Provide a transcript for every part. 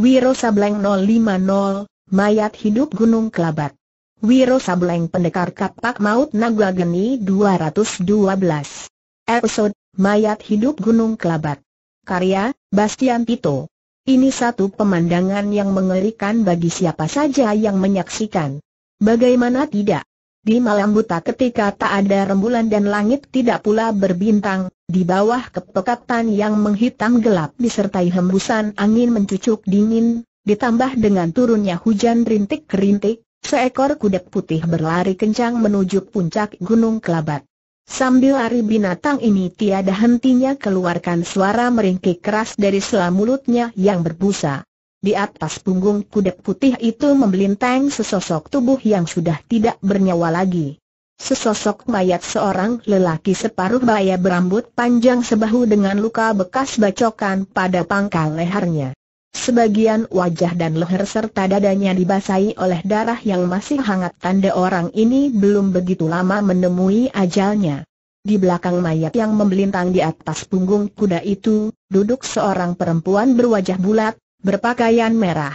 Wiro Sableng 050, Mayat Hidup Gunung Kelabat. Wiro Sableng Pendekar Kapak Maut Naga Geni 212. Episode, Mayat Hidup Gunung Kelabat. Karya, Bastian Pito. Ini satu pemandangan yang mengerikan bagi siapa saja yang menyaksikan. Bagaimana tidak? Di malam buta ketika tak ada rembulan dan langit tidak pula berbintang, di bawah kepekatan yang menghitam gelap disertai hembusan angin mencucuk dingin, ditambah dengan turunnya hujan rintik-rintik, seekor kuda putih berlari kencang menuju puncak Gunung Kelabat. Sambil lari binatang ini tiada hentinya keluarkan suara meringkik keras dari selam mulutnya yang berbusa. Di atas punggung kuda putih itu membelintang sesosok tubuh yang sudah tidak bernyawa lagi. Sesosok mayat seorang lelaki separuh baya berambut panjang sebahu dengan luka bekas bacokan pada pangkal lehernya. Sebagian wajah dan leher serta dadanya dibasahi oleh darah yang masih hangat tanda orang ini belum begitu lama menemui ajalnya. Di belakang mayat yang membelintang di atas punggung kuda itu, duduk seorang perempuan berwajah bulat, berpakaian merah.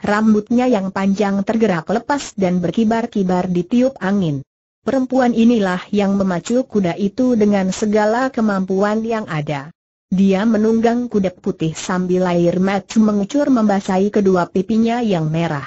Rambutnya yang panjang tergerak lepas dan berkibar-kibar di tiup angin. Perempuan inilah yang memacu kuda itu dengan segala kemampuan yang ada. Dia menunggang kuda putih sambil air mata mengucur membasahi kedua pipinya yang merah.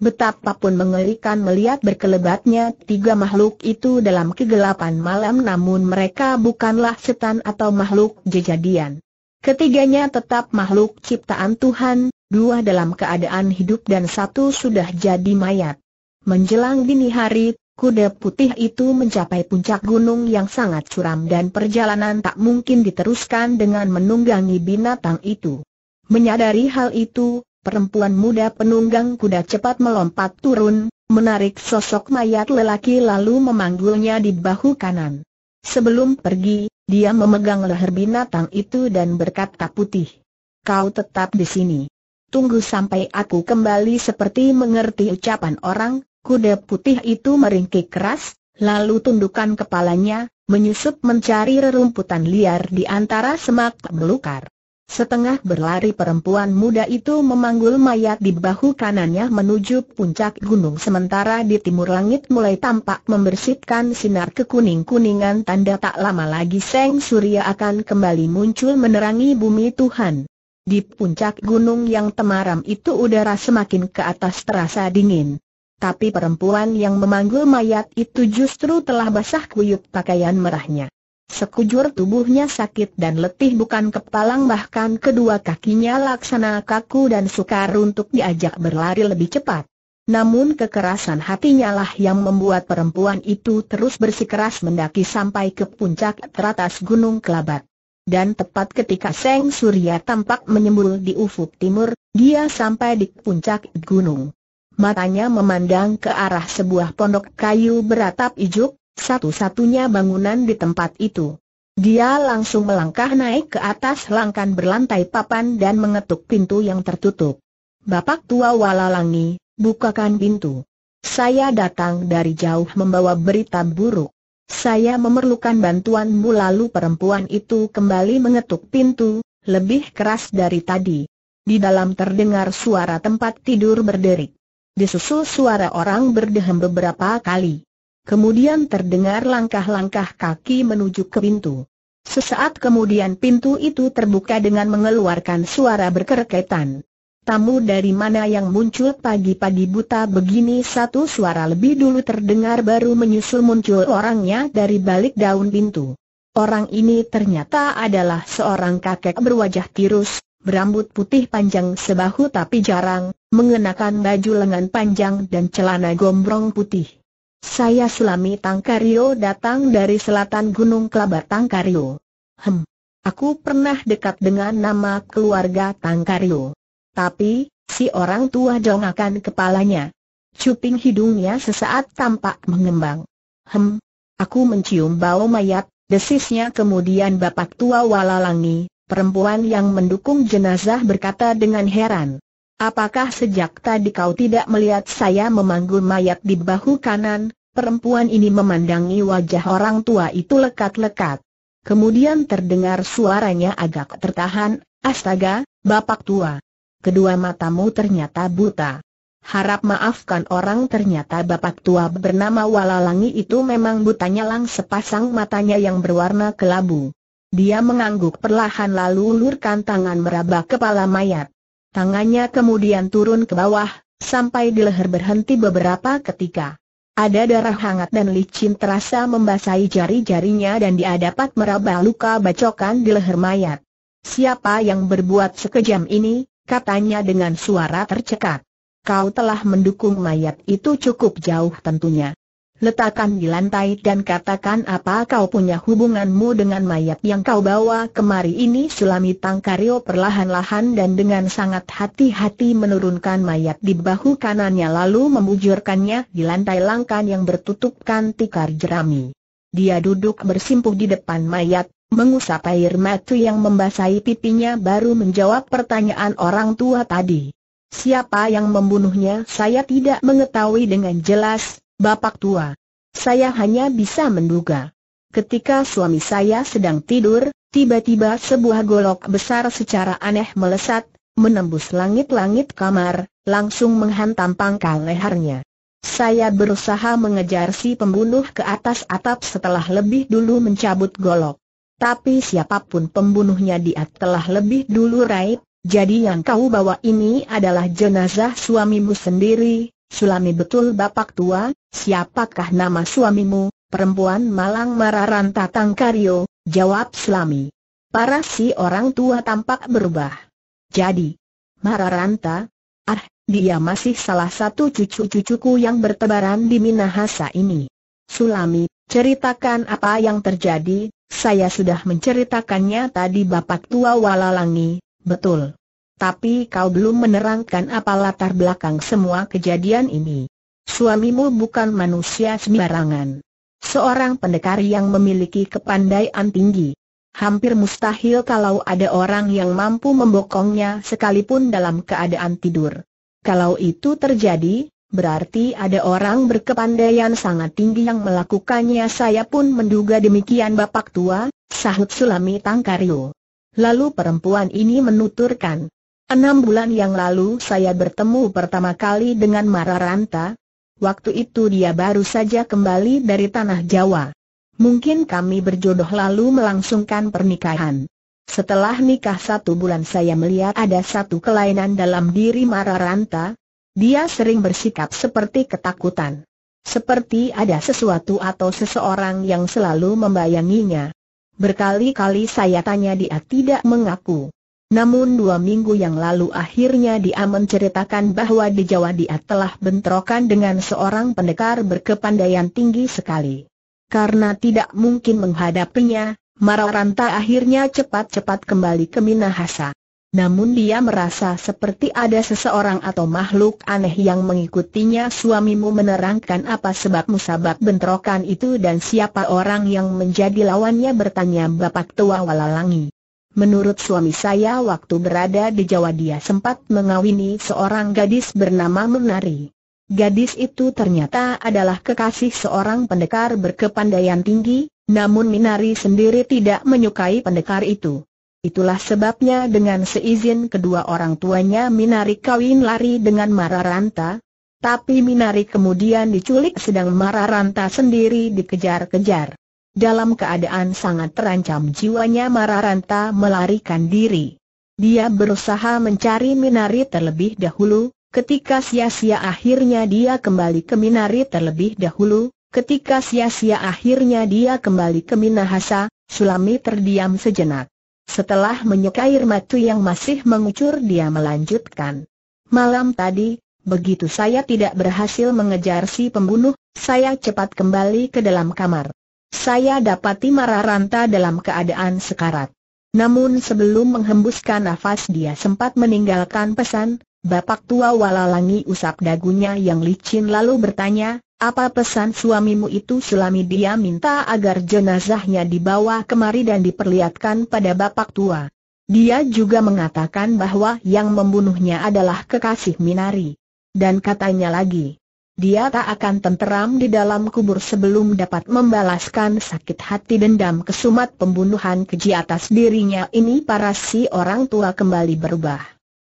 Betapapun mengerikan melihat berkelebatnya tiga makhluk itu dalam kegelapan malam namun mereka bukanlah setan atau makhluk jejadian. Ketiganya tetap makhluk ciptaan Tuhan, dua dalam keadaan hidup dan satu sudah jadi mayat. Menjelang dini hari, kuda putih itu mencapai puncak gunung yang sangat curam dan perjalanan tak mungkin diteruskan dengan menunggangi binatang itu. Menyadari hal itu, perempuan muda penunggang kuda cepat melompat turun, menarik sosok mayat lelaki lalu memanggulnya di bahu kanan. Sebelum pergi, dia memegang leher binatang itu dan berkata putih. Kau tetap di sini. Tunggu sampai aku kembali seperti mengerti ucapan orang, kuda putih itu meringkik keras, lalu tundukkan kepalanya, menyusup mencari rerumputan liar di antara semak belukar. Setengah berlari perempuan muda itu memanggul mayat di bahu kanannya menuju puncak gunung sementara di timur langit mulai tampak membersihkan sinar kekuning-kuningan tanda tak lama lagi Seng Surya akan kembali muncul menerangi bumi Tuhan. Di puncak gunung yang temaram itu udara semakin ke atas terasa dingin. Tapi perempuan yang memanggul mayat itu justru telah basah kuyup pakaian merahnya. Sekujur tubuhnya sakit dan letih bukan kepalang bahkan kedua kakinya laksana kaku dan sukar untuk diajak berlari lebih cepat. Namun kekerasan hatinya lah yang membuat perempuan itu terus bersikeras mendaki sampai ke puncak teratas Gunung Kelabat. Dan tepat ketika Seng Surya tampak menyembul di ufuk timur, dia sampai di puncak gunung. Matanya memandang ke arah sebuah pondok kayu beratap ijuk, satu-satunya bangunan di tempat itu. Dia langsung melangkah naik ke atas langkan berlantai papan dan mengetuk pintu yang tertutup. Bapak tua Walalangi, bukakan pintu. Saya datang dari jauh membawa berita buruk. Saya memerlukan bantuanmu lalu perempuan itu kembali mengetuk pintu, lebih keras dari tadi. Di dalam terdengar suara tempat tidur berderik. Disusul suara orang berdehem beberapa kali. Kemudian terdengar langkah-langkah kaki menuju ke pintu. Sesaat kemudian pintu itu terbuka dengan mengeluarkan suara berkerketan. Tamu dari mana yang muncul pagi-pagi buta begini satu suara lebih dulu terdengar baru menyusul muncul orangnya dari balik daun pintu. Orang ini ternyata adalah seorang kakek berwajah tirus, berambut putih panjang sebahu tapi jarang, mengenakan baju lengan panjang dan celana gombrong putih. Saya Selami Tangkario datang dari selatan Gunung Kelabat Tangkario. Hem. Aku pernah dekat dengan nama keluarga Tangkario. Tapi, si orang tua dongakan kepalanya. Cuping hidungnya sesaat tampak mengembang. Hem. Aku mencium bau mayat, desisnya kemudian bapak tua Walalangi, perempuan yang mendukung jenazah berkata dengan heran. Apakah sejak tadi kau tidak melihat saya memanggul mayat di bahu kanan? Perempuan ini memandangi wajah orang tua itu lekat-lekat. Kemudian terdengar suaranya agak tertahan, astaga, bapak tua. Kedua matamu ternyata buta. Harap maafkan orang ternyata bapak tua bernama Walalangi itu memang butanya lang sepasang matanya yang berwarna kelabu. Dia mengangguk perlahan lalu ulurkan tangan meraba kepala mayat. Tangannya kemudian turun ke bawah, sampai di leher berhenti beberapa ketika. Ada darah hangat dan licin terasa membasahi jari-jarinya dan dia dapat meraba luka bacokan di leher mayat. Siapa yang berbuat sekejam ini? katanya dengan suara tercekat. Kau telah mendukung mayat itu cukup jauh tentunya letakkan di lantai dan katakan apa kau punya hubunganmu dengan mayat yang kau bawa kemari ini Sulami Tangkario perlahan-lahan dan dengan sangat hati-hati menurunkan mayat di bahu kanannya lalu membujurkannya di lantai langkan yang bertutupkan tikar jerami. Dia duduk bersimpuh di depan mayat, mengusap air mata yang membasahi pipinya baru menjawab pertanyaan orang tua tadi. Siapa yang membunuhnya saya tidak mengetahui dengan jelas, Bapak tua. Saya hanya bisa menduga. Ketika suami saya sedang tidur, tiba-tiba sebuah golok besar secara aneh melesat, menembus langit-langit kamar, langsung menghantam pangkal lehernya. Saya berusaha mengejar si pembunuh ke atas atap setelah lebih dulu mencabut golok. Tapi siapapun pembunuhnya dia telah lebih dulu raib, jadi yang kau bawa ini adalah jenazah suamimu sendiri, Sulami betul bapak tua, siapakah nama suamimu, perempuan malang mararan tatang karyo, jawab Sulami. Para si orang tua tampak berubah. Jadi, Mararanta, ah, dia masih salah satu cucu-cucuku yang bertebaran di Minahasa ini. Sulami, ceritakan apa yang terjadi, saya sudah menceritakannya tadi Bapak Tua Walalangi, betul tapi kau belum menerangkan apa latar belakang semua kejadian ini. Suamimu bukan manusia sembarangan. Seorang pendekar yang memiliki kepandaian tinggi. Hampir mustahil kalau ada orang yang mampu membokongnya sekalipun dalam keadaan tidur. Kalau itu terjadi, berarti ada orang berkepandaian sangat tinggi yang melakukannya saya pun menduga demikian Bapak Tua, sahut Sulami Tangkario. Lalu perempuan ini menuturkan, Enam bulan yang lalu saya bertemu pertama kali dengan Mararanta. Waktu itu dia baru saja kembali dari tanah Jawa. Mungkin kami berjodoh lalu melangsungkan pernikahan. Setelah nikah satu bulan saya melihat ada satu kelainan dalam diri Mararanta. Dia sering bersikap seperti ketakutan. Seperti ada sesuatu atau seseorang yang selalu membayanginya. Berkali-kali saya tanya dia tidak mengaku. Namun dua minggu yang lalu akhirnya dia menceritakan bahwa di Jawa dia telah bentrokan dengan seorang pendekar berkepandaian tinggi sekali. Karena tidak mungkin menghadapinya, Mararanta akhirnya cepat-cepat kembali ke Minahasa. Namun dia merasa seperti ada seseorang atau makhluk aneh yang mengikutinya suamimu menerangkan apa sebab musabab bentrokan itu dan siapa orang yang menjadi lawannya bertanya Bapak Tua Walalangi. Menurut suami saya waktu berada di Jawa dia sempat mengawini seorang gadis bernama Menari. Gadis itu ternyata adalah kekasih seorang pendekar berkepandaian tinggi, namun Minari sendiri tidak menyukai pendekar itu. Itulah sebabnya dengan seizin kedua orang tuanya Minari kawin lari dengan Mararanta, tapi Minari kemudian diculik sedang Mararanta sendiri dikejar-kejar dalam keadaan sangat terancam jiwanya Mararanta melarikan diri. Dia berusaha mencari Minari terlebih dahulu, ketika sia-sia akhirnya dia kembali ke Minari terlebih dahulu, ketika sia-sia akhirnya dia kembali ke Minahasa, Sulami terdiam sejenak. Setelah menyeka air yang masih mengucur dia melanjutkan. Malam tadi, begitu saya tidak berhasil mengejar si pembunuh, saya cepat kembali ke dalam kamar. Saya dapati Mararanta dalam keadaan sekarat. Namun sebelum menghembuskan nafas dia sempat meninggalkan pesan, Bapak tua walalangi usap dagunya yang licin lalu bertanya, apa pesan suamimu itu selami dia minta agar jenazahnya dibawa kemari dan diperlihatkan pada bapak tua. Dia juga mengatakan bahwa yang membunuhnya adalah kekasih Minari. Dan katanya lagi, dia tak akan tenteram di dalam kubur sebelum dapat membalaskan sakit hati dendam kesumat pembunuhan keji atas dirinya ini para si orang tua kembali berubah.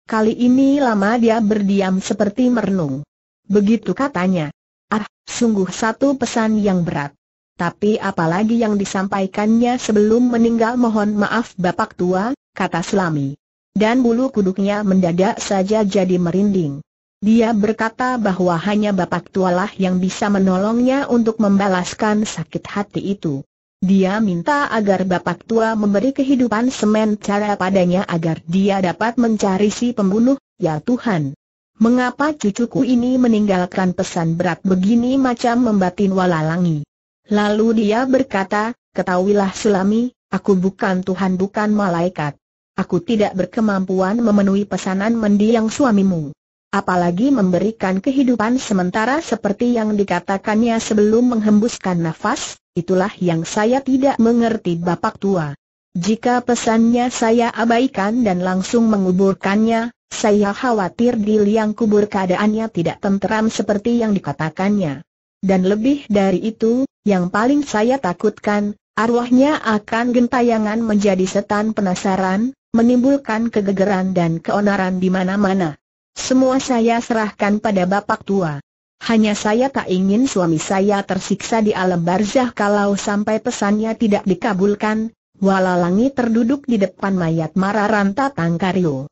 Kali ini lama dia berdiam seperti merenung. Begitu katanya. Ah, sungguh satu pesan yang berat. Tapi apalagi yang disampaikannya sebelum meninggal mohon maaf Bapak Tua, kata Selami. Dan bulu kuduknya mendadak saja jadi merinding. Dia berkata bahwa hanya bapak tualah yang bisa menolongnya untuk membalaskan sakit hati itu. Dia minta agar bapak tua memberi kehidupan semen cara padanya agar dia dapat mencari si pembunuh, ya Tuhan. Mengapa cucuku ini meninggalkan pesan berat begini macam membatin walalangi? Lalu dia berkata, ketahuilah Sulami, aku bukan Tuhan bukan malaikat. Aku tidak berkemampuan memenuhi pesanan mendiang suamimu apalagi memberikan kehidupan sementara seperti yang dikatakannya sebelum menghembuskan nafas, itulah yang saya tidak mengerti Bapak Tua. Jika pesannya saya abaikan dan langsung menguburkannya, saya khawatir di liang kubur keadaannya tidak tenteram seperti yang dikatakannya. Dan lebih dari itu, yang paling saya takutkan, arwahnya akan gentayangan menjadi setan penasaran, menimbulkan kegegeran dan keonaran di mana-mana. Semua saya serahkan pada bapak tua. Hanya saya tak ingin suami saya tersiksa di alam barzah kalau sampai pesannya tidak dikabulkan. Walalangi terduduk di depan mayat Mararanta Tangkario.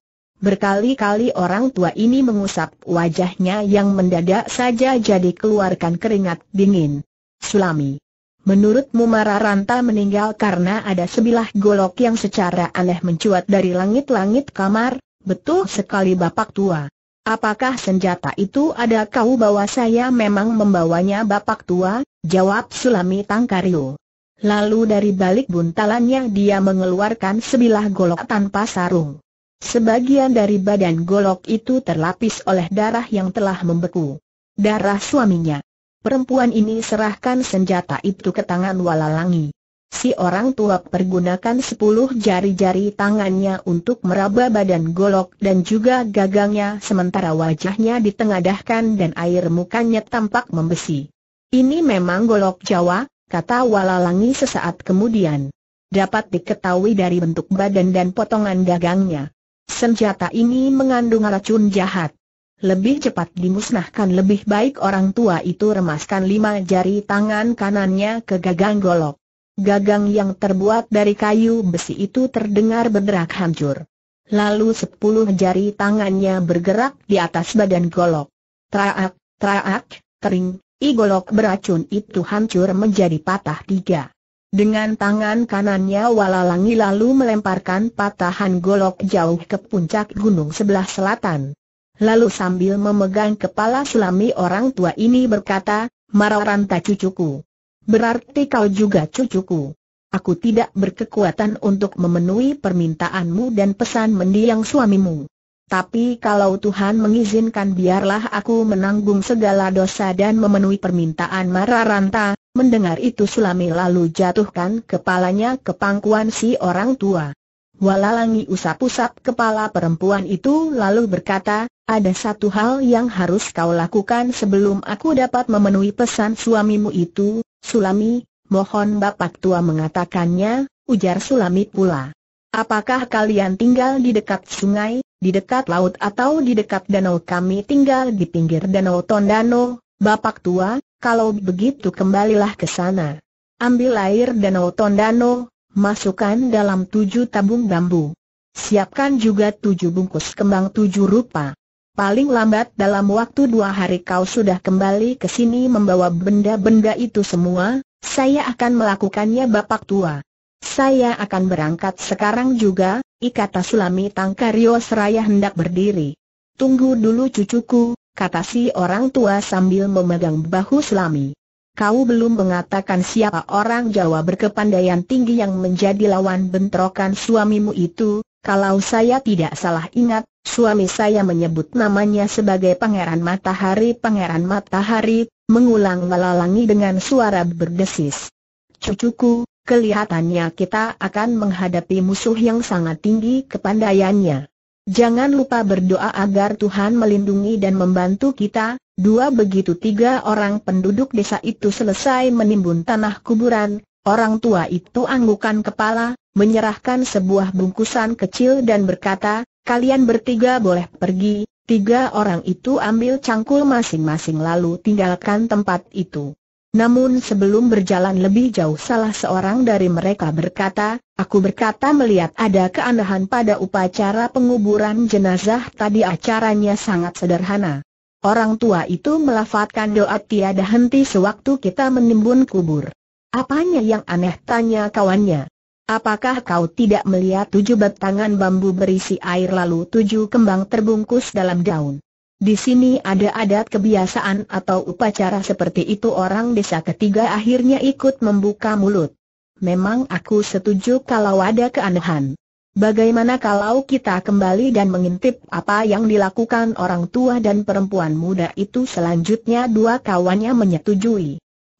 Berkali-kali orang tua ini mengusap wajahnya yang mendadak saja jadi keluarkan keringat dingin. Sulami. Menurutmu Mararanta meninggal karena ada sebilah golok yang secara aneh mencuat dari langit-langit kamar? Betul sekali Bapak Tua. Apakah senjata itu ada kau bawa saya memang membawanya bapak tua, jawab Sulami Tangkario. Lalu dari balik buntalannya dia mengeluarkan sebilah golok tanpa sarung. Sebagian dari badan golok itu terlapis oleh darah yang telah membeku. Darah suaminya. Perempuan ini serahkan senjata itu ke tangan Walalangi. Si orang tua pergunakan sepuluh jari-jari tangannya untuk meraba badan golok dan juga gagangnya sementara wajahnya ditengadahkan dan air mukanya tampak membesi. Ini memang golok Jawa, kata Walalangi sesaat kemudian. Dapat diketahui dari bentuk badan dan potongan gagangnya. Senjata ini mengandung racun jahat. Lebih cepat dimusnahkan lebih baik orang tua itu remaskan lima jari tangan kanannya ke gagang golok. Gagang yang terbuat dari kayu besi itu terdengar berderak hancur. Lalu sepuluh jari tangannya bergerak di atas badan golok. Traak, traak, kering, i golok beracun itu hancur menjadi patah tiga. Dengan tangan kanannya Walalangi lalu melemparkan patahan golok jauh ke puncak gunung sebelah selatan. Lalu sambil memegang kepala sulami orang tua ini berkata, tak cucuku. Berarti kau juga cucuku. Aku tidak berkekuatan untuk memenuhi permintaanmu dan pesan mendiang suamimu. Tapi kalau Tuhan mengizinkan biarlah aku menanggung segala dosa dan memenuhi permintaan Mararanta, mendengar itu Sulami lalu jatuhkan kepalanya ke pangkuan si orang tua. Walalangi usap-usap kepala perempuan itu lalu berkata, ada satu hal yang harus kau lakukan sebelum aku dapat memenuhi pesan suamimu itu, Sulami, mohon Bapak Tua mengatakannya, ujar Sulami pula. Apakah kalian tinggal di dekat sungai, di dekat laut atau di dekat danau kami tinggal di pinggir danau Tondano, Bapak Tua, kalau begitu kembalilah ke sana. Ambil air danau Tondano, masukkan dalam tujuh tabung bambu. Siapkan juga tujuh bungkus kembang tujuh rupa. Paling lambat dalam waktu dua hari kau sudah kembali ke sini membawa benda-benda itu semua, saya akan melakukannya bapak tua. Saya akan berangkat sekarang juga, ikata sulami Tangkario Seraya hendak berdiri. Tunggu dulu cucuku, kata si orang tua sambil memegang bahu sulami. Kau belum mengatakan siapa orang Jawa berkepandaian tinggi yang menjadi lawan bentrokan suamimu itu, kalau saya tidak salah ingat, suami saya menyebut namanya sebagai Pangeran Matahari Pangeran Matahari, mengulang melalangi dengan suara berdesis. Cucuku, kelihatannya kita akan menghadapi musuh yang sangat tinggi kepandaiannya. Jangan lupa berdoa agar Tuhan melindungi dan membantu kita, dua begitu tiga orang penduduk desa itu selesai menimbun tanah kuburan, Orang tua itu anggukan kepala, menyerahkan sebuah bungkusan kecil dan berkata, kalian bertiga boleh pergi, tiga orang itu ambil cangkul masing-masing lalu tinggalkan tempat itu. Namun sebelum berjalan lebih jauh salah seorang dari mereka berkata, aku berkata melihat ada keanehan pada upacara penguburan jenazah tadi acaranya sangat sederhana. Orang tua itu melafatkan doa tiada henti sewaktu kita menimbun kubur. Apanya yang aneh tanya kawannya. Apakah kau tidak melihat tujuh batangan bambu berisi air lalu tujuh kembang terbungkus dalam daun? Di sini ada adat kebiasaan atau upacara seperti itu orang desa ketiga akhirnya ikut membuka mulut. Memang aku setuju kalau ada keanehan. Bagaimana kalau kita kembali dan mengintip apa yang dilakukan orang tua dan perempuan muda itu selanjutnya dua kawannya menyetujui.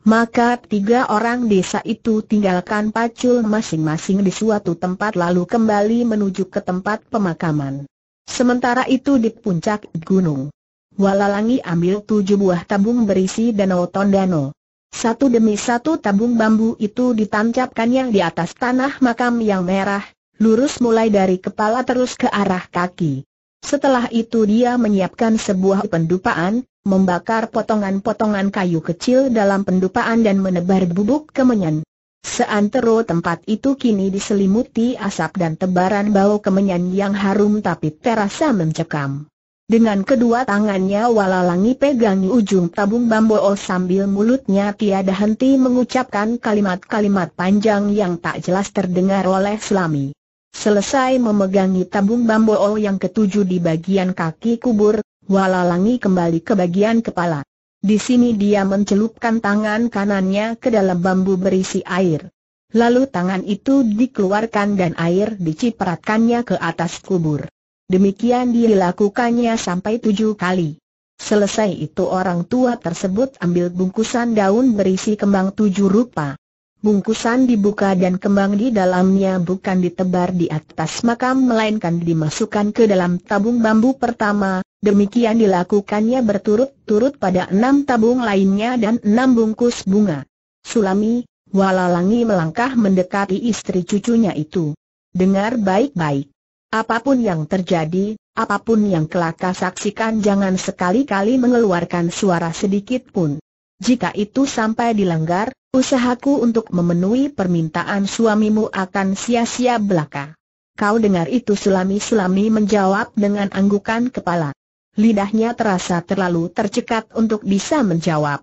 Maka tiga orang desa itu tinggalkan pacul masing-masing di suatu tempat lalu kembali menuju ke tempat pemakaman. Sementara itu di puncak gunung. Walalangi ambil tujuh buah tabung berisi danau tondano. Satu demi satu tabung bambu itu ditancapkan yang di atas tanah makam yang merah, lurus mulai dari kepala terus ke arah kaki. Setelah itu dia menyiapkan sebuah pendupaan, membakar potongan-potongan kayu kecil dalam pendupaan dan menebar bubuk kemenyan. Seantero tempat itu kini diselimuti asap dan tebaran bau kemenyan yang harum tapi terasa mencekam. Dengan kedua tangannya Walalangi pegangi ujung tabung bambu oh, sambil mulutnya tiada henti mengucapkan kalimat-kalimat panjang yang tak jelas terdengar oleh Selami. Selesai memegangi tabung bambu oh, yang ketujuh di bagian kaki kubur, Walalangi kembali ke bagian kepala. Di sini dia mencelupkan tangan kanannya ke dalam bambu berisi air. Lalu tangan itu dikeluarkan dan air dicipratkannya ke atas kubur. Demikian dilakukannya sampai tujuh kali. Selesai itu orang tua tersebut ambil bungkusan daun berisi kembang tujuh rupa bungkusan dibuka dan kembang di dalamnya bukan ditebar di atas makam melainkan dimasukkan ke dalam tabung bambu pertama, demikian dilakukannya berturut-turut pada enam tabung lainnya dan enam bungkus bunga. Sulami, Walalangi melangkah mendekati istri cucunya itu. Dengar baik-baik. Apapun yang terjadi, apapun yang kelaka saksikan jangan sekali-kali mengeluarkan suara sedikit pun. Jika itu sampai dilanggar, Usahaku untuk memenuhi permintaan suamimu akan sia-sia belaka. Kau dengar itu Sulami-Sulami menjawab dengan anggukan kepala. Lidahnya terasa terlalu tercekat untuk bisa menjawab.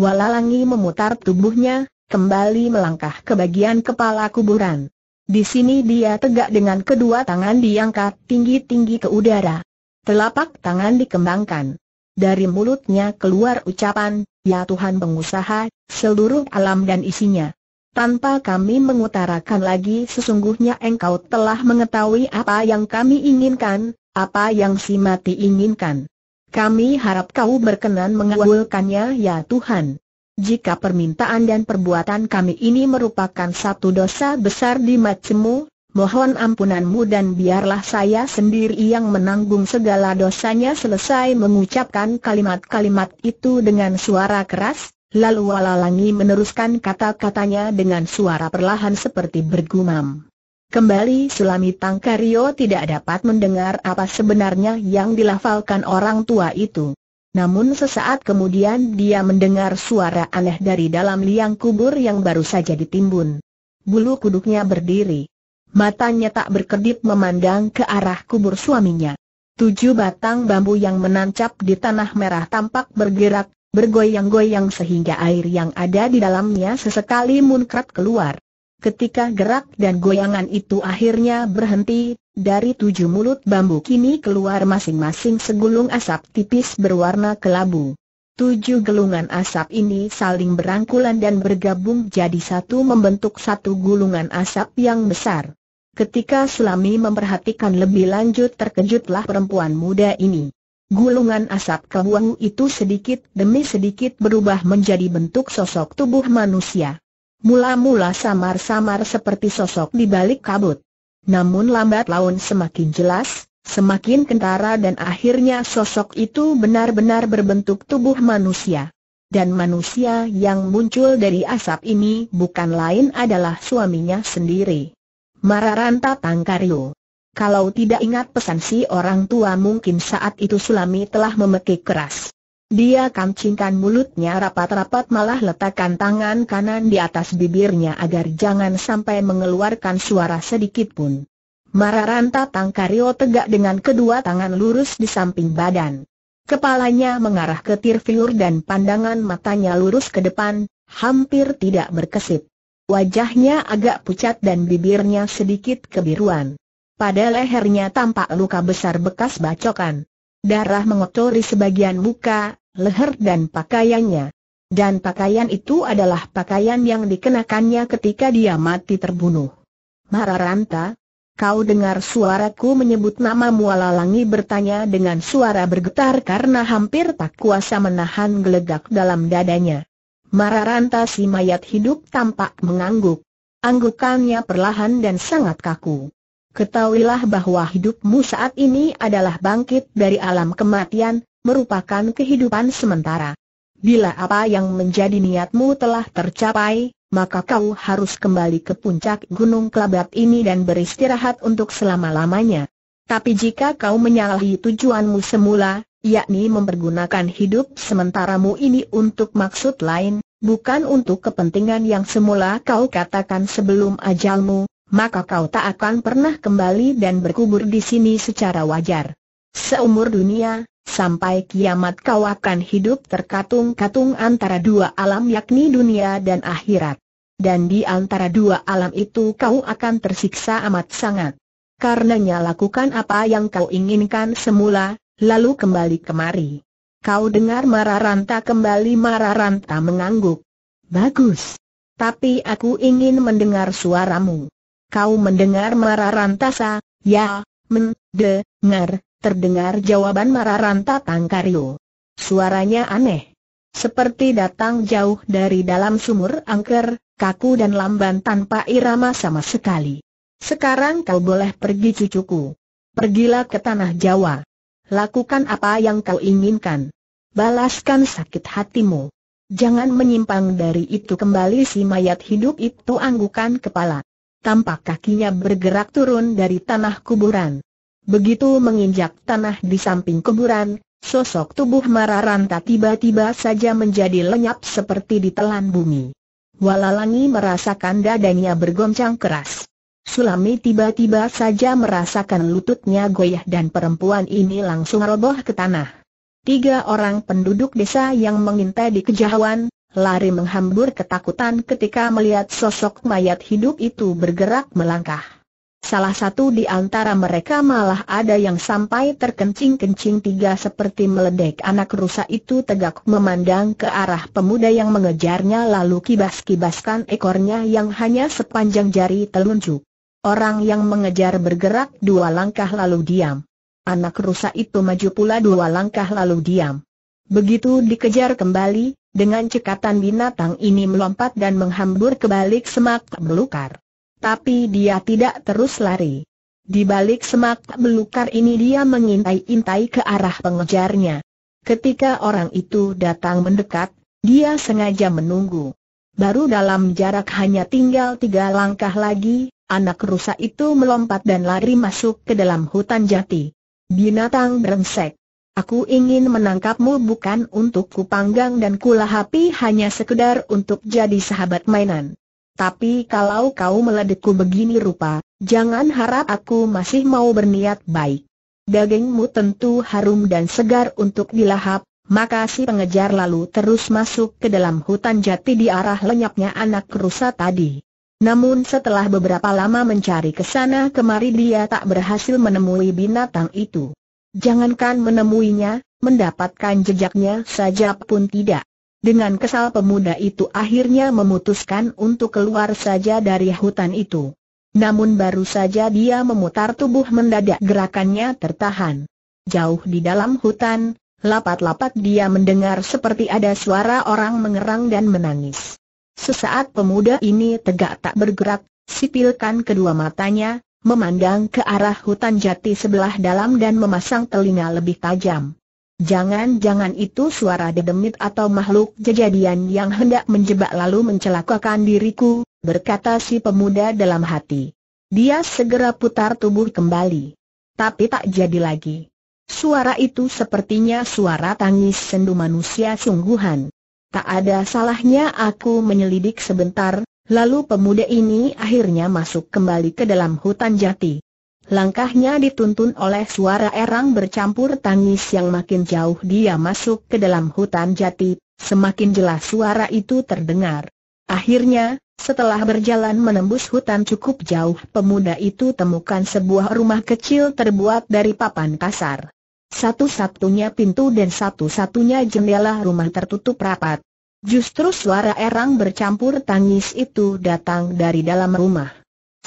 Walalangi memutar tubuhnya, kembali melangkah ke bagian kepala kuburan. Di sini dia tegak dengan kedua tangan diangkat tinggi-tinggi ke udara. Telapak tangan dikembangkan. Dari mulutnya keluar ucapan, Ya Tuhan pengusaha, seluruh alam dan isinya. Tanpa kami mengutarakan lagi sesungguhnya engkau telah mengetahui apa yang kami inginkan, apa yang si mati inginkan. Kami harap kau berkenan mengabulkannya ya Tuhan. Jika permintaan dan perbuatan kami ini merupakan satu dosa besar di matamu mohon ampunanmu dan biarlah saya sendiri yang menanggung segala dosanya selesai mengucapkan kalimat-kalimat itu dengan suara keras, lalu Walalangi meneruskan kata-katanya dengan suara perlahan seperti bergumam. Kembali Sulami Tangkario tidak dapat mendengar apa sebenarnya yang dilafalkan orang tua itu. Namun sesaat kemudian dia mendengar suara aneh dari dalam liang kubur yang baru saja ditimbun. Bulu kuduknya berdiri. Matanya tak berkedip memandang ke arah kubur suaminya. Tujuh batang bambu yang menancap di tanah merah tampak bergerak, bergoyang-goyang sehingga air yang ada di dalamnya sesekali munkrat keluar. Ketika gerak dan goyangan itu akhirnya berhenti, dari tujuh mulut bambu kini keluar masing-masing segulung asap tipis berwarna kelabu. Tujuh gelungan asap ini saling berangkulan dan bergabung jadi satu membentuk satu gulungan asap yang besar. Ketika Selami memperhatikan lebih lanjut terkejutlah perempuan muda ini. Gulungan asap kebuang itu sedikit demi sedikit berubah menjadi bentuk sosok tubuh manusia. Mula-mula samar-samar seperti sosok di balik kabut. Namun lambat laun semakin jelas, semakin kentara dan akhirnya sosok itu benar-benar berbentuk tubuh manusia. Dan manusia yang muncul dari asap ini bukan lain adalah suaminya sendiri. Mararanta Tangkario. Kalau tidak ingat pesan si orang tua mungkin saat itu Sulami telah memekik keras. Dia kancingkan mulutnya rapat-rapat malah letakkan tangan kanan di atas bibirnya agar jangan sampai mengeluarkan suara sedikit pun. Mararanta Tangkario tegak dengan kedua tangan lurus di samping badan. Kepalanya mengarah ke Tirfiur dan pandangan matanya lurus ke depan, hampir tidak berkesip. Wajahnya agak pucat dan bibirnya sedikit kebiruan. Pada lehernya tampak luka besar bekas bacokan. Darah mengotori sebagian muka, leher dan pakaiannya. Dan pakaian itu adalah pakaian yang dikenakannya ketika dia mati terbunuh. Mararanta, kau dengar suaraku menyebut nama Mualalangi bertanya dengan suara bergetar karena hampir tak kuasa menahan gelegak dalam dadanya. Mararanta si mayat hidup tampak mengangguk. Anggukannya perlahan dan sangat kaku. Ketahuilah bahwa hidupmu saat ini adalah bangkit dari alam kematian, merupakan kehidupan sementara. Bila apa yang menjadi niatmu telah tercapai, maka kau harus kembali ke puncak Gunung Kelabat ini dan beristirahat untuk selama-lamanya. Tapi jika kau menyalahi tujuanmu semula, yakni mempergunakan hidup sementaramu ini untuk maksud lain, bukan untuk kepentingan yang semula kau katakan sebelum ajalmu, maka kau tak akan pernah kembali dan berkubur di sini secara wajar. Seumur dunia, sampai kiamat kau akan hidup terkatung-katung antara dua alam yakni dunia dan akhirat. Dan di antara dua alam itu kau akan tersiksa amat sangat. Karenanya lakukan apa yang kau inginkan semula, lalu kembali kemari. Kau dengar Mararanta kembali Mararanta mengangguk. Bagus. Tapi aku ingin mendengar suaramu. Kau mendengar Mararanta sa? ya, mendengar, terdengar jawaban Mararanta Tangkario. Suaranya aneh. Seperti datang jauh dari dalam sumur angker, kaku dan lamban tanpa irama sama sekali. Sekarang kau boleh pergi cucuku. Pergilah ke tanah Jawa. Lakukan apa yang kau inginkan. Balaskan sakit hatimu. Jangan menyimpang dari itu kembali si mayat hidup itu anggukan kepala. Tampak kakinya bergerak turun dari tanah kuburan. Begitu menginjak tanah di samping kuburan, sosok tubuh Mararanta tiba-tiba saja menjadi lenyap seperti ditelan bumi. Walalangi merasakan dadanya bergoncang keras. Sulami tiba-tiba saja merasakan lututnya goyah dan perempuan ini langsung roboh ke tanah. Tiga orang penduduk desa yang mengintai di kejauhan, lari menghambur ketakutan ketika melihat sosok mayat hidup itu bergerak melangkah. Salah satu di antara mereka malah ada yang sampai terkencing-kencing tiga seperti meledek anak rusa itu tegak memandang ke arah pemuda yang mengejarnya lalu kibas-kibaskan ekornya yang hanya sepanjang jari telunjuk. Orang yang mengejar bergerak dua langkah lalu diam. Anak rusa itu maju pula dua langkah lalu diam. Begitu dikejar kembali, dengan cekatan binatang ini melompat dan menghambur ke balik semak belukar. Tapi dia tidak terus lari. Di balik semak belukar ini dia mengintai-intai ke arah pengejarnya. Ketika orang itu datang mendekat, dia sengaja menunggu. Baru dalam jarak hanya tinggal tiga langkah lagi, Anak rusa itu melompat dan lari masuk ke dalam hutan jati. Binatang berengsek. Aku ingin menangkapmu bukan untuk kupanggang dan kulahapi hanya sekedar untuk jadi sahabat mainan. Tapi kalau kau meledekku begini rupa, jangan harap aku masih mau berniat baik. Dagingmu tentu harum dan segar untuk dilahap, maka si pengejar lalu terus masuk ke dalam hutan jati di arah lenyapnya anak rusa tadi. Namun setelah beberapa lama mencari ke sana kemari dia tak berhasil menemui binatang itu. Jangankan menemuinya, mendapatkan jejaknya saja pun tidak. Dengan kesal pemuda itu akhirnya memutuskan untuk keluar saja dari hutan itu. Namun baru saja dia memutar tubuh mendadak gerakannya tertahan. Jauh di dalam hutan, lapat-lapat dia mendengar seperti ada suara orang mengerang dan menangis. Sesaat pemuda ini tegak tak bergerak, sipilkan kedua matanya, memandang ke arah hutan jati sebelah dalam dan memasang telinga lebih tajam. Jangan-jangan itu suara dedemit atau makhluk jejadian yang hendak menjebak lalu mencelakakan diriku, berkata si pemuda dalam hati. Dia segera putar tubuh kembali. Tapi tak jadi lagi. Suara itu sepertinya suara tangis sendu manusia sungguhan. Tak ada salahnya aku menyelidik sebentar, lalu pemuda ini akhirnya masuk kembali ke dalam hutan jati. Langkahnya dituntun oleh suara erang bercampur tangis yang makin jauh dia masuk ke dalam hutan jati, semakin jelas suara itu terdengar. Akhirnya, setelah berjalan menembus hutan cukup jauh, pemuda itu temukan sebuah rumah kecil terbuat dari papan kasar. Satu-satunya pintu dan satu-satunya jendela rumah tertutup rapat. Justru suara erang bercampur tangis itu datang dari dalam rumah.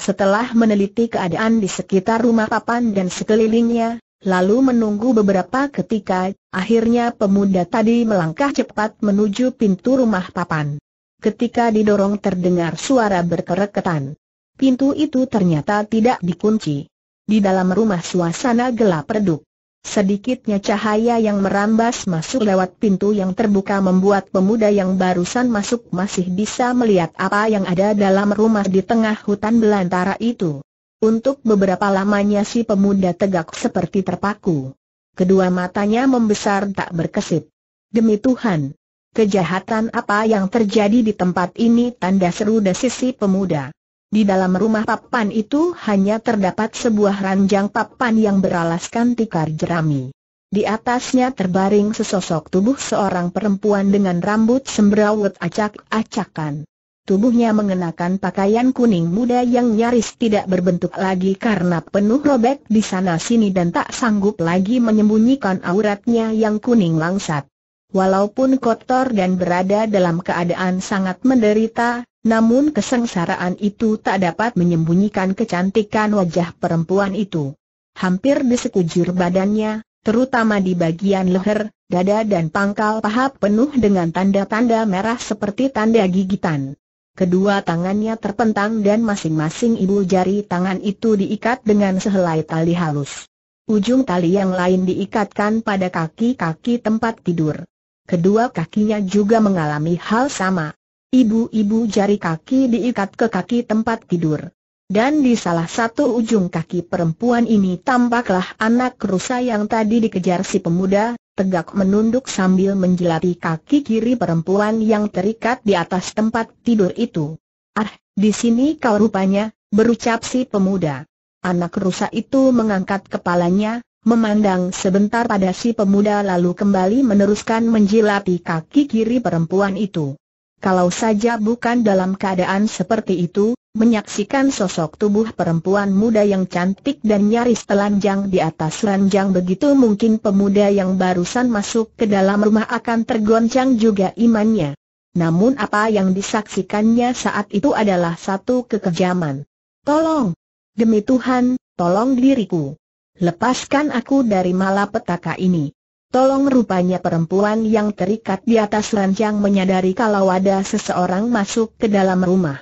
Setelah meneliti keadaan di sekitar rumah papan dan sekelilingnya, lalu menunggu beberapa ketika, akhirnya pemuda tadi melangkah cepat menuju pintu rumah papan. Ketika didorong terdengar suara berkereketan. Pintu itu ternyata tidak dikunci. Di dalam rumah suasana gelap redup. Sedikitnya cahaya yang merambas masuk lewat pintu yang terbuka membuat pemuda yang barusan masuk masih bisa melihat apa yang ada dalam rumah di tengah hutan belantara itu. Untuk beberapa lamanya si pemuda tegak seperti terpaku. Kedua matanya membesar tak berkesip. Demi Tuhan, kejahatan apa yang terjadi di tempat ini tanda seru desisi pemuda. Di dalam rumah papan itu hanya terdapat sebuah ranjang papan yang beralaskan tikar jerami. Di atasnya terbaring sesosok tubuh seorang perempuan dengan rambut sembrawut acak-acakan. Tubuhnya mengenakan pakaian kuning muda yang nyaris tidak berbentuk lagi karena penuh robek di sana-sini dan tak sanggup lagi menyembunyikan auratnya yang kuning langsat. Walaupun kotor dan berada dalam keadaan sangat menderita, namun kesengsaraan itu tak dapat menyembunyikan kecantikan wajah perempuan itu. Hampir di sekujur badannya, terutama di bagian leher, dada dan pangkal paha penuh dengan tanda-tanda merah seperti tanda gigitan. Kedua tangannya terpentang dan masing-masing ibu jari tangan itu diikat dengan sehelai tali halus. Ujung tali yang lain diikatkan pada kaki-kaki tempat tidur. Kedua kakinya juga mengalami hal sama. Ibu-ibu jari kaki diikat ke kaki tempat tidur. Dan di salah satu ujung kaki perempuan ini tampaklah anak rusa yang tadi dikejar si pemuda, tegak menunduk sambil menjelati kaki kiri perempuan yang terikat di atas tempat tidur itu. Ah, di sini kau rupanya, berucap si pemuda. Anak rusa itu mengangkat kepalanya, Memandang sebentar pada si pemuda lalu kembali meneruskan menjilati kaki kiri perempuan itu. Kalau saja bukan dalam keadaan seperti itu, menyaksikan sosok tubuh perempuan muda yang cantik dan nyaris telanjang di atas ranjang begitu mungkin pemuda yang barusan masuk ke dalam rumah akan tergoncang juga imannya. Namun apa yang disaksikannya saat itu adalah satu kekejaman. Tolong! Demi Tuhan, tolong diriku! Lepaskan aku dari malapetaka ini. Tolong rupanya perempuan yang terikat di atas ranjang menyadari kalau ada seseorang masuk ke dalam rumah.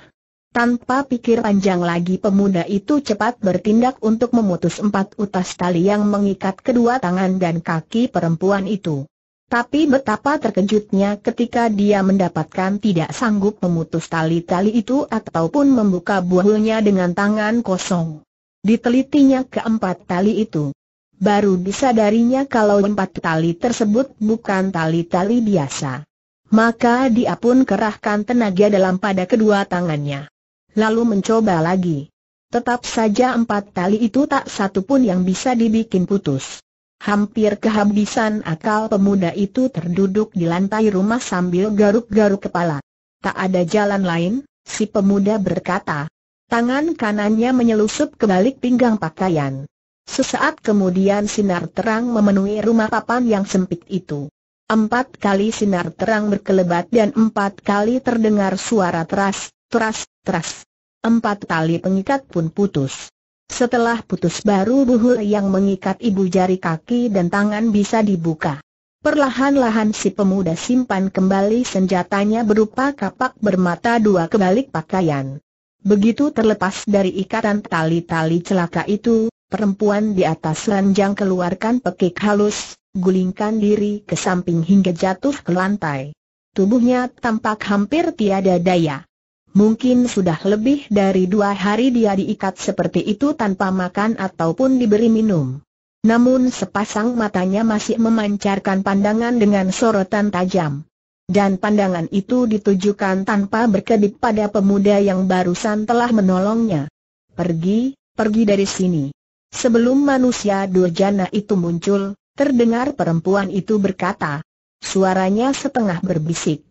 Tanpa pikir panjang lagi pemuda itu cepat bertindak untuk memutus empat utas tali yang mengikat kedua tangan dan kaki perempuan itu. Tapi betapa terkejutnya ketika dia mendapatkan tidak sanggup memutus tali-tali itu ataupun membuka buahnya dengan tangan kosong. Ditelitinya keempat tali itu. Baru disadarinya kalau empat tali tersebut bukan tali-tali biasa. Maka dia pun kerahkan tenaga dalam pada kedua tangannya. Lalu mencoba lagi. Tetap saja empat tali itu tak satu pun yang bisa dibikin putus. Hampir kehabisan akal pemuda itu terduduk di lantai rumah sambil garuk-garuk kepala. Tak ada jalan lain, si pemuda berkata, Tangan kanannya menyelusup ke balik pinggang pakaian. Sesaat kemudian sinar terang memenuhi rumah papan yang sempit itu. Empat kali sinar terang berkelebat dan empat kali terdengar suara teras, teras, teras. Empat tali pengikat pun putus. Setelah putus baru buhul yang mengikat ibu jari kaki dan tangan bisa dibuka. Perlahan-lahan si pemuda simpan kembali senjatanya berupa kapak bermata dua kebalik pakaian. Begitu terlepas dari ikatan tali-tali celaka itu, perempuan di atas ranjang keluarkan pekik halus, gulingkan diri ke samping hingga jatuh ke lantai. Tubuhnya tampak hampir tiada daya. Mungkin sudah lebih dari dua hari dia diikat seperti itu tanpa makan ataupun diberi minum. Namun sepasang matanya masih memancarkan pandangan dengan sorotan tajam dan pandangan itu ditujukan tanpa berkedip pada pemuda yang barusan telah menolongnya. Pergi, pergi dari sini. Sebelum manusia durjana itu muncul, terdengar perempuan itu berkata. Suaranya setengah berbisik.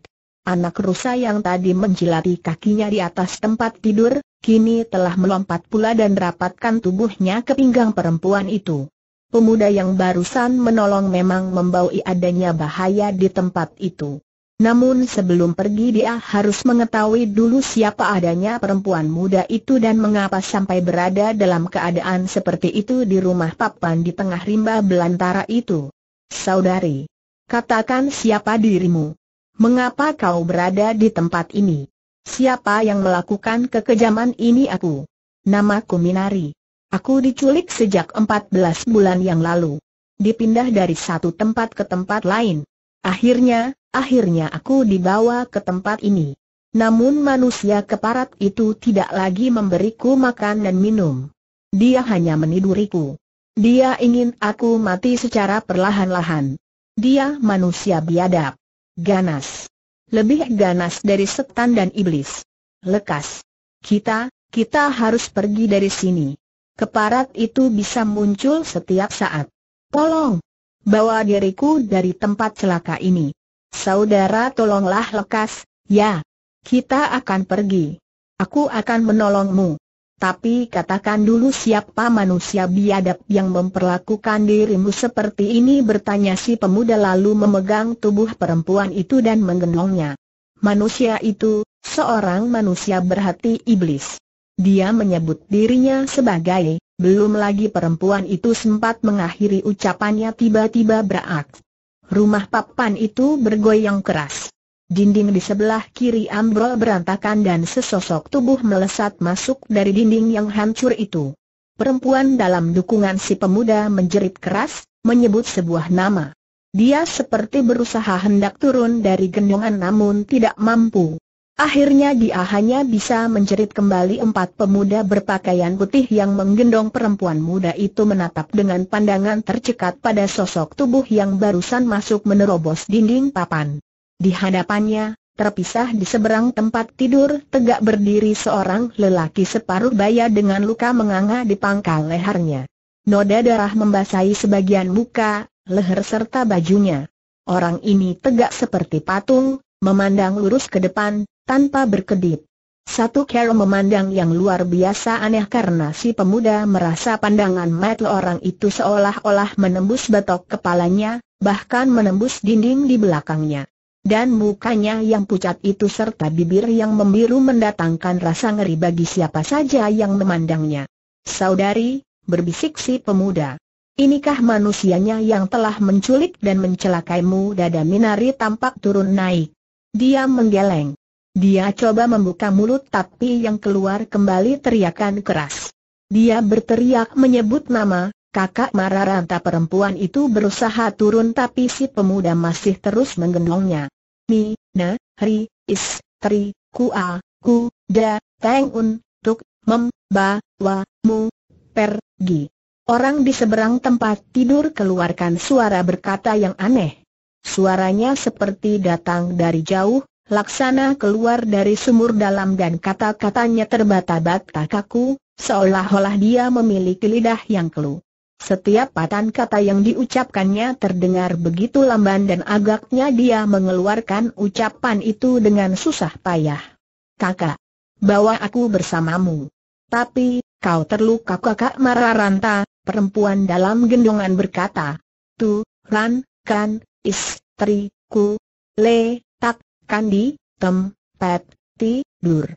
Anak rusa yang tadi menjilati kakinya di atas tempat tidur, kini telah melompat pula dan rapatkan tubuhnya ke pinggang perempuan itu. Pemuda yang barusan menolong memang membaui adanya bahaya di tempat itu. Namun sebelum pergi dia harus mengetahui dulu siapa adanya perempuan muda itu dan mengapa sampai berada dalam keadaan seperti itu di rumah papan di tengah rimba belantara itu. Saudari, katakan siapa dirimu? Mengapa kau berada di tempat ini? Siapa yang melakukan kekejaman ini aku? Namaku Minari. Aku diculik sejak 14 bulan yang lalu. Dipindah dari satu tempat ke tempat lain. Akhirnya, akhirnya aku dibawa ke tempat ini. Namun manusia keparat itu tidak lagi memberiku makan dan minum. Dia hanya meniduriku. Dia ingin aku mati secara perlahan-lahan. Dia manusia biadab. Ganas. Lebih ganas dari setan dan iblis. Lekas. Kita, kita harus pergi dari sini. Keparat itu bisa muncul setiap saat. Tolong, bawa diriku dari tempat celaka ini. Saudara tolonglah lekas, ya. Kita akan pergi. Aku akan menolongmu. Tapi katakan dulu siapa manusia biadab yang memperlakukan dirimu seperti ini bertanya si pemuda lalu memegang tubuh perempuan itu dan menggenongnya. Manusia itu, seorang manusia berhati iblis. Dia menyebut dirinya sebagai belum lagi perempuan itu sempat mengakhiri ucapannya tiba-tiba berak. Rumah papan itu bergoyang keras. Dinding di sebelah kiri ambrol berantakan dan sesosok tubuh melesat masuk dari dinding yang hancur itu. Perempuan dalam dukungan si pemuda menjerit keras, menyebut sebuah nama. Dia seperti berusaha hendak turun dari gendongan namun tidak mampu. Akhirnya dia hanya bisa menjerit kembali empat pemuda berpakaian putih yang menggendong perempuan muda itu menatap dengan pandangan tercekat pada sosok tubuh yang barusan masuk menerobos dinding papan. Di hadapannya, terpisah di seberang tempat tidur tegak berdiri seorang lelaki separuh baya dengan luka menganga di pangkal lehernya. Noda darah membasahi sebagian muka, leher serta bajunya. Orang ini tegak seperti patung, memandang lurus ke depan, tanpa berkedip. Satu Carol memandang yang luar biasa aneh karena si pemuda merasa pandangan mata orang itu seolah-olah menembus batok kepalanya, bahkan menembus dinding di belakangnya. Dan mukanya yang pucat itu serta bibir yang membiru mendatangkan rasa ngeri bagi siapa saja yang memandangnya. Saudari, berbisik si pemuda. Inikah manusianya yang telah menculik dan mencelakaimu dada Minari tampak turun naik. Dia menggeleng. Dia coba membuka mulut tapi yang keluar kembali teriakan keras. Dia berteriak menyebut nama, kakak Mararanta perempuan itu berusaha turun tapi si pemuda masih terus menggendongnya. Mi, na, ri is, tri, ku a ku, da, teng un, tuk, mem, ba, wa, mu, pergi. Orang di seberang tempat tidur keluarkan suara berkata yang aneh. Suaranya seperti datang dari jauh, laksana keluar dari sumur dalam dan kata-katanya terbata-bata kaku, seolah-olah dia memiliki lidah yang kelu. Setiap patan kata yang diucapkannya terdengar begitu lamban dan agaknya dia mengeluarkan ucapan itu dengan susah payah. Kakak, bawa aku bersamamu. Tapi, kau terluka kakak Mararanta, perempuan dalam gendongan berkata. Tu, Ran, Kan, Istriku, Le, kandi, tem, pet, ti, dur.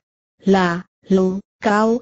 La, lu, kau,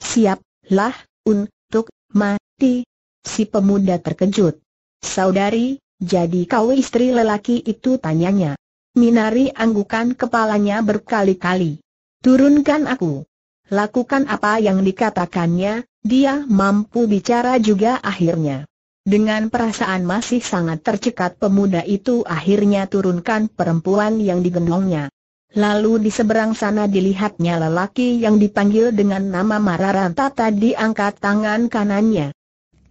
siap, lah, untuk, mati. Si pemuda terkejut. Saudari, jadi kau istri lelaki itu tanyanya. Minari anggukan kepalanya berkali-kali. Turunkan aku. Lakukan apa yang dikatakannya, dia mampu bicara juga akhirnya. Dengan perasaan masih sangat tercekat pemuda itu akhirnya turunkan perempuan yang digendongnya. Lalu di seberang sana dilihatnya lelaki yang dipanggil dengan nama Mararanta tadi angkat tangan kanannya.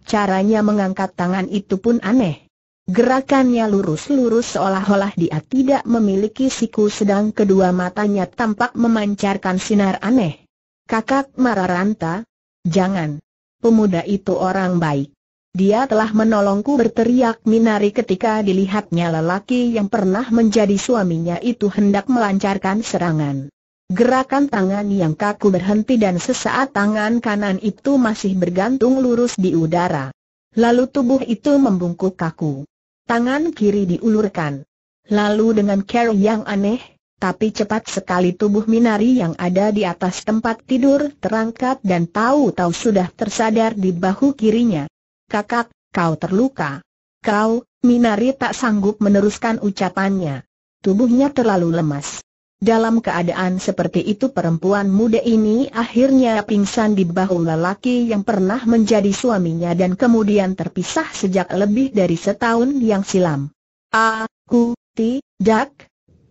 Caranya mengangkat tangan itu pun aneh. Gerakannya lurus-lurus seolah-olah dia tidak memiliki siku sedang kedua matanya tampak memancarkan sinar aneh. Kakak Mararanta? Jangan. Pemuda itu orang baik. Dia telah menolongku berteriak Minari ketika dilihatnya lelaki yang pernah menjadi suaminya itu hendak melancarkan serangan. Gerakan tangan yang kaku berhenti dan sesaat tangan kanan itu masih bergantung lurus di udara. Lalu tubuh itu membungkuk kaku. Tangan kiri diulurkan. Lalu dengan cara yang aneh, tapi cepat sekali tubuh Minari yang ada di atas tempat tidur terangkat dan tahu-tahu sudah tersadar di bahu kirinya kakak, kau terluka. Kau, Minari tak sanggup meneruskan ucapannya. Tubuhnya terlalu lemas. Dalam keadaan seperti itu perempuan muda ini akhirnya pingsan di bahu lelaki yang pernah menjadi suaminya dan kemudian terpisah sejak lebih dari setahun yang silam. Aku, tidak,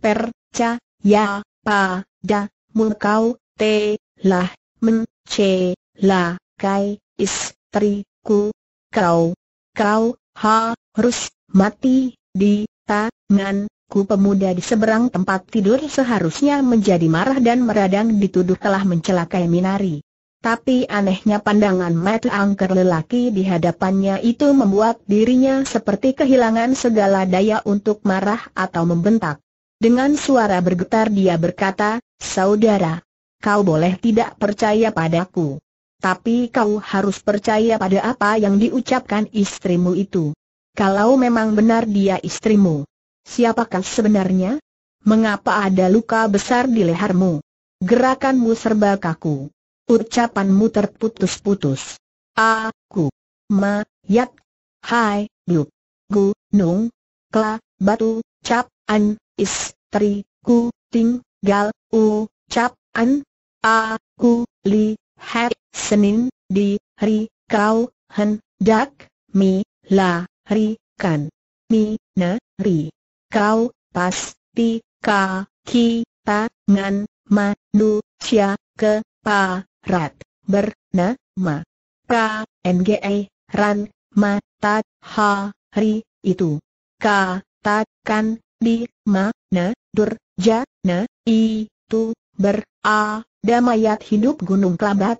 percaya, pada, mengkau, telah, kai, istriku Kau, kau, harus mati di tangan Ku pemuda di seberang tempat tidur seharusnya menjadi marah dan meradang dituduh telah mencelakai Minari. Tapi anehnya pandangan mata angker lelaki di hadapannya itu membuat dirinya seperti kehilangan segala daya untuk marah atau membentak. Dengan suara bergetar dia berkata, Saudara, kau boleh tidak percaya padaku tapi kau harus percaya pada apa yang diucapkan istrimu itu. Kalau memang benar dia istrimu, siapakah sebenarnya? Mengapa ada luka besar di lehermu? Gerakanmu serba kaku. Ucapanmu terputus-putus. Aku, ma, yat, hai, Bu, gu, nung, kla, batu, cap, an, is, tri, ku, ting, gal, u, cap, an, aku, li, hari Senin, di hari kau hendak mi la ri kan mi na ri kau pasti ka ki tangan manusia ke parat bernama pra nge ran Ha, hari itu katakan di mana durjana itu berada Damayat hidup Gunung Kelabat.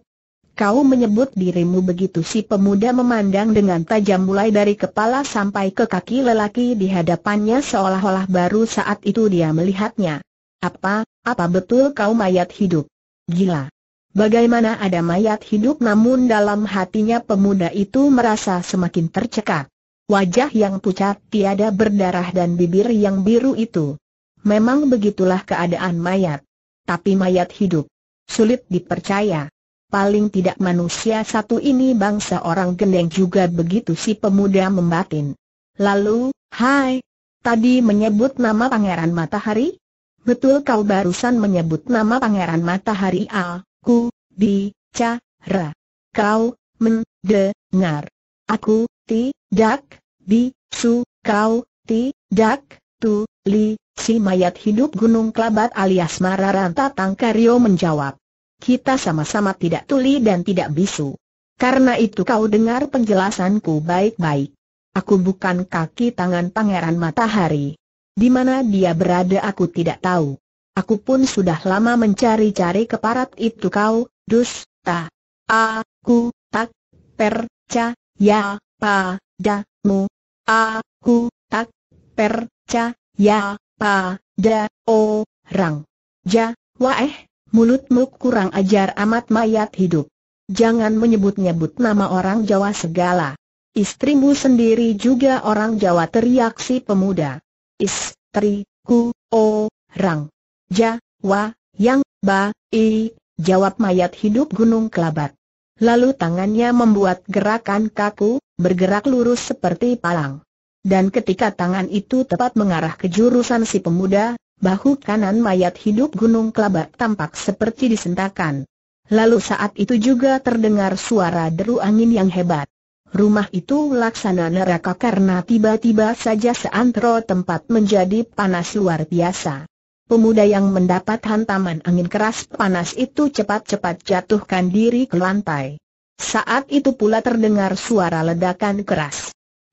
Kau menyebut dirimu begitu si pemuda memandang dengan tajam mulai dari kepala sampai ke kaki lelaki di hadapannya seolah-olah baru saat itu dia melihatnya. Apa, apa betul kau mayat hidup? Gila. Bagaimana ada mayat hidup namun dalam hatinya pemuda itu merasa semakin tercekat. Wajah yang pucat tiada berdarah dan bibir yang biru itu. Memang begitulah keadaan mayat. Tapi mayat hidup. Sulit dipercaya. Paling tidak manusia satu ini bangsa orang gendeng juga begitu si pemuda membatin. Lalu, hai, tadi menyebut nama Pangeran Matahari? Betul kau barusan menyebut nama Pangeran Matahari aku di, ca, ra. Kau, mendengar. Aku, tidak, bi, su, kau, tidak, tu, Li, si mayat hidup Gunung Kelabat alias Mararanta Tangkario menjawab. Kita sama-sama tidak tuli dan tidak bisu. Karena itu kau dengar penjelasanku baik-baik. Aku bukan kaki tangan Pangeran Matahari. Di mana dia berada aku tidak tahu. Aku pun sudah lama mencari-cari keparat itu kau, dusta. Aku, tak, percaya, padamu. Aku, tak, percaya Ya, pa, da, o, rang. Ja, eh, mulutmu kurang ajar amat mayat hidup. Jangan menyebut-nyebut nama orang Jawa segala. Istrimu sendiri juga orang Jawa teriak si pemuda. Istriku, ku, o, rang. Ja, wa, yang, ba, i, jawab mayat hidup Gunung Kelabat. Lalu tangannya membuat gerakan kaku, bergerak lurus seperti palang. Dan ketika tangan itu tepat mengarah ke jurusan si pemuda, bahu kanan mayat hidup Gunung kelabat tampak seperti disentakan. Lalu saat itu juga terdengar suara deru angin yang hebat. Rumah itu laksana neraka karena tiba-tiba saja seantero tempat menjadi panas luar biasa. Pemuda yang mendapat hantaman angin keras panas itu cepat-cepat jatuhkan diri ke lantai. Saat itu pula terdengar suara ledakan keras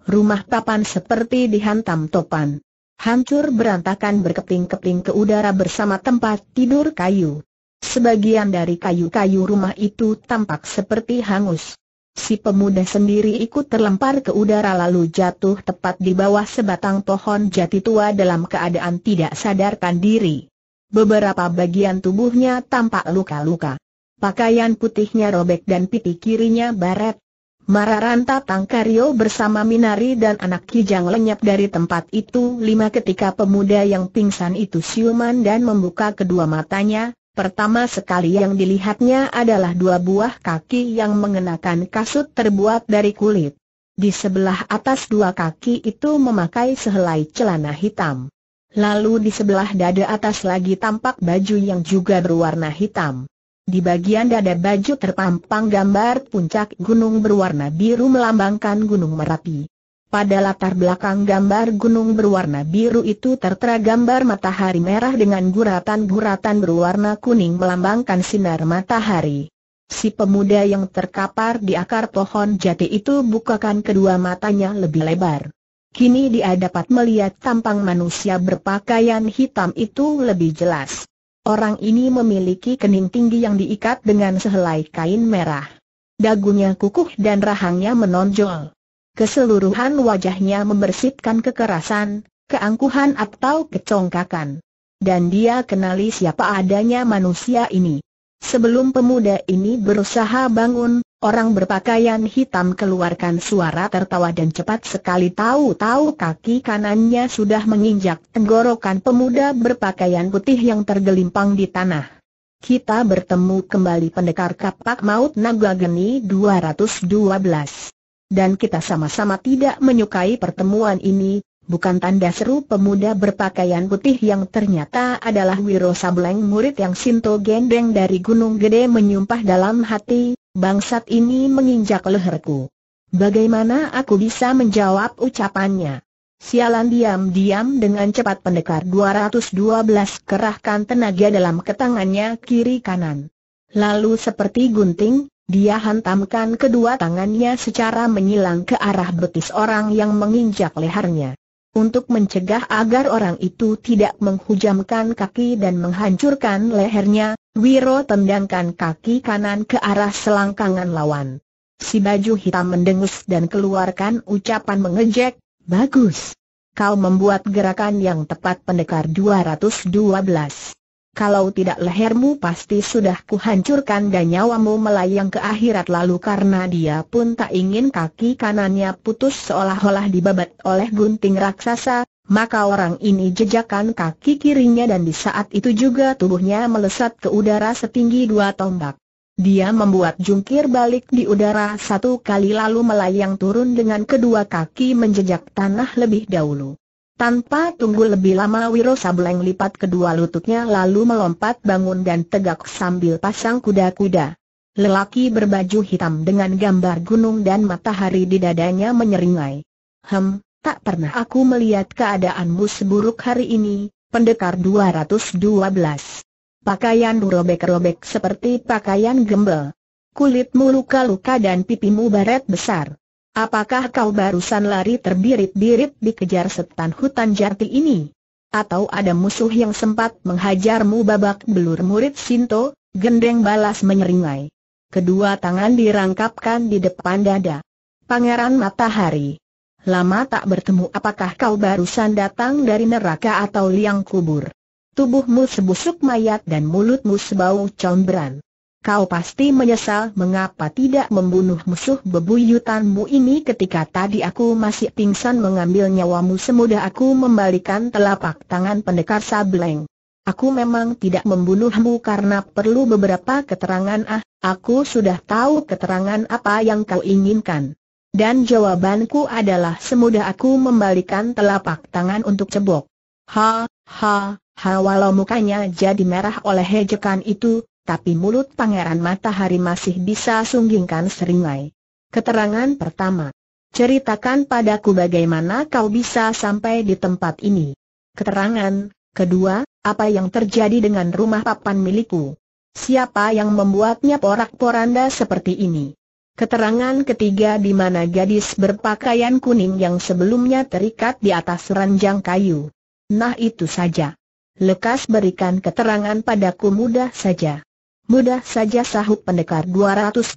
rumah papan seperti dihantam topan. Hancur berantakan berkeping-keping ke udara bersama tempat tidur kayu. Sebagian dari kayu-kayu rumah itu tampak seperti hangus. Si pemuda sendiri ikut terlempar ke udara lalu jatuh tepat di bawah sebatang pohon jati tua dalam keadaan tidak sadarkan diri. Beberapa bagian tubuhnya tampak luka-luka. Pakaian putihnya robek dan pipi kirinya baret, Mararanta Tangkario bersama Minari dan anak Kijang lenyap dari tempat itu lima ketika pemuda yang pingsan itu siuman dan membuka kedua matanya, Pertama sekali yang dilihatnya adalah dua buah kaki yang mengenakan kasut terbuat dari kulit. Di sebelah atas dua kaki itu memakai sehelai celana hitam. Lalu di sebelah dada atas lagi tampak baju yang juga berwarna hitam. Di bagian dada baju terpampang gambar puncak gunung berwarna biru melambangkan Gunung Merapi. Pada latar belakang gambar gunung berwarna biru itu tertera gambar matahari merah dengan guratan-guratan berwarna kuning melambangkan sinar matahari. Si pemuda yang terkapar di akar pohon jati itu bukakan kedua matanya lebih lebar. Kini dia dapat melihat tampang manusia berpakaian hitam itu lebih jelas. Orang ini memiliki kening tinggi yang diikat dengan sehelai kain merah. Dagunya kukuh dan rahangnya menonjol. Keseluruhan wajahnya membersihkan kekerasan, keangkuhan atau kecongkakan. Dan dia kenali siapa adanya manusia ini. Sebelum pemuda ini berusaha bangun, Orang berpakaian hitam keluarkan suara tertawa dan cepat sekali tahu-tahu kaki kanannya sudah menginjak tenggorokan pemuda berpakaian putih yang tergelimpang di tanah. Kita bertemu kembali pendekar kapak maut Naga Geni 212. Dan kita sama-sama tidak menyukai pertemuan ini, bukan tanda seru pemuda berpakaian putih yang ternyata adalah Wiro Sableng murid yang Sinto Gendeng dari Gunung Gede menyumpah dalam hati, bangsat ini menginjak leherku. Bagaimana aku bisa menjawab ucapannya? Sialan diam-diam dengan cepat pendekar 212 kerahkan tenaga dalam ketangannya kiri kanan. Lalu seperti gunting, dia hantamkan kedua tangannya secara menyilang ke arah betis orang yang menginjak lehernya untuk mencegah agar orang itu tidak menghujamkan kaki dan menghancurkan lehernya, Wiro tendangkan kaki kanan ke arah selangkangan lawan. Si baju hitam mendengus dan keluarkan ucapan mengejek, bagus. Kau membuat gerakan yang tepat pendekar 212 kalau tidak lehermu pasti sudah kuhancurkan dan nyawamu melayang ke akhirat lalu karena dia pun tak ingin kaki kanannya putus seolah-olah dibabat oleh gunting raksasa, maka orang ini jejakan kaki kirinya dan di saat itu juga tubuhnya melesat ke udara setinggi dua tombak. Dia membuat jungkir balik di udara satu kali lalu melayang turun dengan kedua kaki menjejak tanah lebih dahulu. Tanpa tunggu lebih lama Wiro Sableng lipat kedua lututnya lalu melompat bangun dan tegak sambil pasang kuda-kuda. Lelaki berbaju hitam dengan gambar gunung dan matahari di dadanya menyeringai. Hem, tak pernah aku melihat keadaanmu seburuk hari ini, pendekar 212. Pakaian robek-robek seperti pakaian gembel. Kulitmu luka-luka dan pipimu baret besar. Apakah kau barusan lari terbirit-birit dikejar setan hutan jati ini? Atau ada musuh yang sempat menghajarmu babak belur murid Sinto? Gendeng balas menyeringai. Kedua tangan dirangkapkan di depan dada. Pangeran Matahari. Lama tak bertemu apakah kau barusan datang dari neraka atau liang kubur? Tubuhmu sebusuk mayat dan mulutmu sebau combran. Kau pasti menyesal mengapa tidak membunuh musuh bebuyutanmu ini ketika tadi aku masih pingsan mengambil nyawamu semudah aku membalikan telapak tangan pendekar Sableng. Aku memang tidak membunuhmu karena perlu beberapa keterangan ah, aku sudah tahu keterangan apa yang kau inginkan. Dan jawabanku adalah semudah aku membalikan telapak tangan untuk cebok. Ha, ha, ha walau mukanya jadi merah oleh hejekan itu, tapi mulut Pangeran Matahari masih bisa sunggingkan seringai. Keterangan pertama. Ceritakan padaku bagaimana kau bisa sampai di tempat ini. Keterangan kedua, apa yang terjadi dengan rumah papan milikku? Siapa yang membuatnya porak-poranda seperti ini? Keterangan ketiga di mana gadis berpakaian kuning yang sebelumnya terikat di atas ranjang kayu. Nah itu saja. Lekas berikan keterangan padaku mudah saja. Mudah saja sahut pendekar 212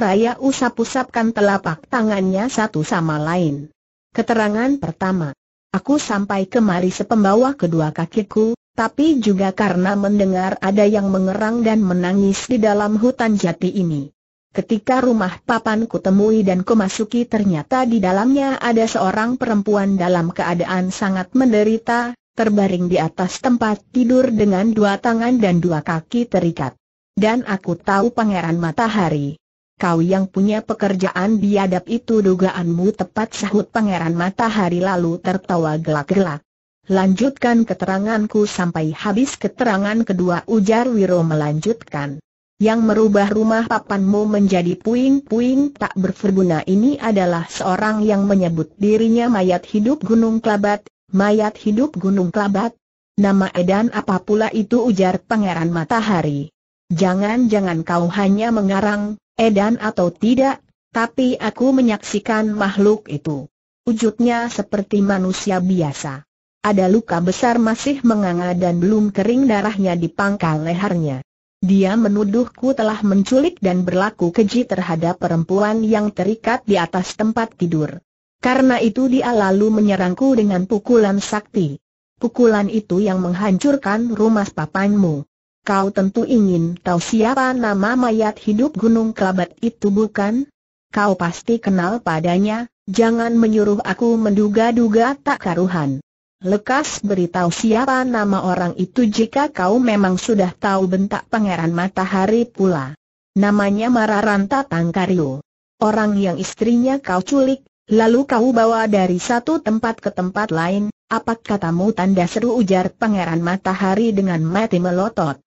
raya usap-usapkan telapak tangannya satu sama lain. Keterangan pertama. Aku sampai kemari sepembawa kedua kakiku, tapi juga karena mendengar ada yang mengerang dan menangis di dalam hutan jati ini. Ketika rumah papan kutemui dan kumasuki ternyata di dalamnya ada seorang perempuan dalam keadaan sangat menderita, terbaring di atas tempat tidur dengan dua tangan dan dua kaki terikat. Dan aku tahu Pangeran Matahari. Kau yang punya pekerjaan biadab itu dugaanmu tepat sahut Pangeran Matahari lalu tertawa gelak-gelak. Lanjutkan keteranganku sampai habis keterangan kedua ujar Wiro melanjutkan. Yang merubah rumah papanmu menjadi puing-puing tak berguna ini adalah seorang yang menyebut dirinya mayat hidup Gunung Kelabat, mayat hidup Gunung Kelabat. Nama Edan apa pula itu ujar Pangeran Matahari. Jangan-jangan kau hanya mengarang, edan eh, atau tidak, tapi aku menyaksikan makhluk itu. Wujudnya seperti manusia biasa. Ada luka besar masih menganga dan belum kering darahnya di pangkal lehernya. Dia menuduhku telah menculik dan berlaku keji terhadap perempuan yang terikat di atas tempat tidur. Karena itu dia lalu menyerangku dengan pukulan sakti. Pukulan itu yang menghancurkan rumah papanmu kau tentu ingin tahu siapa nama mayat hidup Gunung Kelabat itu bukan? Kau pasti kenal padanya, jangan menyuruh aku menduga-duga tak karuhan. Lekas beritahu siapa nama orang itu jika kau memang sudah tahu bentak Pangeran Matahari pula. Namanya Mararanta Tangkario. Orang yang istrinya kau culik, lalu kau bawa dari satu tempat ke tempat lain, apa katamu tanda seru ujar Pangeran Matahari dengan mati melotot.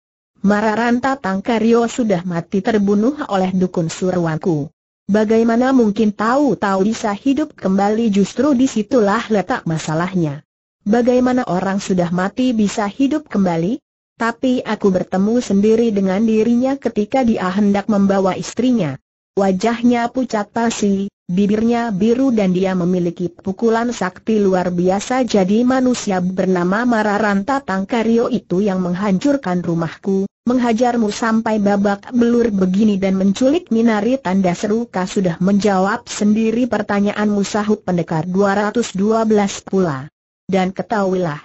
Mararanta Tangkario sudah mati terbunuh oleh dukun surwanku. Bagaimana mungkin tahu-tahu bisa hidup kembali justru disitulah letak masalahnya. Bagaimana orang sudah mati bisa hidup kembali? Tapi aku bertemu sendiri dengan dirinya ketika dia hendak membawa istrinya. Wajahnya pucat pasi, bibirnya biru dan dia memiliki pukulan sakti luar biasa jadi manusia bernama Mararanta Tangkario itu yang menghancurkan rumahku, menghajarmu sampai babak belur begini dan menculik Minari tanda seru kah sudah menjawab sendiri pertanyaanmu sahut pendekar 212 pula. Dan ketahuilah,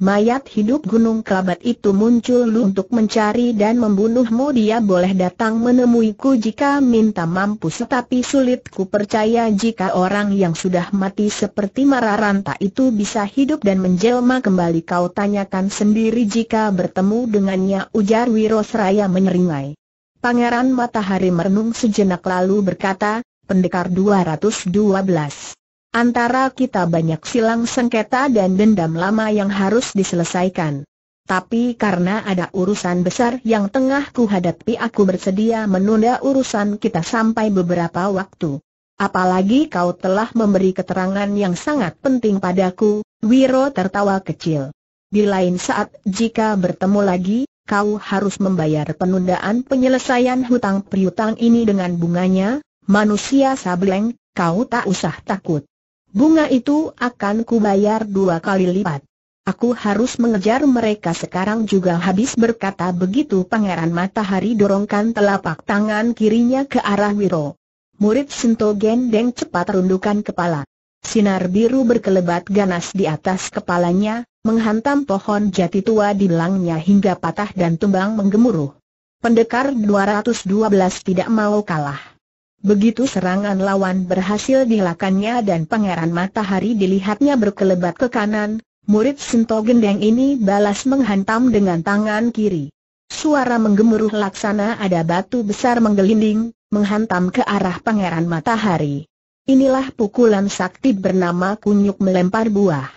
Mayat hidup Gunung Kelabat itu muncul untuk mencari dan membunuhmu Dia boleh datang menemuiku jika minta mampu Tetapi sulit ku percaya jika orang yang sudah mati seperti Mararanta itu bisa hidup dan menjelma kembali Kau tanyakan sendiri jika bertemu dengannya ujar Wirosraya menyeringai Pangeran Matahari merenung sejenak lalu berkata, Pendekar 212 Antara kita banyak silang sengketa dan dendam lama yang harus diselesaikan. Tapi karena ada urusan besar yang tengah kuhadapi aku bersedia menunda urusan kita sampai beberapa waktu. Apalagi kau telah memberi keterangan yang sangat penting padaku, Wiro tertawa kecil. Di lain saat jika bertemu lagi, kau harus membayar penundaan penyelesaian hutang priutang ini dengan bunganya, manusia sableng, kau tak usah takut. Bunga itu akan kubayar dua kali lipat. Aku harus mengejar mereka sekarang juga habis berkata begitu Pangeran Matahari dorongkan telapak tangan kirinya ke arah Wiro. Murid Sinto Gendeng cepat rundukan kepala. Sinar biru berkelebat ganas di atas kepalanya, menghantam pohon jati tua di belangnya hingga patah dan tumbang menggemuruh. Pendekar 212 tidak mau kalah. Begitu serangan lawan berhasil dilakannya dan Pangeran Matahari dilihatnya berkelebat ke kanan, murid Sento Gendeng ini balas menghantam dengan tangan kiri. Suara menggemuruh laksana ada batu besar menggelinding, menghantam ke arah Pangeran Matahari. Inilah pukulan sakti bernama kunyuk melempar buah.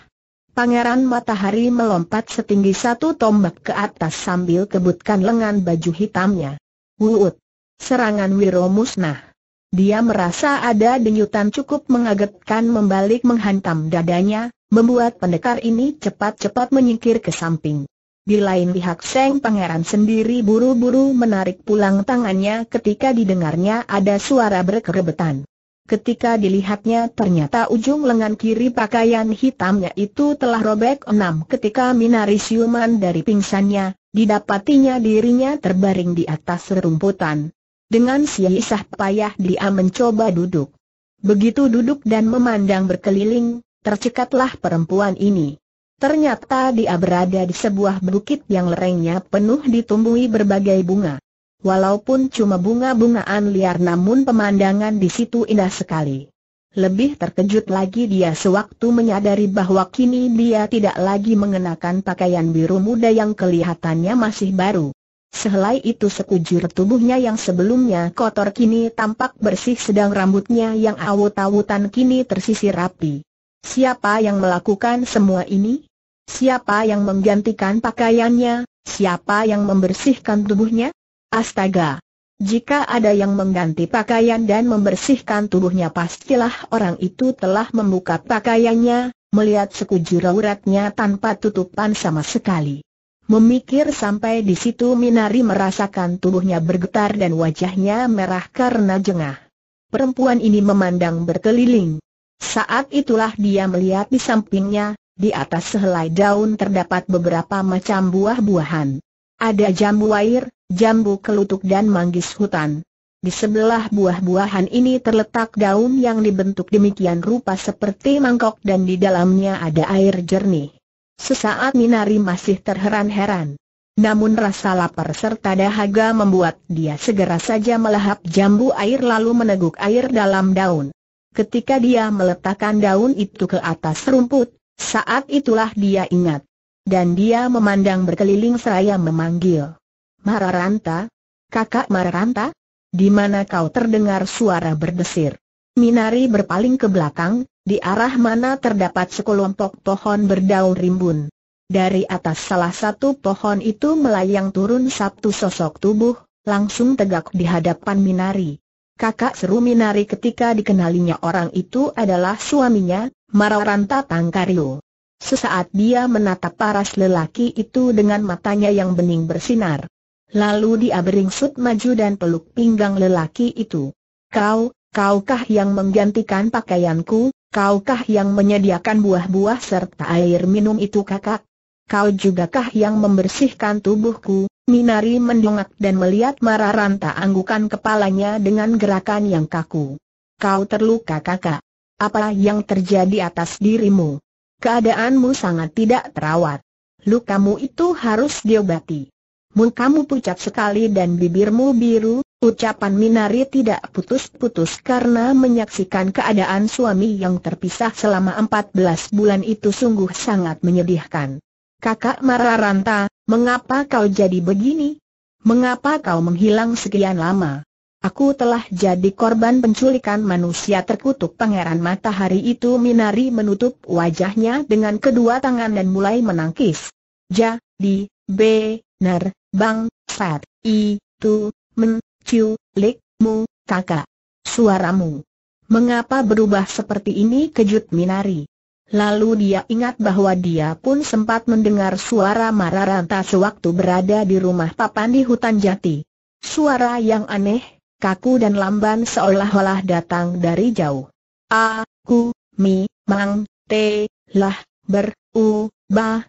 Pangeran Matahari melompat setinggi satu tombak ke atas sambil kebutkan lengan baju hitamnya. Wuut! Serangan Wiro musnah. Dia merasa ada denyutan cukup mengagetkan membalik menghantam dadanya, membuat pendekar ini cepat-cepat menyingkir ke samping. Di lain pihak Seng Pangeran sendiri buru-buru menarik pulang tangannya ketika didengarnya ada suara berkerebetan. Ketika dilihatnya ternyata ujung lengan kiri pakaian hitamnya itu telah robek enam ketika Minari siuman dari pingsannya, didapatinya dirinya terbaring di atas rumputan. Dengan siisah payah dia mencoba duduk. Begitu duduk dan memandang berkeliling, tercekatlah perempuan ini. Ternyata dia berada di sebuah bukit yang lerengnya penuh ditumbuhi berbagai bunga. Walaupun cuma bunga-bungaan liar namun pemandangan di situ indah sekali. Lebih terkejut lagi dia sewaktu menyadari bahwa kini dia tidak lagi mengenakan pakaian biru muda yang kelihatannya masih baru. Sehelai itu sekujur tubuhnya yang sebelumnya kotor kini tampak bersih sedang rambutnya yang awut-awutan kini tersisir rapi. Siapa yang melakukan semua ini? Siapa yang menggantikan pakaiannya? Siapa yang membersihkan tubuhnya? Astaga! Jika ada yang mengganti pakaian dan membersihkan tubuhnya pastilah orang itu telah membuka pakaiannya, melihat sekujur auratnya tanpa tutupan sama sekali. Memikir sampai di situ Minari merasakan tubuhnya bergetar dan wajahnya merah karena jengah. Perempuan ini memandang berkeliling. Saat itulah dia melihat di sampingnya, di atas sehelai daun terdapat beberapa macam buah-buahan. Ada jambu air, jambu kelutuk dan manggis hutan. Di sebelah buah-buahan ini terletak daun yang dibentuk demikian rupa seperti mangkok dan di dalamnya ada air jernih. Sesaat Minari masih terheran-heran. Namun rasa lapar serta dahaga membuat dia segera saja melahap jambu air lalu meneguk air dalam daun. Ketika dia meletakkan daun itu ke atas rumput, saat itulah dia ingat. Dan dia memandang berkeliling seraya memanggil. Mararanta? Kakak Mararanta? Di mana kau terdengar suara berdesir? Minari berpaling ke belakang, di arah mana terdapat sekelompok pohon berdaun rimbun. Dari atas salah satu pohon itu melayang turun satu sosok tubuh, langsung tegak di hadapan Minari. Kakak seru Minari ketika dikenalinya orang itu adalah suaminya, Mararanta Tangkario. Sesaat dia menatap paras lelaki itu dengan matanya yang bening bersinar. Lalu dia beringsut maju dan peluk pinggang lelaki itu. Kau, kaukah yang menggantikan pakaianku, kaukah yang menyediakan buah-buah serta air minum itu kakak? Kau jugakah yang membersihkan tubuhku? Minari mendongak dan melihat Mararanta anggukan kepalanya dengan gerakan yang kaku. Kau terluka kakak. Apa yang terjadi atas dirimu? Keadaanmu sangat tidak terawat. Lukamu itu harus diobati. Mukamu pucat sekali dan bibirmu biru, Ucapan Minari tidak putus-putus karena menyaksikan keadaan suami yang terpisah selama 14 bulan itu sungguh sangat menyedihkan. Kakak Mararanta, mengapa kau jadi begini? Mengapa kau menghilang sekian lama? Aku telah jadi korban penculikan manusia terkutuk pangeran matahari itu Minari menutup wajahnya dengan kedua tangan dan mulai menangkis. Ja, di, be, ner, bang, sat, i, tu, men, Ciu, Lik, Mu, kakak. Suaramu. Mengapa berubah seperti ini kejut Minari? Lalu dia ingat bahwa dia pun sempat mendengar suara Mararanta sewaktu berada di rumah papan di hutan jati. Suara yang aneh, kaku dan lamban seolah-olah datang dari jauh. Aku, mi, mang, te, lah, ber, u, ba,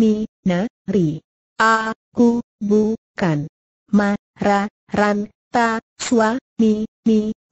mi, ne, ri. Aku, bukan. Ma, ra, ran, kata, sua, mi,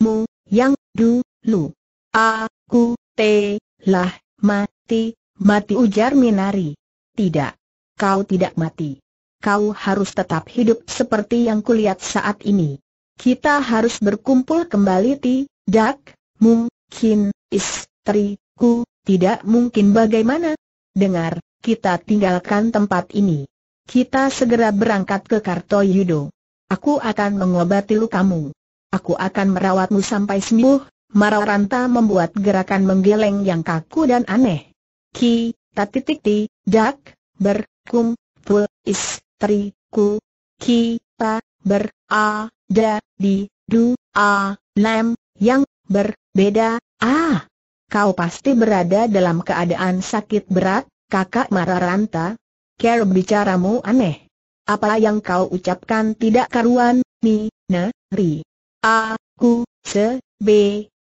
mu, yang, dulu Aku, telah mati, mati ujar Minari. Tidak. Kau tidak mati. Kau harus tetap hidup seperti yang kulihat saat ini. Kita harus berkumpul kembali ti, dak, mungkin, istriku, tidak mungkin bagaimana? Dengar, kita tinggalkan tempat ini. Kita segera berangkat ke Kartoyudo. Aku akan mengobati lukamu. Aku akan merawatmu sampai sembuh. Mararanta membuat gerakan menggeleng yang kaku dan aneh. Ki, tatitik ti, dak, ber, kum, pu, is, tri, ku, ki, ta, ber, a, da, di, du, a, lem, yang, berbeda, ah. Kau pasti berada dalam keadaan sakit berat, kakak Mararanta. Care bicaramu aneh. Apa yang kau ucapkan tidak karuan, ni, ne, ri. A, ku, se, b,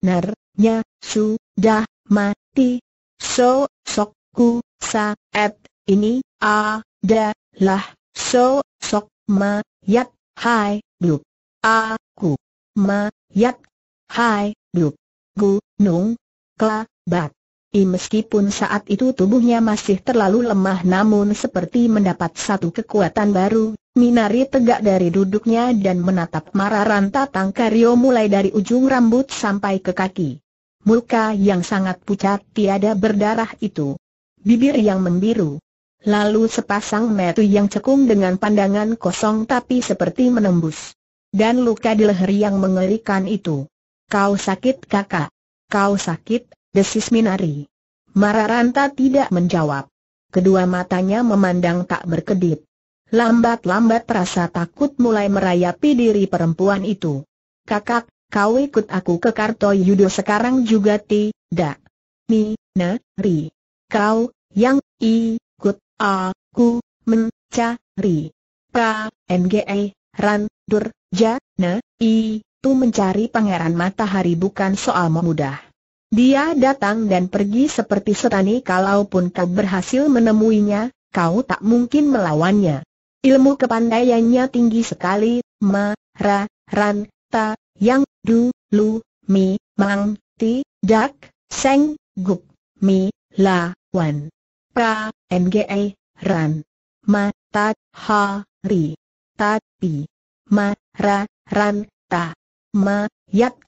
ner, nya, su, dah, mati. So, sok, ku, sa, et, ini, a, da, lah, so, sok, ma, yat, hai, bluk. A, ku, ma, yat, hai, nung, Gunung, kelabat. I meskipun saat itu tubuhnya masih terlalu lemah namun seperti mendapat satu kekuatan baru, Minari tegak dari duduknya dan menatap mararan Tatang Karyo mulai dari ujung rambut sampai ke kaki. Muka yang sangat pucat tiada berdarah itu. Bibir yang membiru. Lalu sepasang metu yang cekung dengan pandangan kosong tapi seperti menembus. Dan luka di leher yang mengerikan itu. Kau sakit kakak. Kau sakit, Desis Minari. Mararanta tidak menjawab. Kedua matanya memandang tak berkedip. Lambat-lambat rasa takut mulai merayapi diri perempuan itu. Kakak, kau ikut aku ke Karto Yudo sekarang juga tidak. Ni, na, ri. Kau, yang, ikut, aku, mencari. Pra, nge, ran, dur, ja, na, i, tu mencari pangeran matahari bukan soal memudah. Dia datang dan pergi seperti setani kalaupun kau berhasil menemuinya, kau tak mungkin melawannya. Ilmu kepandaiannya tinggi sekali, ma, ra, ran, ta, yang, du, lu, mi, mang, ti, dak, seng, guk, mi, la, wan. Pra, nge, ran. Ma, ta, ha, ri. Ta, pi. Ma, ra, ran, ta. Ma, yat.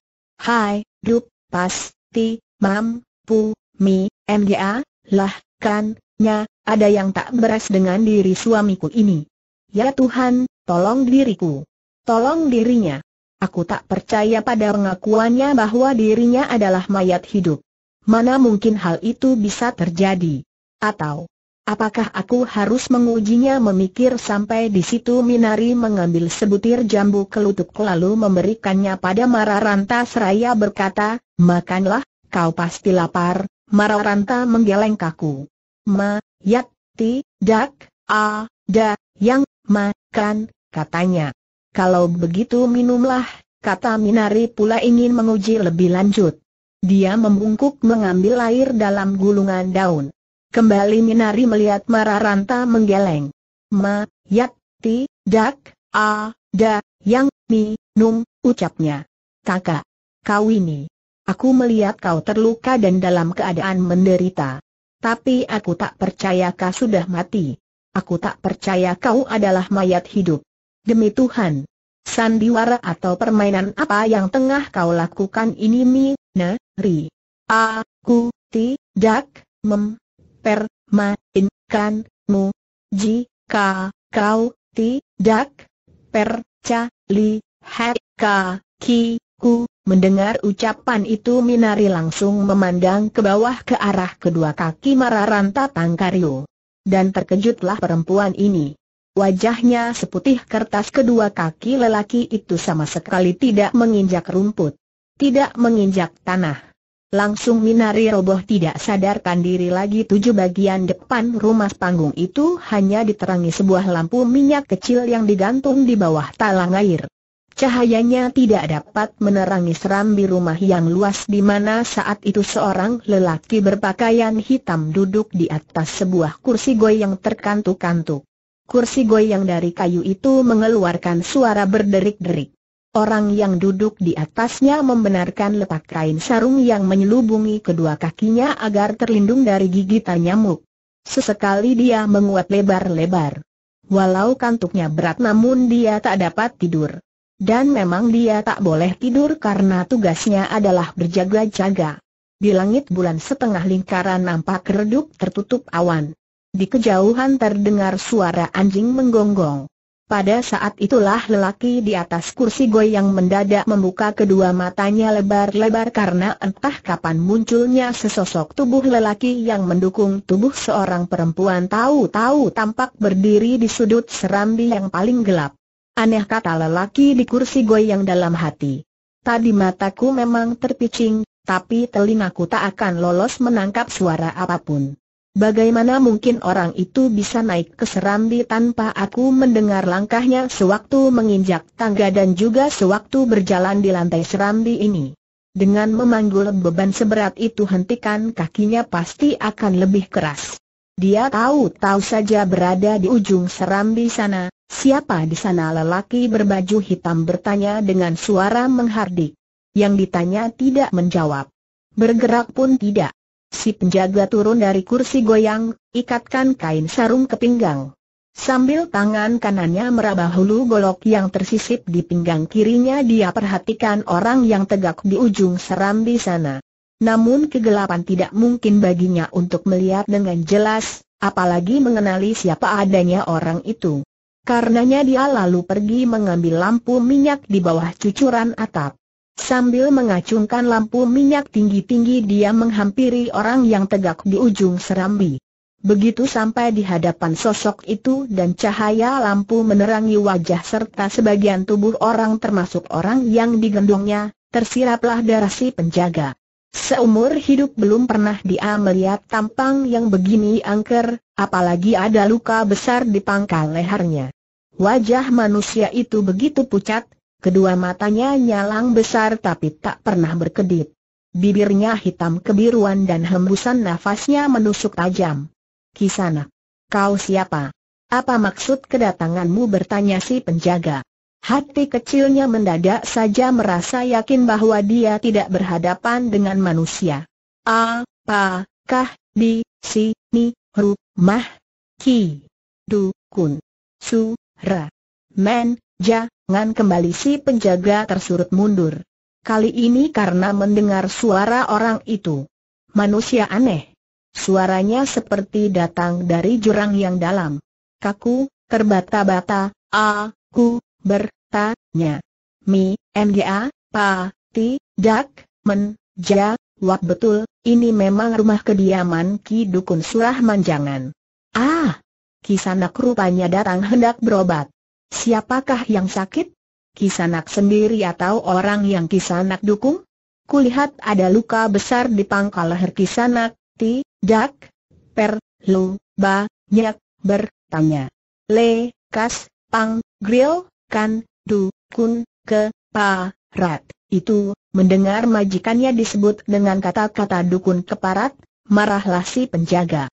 Hai, du, pas, Ti, Mam, Pu, Mi, MGA, Lah, Kan, Nya, ada yang tak beres dengan diri suamiku ini. Ya Tuhan, tolong diriku. Tolong dirinya. Aku tak percaya pada pengakuannya bahwa dirinya adalah mayat hidup. Mana mungkin hal itu bisa terjadi? Atau, apakah aku harus mengujinya memikir sampai di situ Minari mengambil sebutir jambu kelutuk lalu memberikannya pada Mararanta seraya berkata, Makanlah, kau pasti lapar, marah Ranta menggeleng kaku. Ma, yak, ti, dak, a, da, yang, makan, katanya. Kalau begitu minumlah, kata Minari pula ingin menguji lebih lanjut. Dia membungkuk mengambil air dalam gulungan daun. Kembali Minari melihat Mararanta menggeleng. Ma, yak, ti, dak, a, da, yang, minum, ucapnya. Kakak, kau ini. Aku melihat kau terluka dan dalam keadaan menderita. Tapi aku tak percaya kau sudah mati. Aku tak percaya kau adalah mayat hidup. Demi Tuhan. Sandiwara atau permainan apa yang tengah kau lakukan ini mi, ne, ri. A, ku, ti, dak, mem, per, ma, in, kan, mu. Ji, ka, kau, ti, dak, per, ca, li, he, ka, ki, Ku, mendengar ucapan itu Minari langsung memandang ke bawah ke arah kedua kaki Mararanta Tangkario. Dan terkejutlah perempuan ini. Wajahnya seputih kertas kedua kaki lelaki itu sama sekali tidak menginjak rumput. Tidak menginjak tanah. Langsung Minari roboh tidak sadarkan diri lagi tujuh bagian depan rumah panggung itu hanya diterangi sebuah lampu minyak kecil yang digantung di bawah talang air. Cahayanya tidak dapat menerangi serambi rumah yang luas di mana saat itu seorang lelaki berpakaian hitam duduk di atas sebuah kursi goyang terkantuk-kantuk. Kursi goyang dari kayu itu mengeluarkan suara berderik-derik. Orang yang duduk di atasnya membenarkan letak kain sarung yang menyelubungi kedua kakinya agar terlindung dari gigitan nyamuk. Sesekali dia menguat lebar-lebar. Walau kantuknya berat namun dia tak dapat tidur. Dan memang dia tak boleh tidur karena tugasnya adalah berjaga-jaga. Di langit bulan setengah lingkaran nampak redup tertutup awan. Di kejauhan terdengar suara anjing menggonggong. Pada saat itulah lelaki di atas kursi goyang mendadak membuka kedua matanya lebar-lebar karena entah kapan munculnya sesosok tubuh lelaki yang mendukung tubuh seorang perempuan tahu-tahu tampak berdiri di sudut serambi yang paling gelap. Aneh kata lelaki di kursi goyang dalam hati. Tadi mataku memang terpicing, tapi telingaku tak akan lolos menangkap suara apapun. Bagaimana mungkin orang itu bisa naik ke serambi tanpa aku mendengar langkahnya sewaktu menginjak tangga dan juga sewaktu berjalan di lantai serambi ini? Dengan memanggul beban seberat itu hentikan kakinya pasti akan lebih keras. Dia tahu-tahu saja berada di ujung serambi sana, Siapa di sana lelaki berbaju hitam bertanya dengan suara menghardik. Yang ditanya tidak menjawab. Bergerak pun tidak. Si penjaga turun dari kursi goyang, ikatkan kain sarung ke pinggang. Sambil tangan kanannya meraba hulu golok yang tersisip di pinggang kirinya dia perhatikan orang yang tegak di ujung seram di sana. Namun kegelapan tidak mungkin baginya untuk melihat dengan jelas, apalagi mengenali siapa adanya orang itu. Karenanya dia lalu pergi mengambil lampu minyak di bawah cucuran atap. Sambil mengacungkan lampu minyak tinggi-tinggi dia menghampiri orang yang tegak di ujung serambi. Begitu sampai di hadapan sosok itu dan cahaya lampu menerangi wajah serta sebagian tubuh orang termasuk orang yang digendongnya, tersiraplah darah si penjaga. Seumur hidup belum pernah dia melihat tampang yang begini angker, apalagi ada luka besar di pangkal lehernya. Wajah manusia itu begitu pucat, kedua matanya nyalang besar tapi tak pernah berkedip. Bibirnya hitam kebiruan dan hembusan nafasnya menusuk tajam. Kisana, kau siapa? Apa maksud kedatanganmu bertanya si penjaga? Hati kecilnya mendadak saja merasa yakin bahwa dia tidak berhadapan dengan manusia. Apakah di, si, ni, ki, du, su, Ra. Men, jangan kembali si penjaga tersurut mundur. Kali ini karena mendengar suara orang itu. Manusia aneh. Suaranya seperti datang dari jurang yang dalam. Kaku, terbata-bata, aku, bertanya. Mi, MGA, pa, ti, dak, men, ja, wak betul, ini memang rumah kediaman Ki Dukun Surah Manjangan. Ah, Kisanak rupanya datang hendak berobat. Siapakah yang sakit? Kisanak sendiri atau orang yang Kisanak dukung? Kulihat ada luka besar di pangkal leher Kisanak, ti, dak, per, lu, ba, nyak, bertanya. Le, kas, pang, grill, kan, du, kun, ke, pa, rat. Itu, mendengar majikannya disebut dengan kata-kata dukun keparat, marahlah si penjaga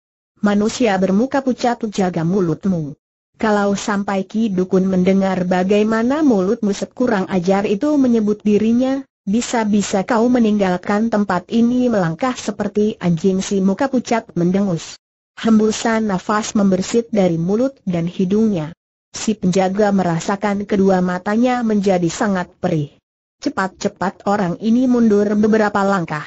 manusia bermuka pucat jaga mulutmu. Kalau sampai Ki Dukun mendengar bagaimana mulutmu sekurang ajar itu menyebut dirinya, bisa-bisa kau meninggalkan tempat ini melangkah seperti anjing si muka pucat mendengus. Hembusan nafas membersit dari mulut dan hidungnya. Si penjaga merasakan kedua matanya menjadi sangat perih. Cepat-cepat orang ini mundur beberapa langkah.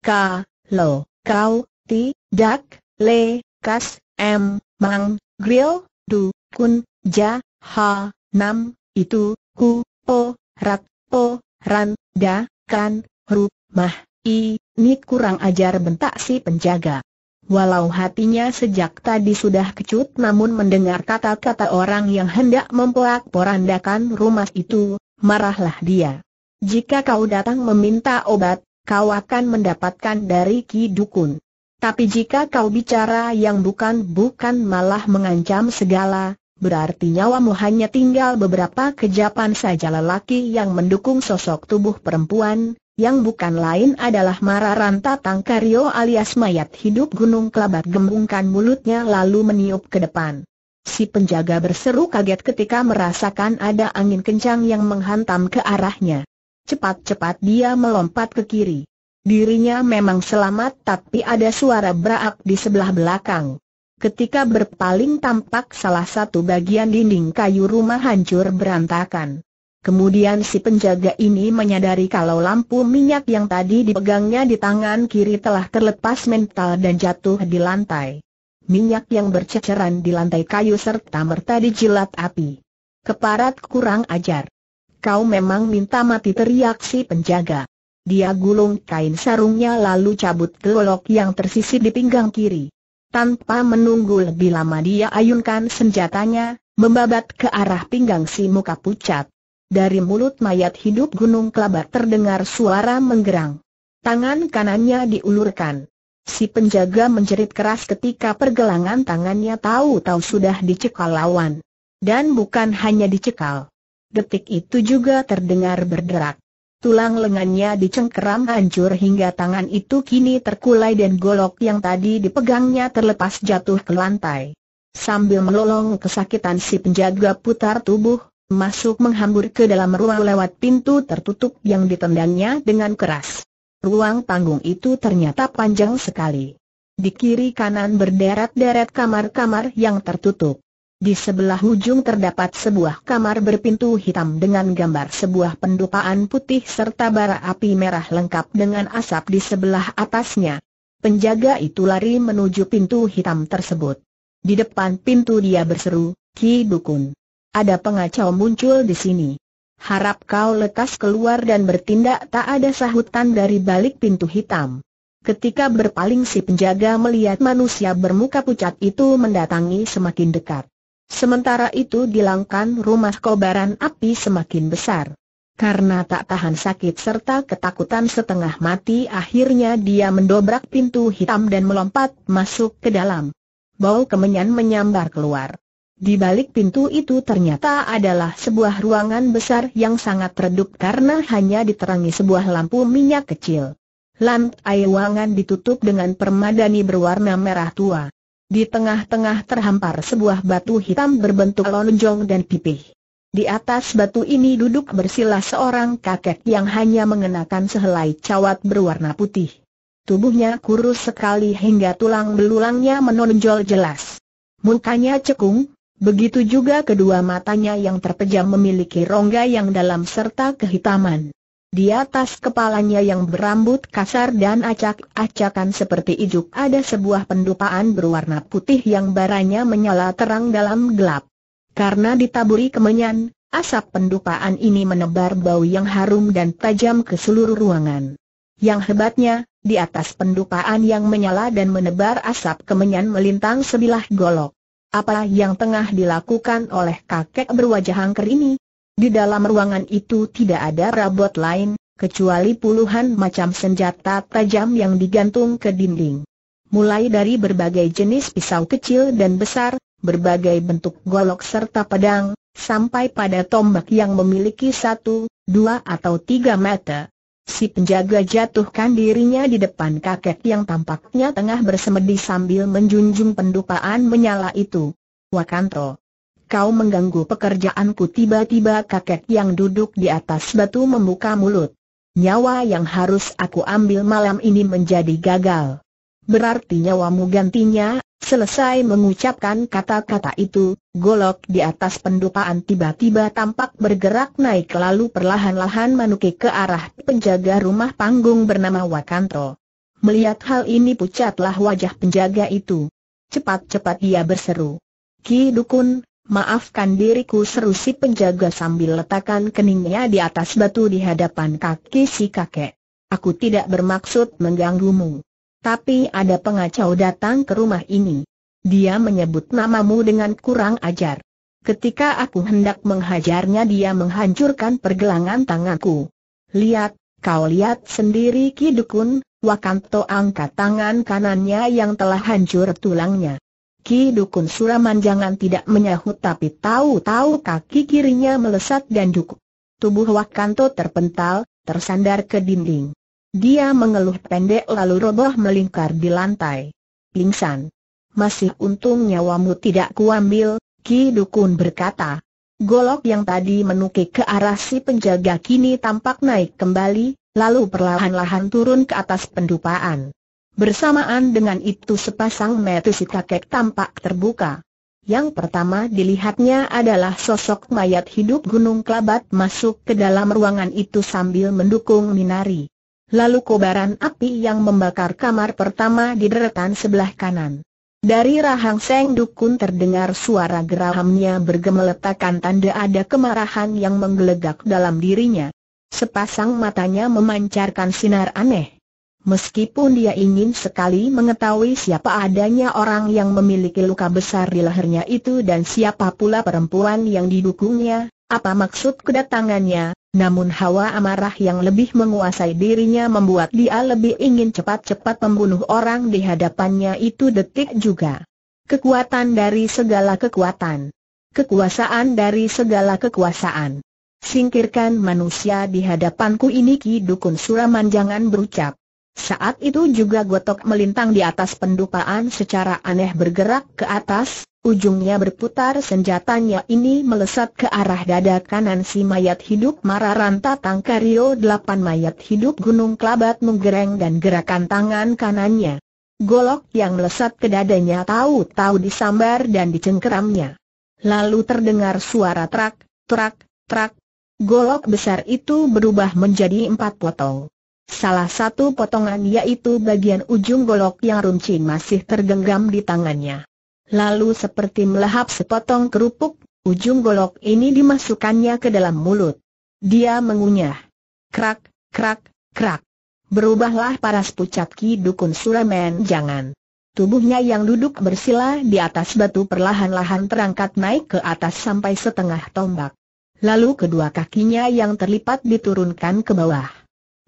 Ka, lo, kau, ti, dak, le, Kas, M, Mang, Grill, Du, Kun, Ja, Ha, Nam, Itu, Ku, Po, Rak, Po, Ran, Da, Kan, Ru, Mah, I, Ni kurang ajar bentak si penjaga. Walau hatinya sejak tadi sudah kecut namun mendengar kata-kata orang yang hendak memporak-porandakan rumah itu, marahlah dia. Jika kau datang meminta obat, kau akan mendapatkan dari Ki Dukun. Tapi jika kau bicara yang bukan-bukan malah mengancam segala, berarti nyawamu hanya tinggal beberapa kejapan saja lelaki yang mendukung sosok tubuh perempuan, yang bukan lain adalah Mararanta Tangkario alias mayat hidup Gunung Kelabat gembungkan mulutnya lalu meniup ke depan. Si penjaga berseru kaget ketika merasakan ada angin kencang yang menghantam ke arahnya. Cepat-cepat dia melompat ke kiri. Dirinya memang selamat tapi ada suara beraak di sebelah belakang. Ketika berpaling tampak salah satu bagian dinding kayu rumah hancur berantakan. Kemudian si penjaga ini menyadari kalau lampu minyak yang tadi dipegangnya di tangan kiri telah terlepas mental dan jatuh di lantai. Minyak yang berceceran di lantai kayu serta merta dijilat api. Keparat kurang ajar. Kau memang minta mati teriak si penjaga. Dia gulung kain sarungnya lalu cabut golok yang tersisip di pinggang kiri. Tanpa menunggu lebih lama dia ayunkan senjatanya, membabat ke arah pinggang si muka pucat. Dari mulut mayat hidup gunung kelabat terdengar suara menggerang. Tangan kanannya diulurkan. Si penjaga menjerit keras ketika pergelangan tangannya tahu-tahu sudah dicekal lawan. Dan bukan hanya dicekal. Detik itu juga terdengar berderak. Tulang lengannya dicengkeram hancur hingga tangan itu kini terkulai dan golok yang tadi dipegangnya terlepas jatuh ke lantai. Sambil melolong kesakitan si penjaga putar tubuh, masuk menghambur ke dalam ruang lewat pintu tertutup yang ditendangnya dengan keras. Ruang panggung itu ternyata panjang sekali. Di kiri kanan berderet-deret kamar-kamar yang tertutup. Di sebelah ujung terdapat sebuah kamar berpintu hitam dengan gambar sebuah pendupaan putih serta bara api merah lengkap dengan asap di sebelah atasnya. Penjaga itu lari menuju pintu hitam tersebut. Di depan pintu dia berseru, Ki Dukun. Ada pengacau muncul di sini. Harap kau lekas keluar dan bertindak tak ada sahutan dari balik pintu hitam. Ketika berpaling si penjaga melihat manusia bermuka pucat itu mendatangi semakin dekat. Sementara itu di langkan rumah kobaran api semakin besar. Karena tak tahan sakit serta ketakutan setengah mati akhirnya dia mendobrak pintu hitam dan melompat masuk ke dalam. Bau kemenyan menyambar keluar. Di balik pintu itu ternyata adalah sebuah ruangan besar yang sangat redup karena hanya diterangi sebuah lampu minyak kecil. Lantai ruangan ditutup dengan permadani berwarna merah tua. Di tengah-tengah terhampar sebuah batu hitam berbentuk lonjong dan pipih. Di atas batu ini duduk bersila seorang kakek yang hanya mengenakan sehelai cawat berwarna putih. Tubuhnya kurus sekali hingga tulang belulangnya menonjol jelas. Mukanya cekung, begitu juga kedua matanya yang terpejam memiliki rongga yang dalam serta kehitaman. Di atas kepalanya yang berambut kasar dan acak-acakan seperti ijuk ada sebuah pendupaan berwarna putih yang baranya menyala terang dalam gelap. Karena ditaburi kemenyan, asap pendupaan ini menebar bau yang harum dan tajam ke seluruh ruangan. Yang hebatnya, di atas pendupaan yang menyala dan menebar asap kemenyan melintang sebilah golok. Apa yang tengah dilakukan oleh kakek berwajah angker ini? Di dalam ruangan itu tidak ada rabot lain, kecuali puluhan macam senjata tajam yang digantung ke dinding. Mulai dari berbagai jenis pisau kecil dan besar, berbagai bentuk golok serta pedang, sampai pada tombak yang memiliki satu, dua atau tiga mata. Si penjaga jatuhkan dirinya di depan kakek yang tampaknya tengah bersemedi sambil menjunjung pendupaan menyala itu. Wakanto kau mengganggu pekerjaanku tiba-tiba kakek yang duduk di atas batu membuka mulut. Nyawa yang harus aku ambil malam ini menjadi gagal. Berarti nyawamu gantinya, selesai mengucapkan kata-kata itu, golok di atas pendupaan tiba-tiba tampak bergerak naik lalu perlahan-lahan menukik ke arah penjaga rumah panggung bernama Wakanto. Melihat hal ini pucatlah wajah penjaga itu. Cepat-cepat ia berseru. Ki Dukun, Maafkan diriku seru si penjaga sambil letakkan keningnya di atas batu di hadapan kaki si kakek. Aku tidak bermaksud mengganggumu. Tapi ada pengacau datang ke rumah ini. Dia menyebut namamu dengan kurang ajar. Ketika aku hendak menghajarnya dia menghancurkan pergelangan tanganku. Lihat, kau lihat sendiri Kidukun, Wakanto angkat tangan kanannya yang telah hancur tulangnya. Ki Dukun Suraman jangan tidak menyahut tapi tahu-tahu kaki kirinya melesat dan juk. Tubuh Wakanto terpental, tersandar ke dinding. Dia mengeluh pendek lalu roboh melingkar di lantai. Pingsan. Masih untung nyawamu tidak kuambil, Ki Dukun berkata. Golok yang tadi menukik ke arah si penjaga kini tampak naik kembali, lalu perlahan-lahan turun ke atas pendupaan. Bersamaan dengan itu sepasang mata si kakek tampak terbuka. Yang pertama dilihatnya adalah sosok mayat hidup Gunung Kelabat masuk ke dalam ruangan itu sambil mendukung Minari. Lalu kobaran api yang membakar kamar pertama di deretan sebelah kanan. Dari rahang Seng Dukun terdengar suara gerahamnya bergemeletakan tanda ada kemarahan yang menggelegak dalam dirinya. Sepasang matanya memancarkan sinar aneh. Meskipun dia ingin sekali mengetahui siapa adanya orang yang memiliki luka besar di lehernya itu dan siapa pula perempuan yang didukungnya, apa maksud kedatangannya, namun hawa amarah yang lebih menguasai dirinya membuat dia lebih ingin cepat-cepat membunuh orang di hadapannya itu detik juga. Kekuatan dari segala kekuatan. Kekuasaan dari segala kekuasaan. Singkirkan manusia di hadapanku ini Ki Dukun Suraman jangan berucap. Saat itu juga gotok melintang di atas pendupaan secara aneh bergerak ke atas, ujungnya berputar senjatanya ini melesat ke arah dada kanan si mayat hidup Mararanta Tangkario delapan mayat hidup Gunung Kelabat menggereng dan gerakan tangan kanannya. Golok yang melesat ke dadanya tahu-tahu disambar dan dicengkeramnya. Lalu terdengar suara trak, trak, trak. Golok besar itu berubah menjadi empat potong. Salah satu potongan yaitu bagian ujung golok yang runcing masih tergenggam di tangannya. Lalu seperti melahap sepotong kerupuk, ujung golok ini dimasukkannya ke dalam mulut. Dia mengunyah. Krak, krak, krak. Berubahlah paras pucat Ki Dukun Suleman jangan. Tubuhnya yang duduk bersila di atas batu perlahan-lahan terangkat naik ke atas sampai setengah tombak. Lalu kedua kakinya yang terlipat diturunkan ke bawah.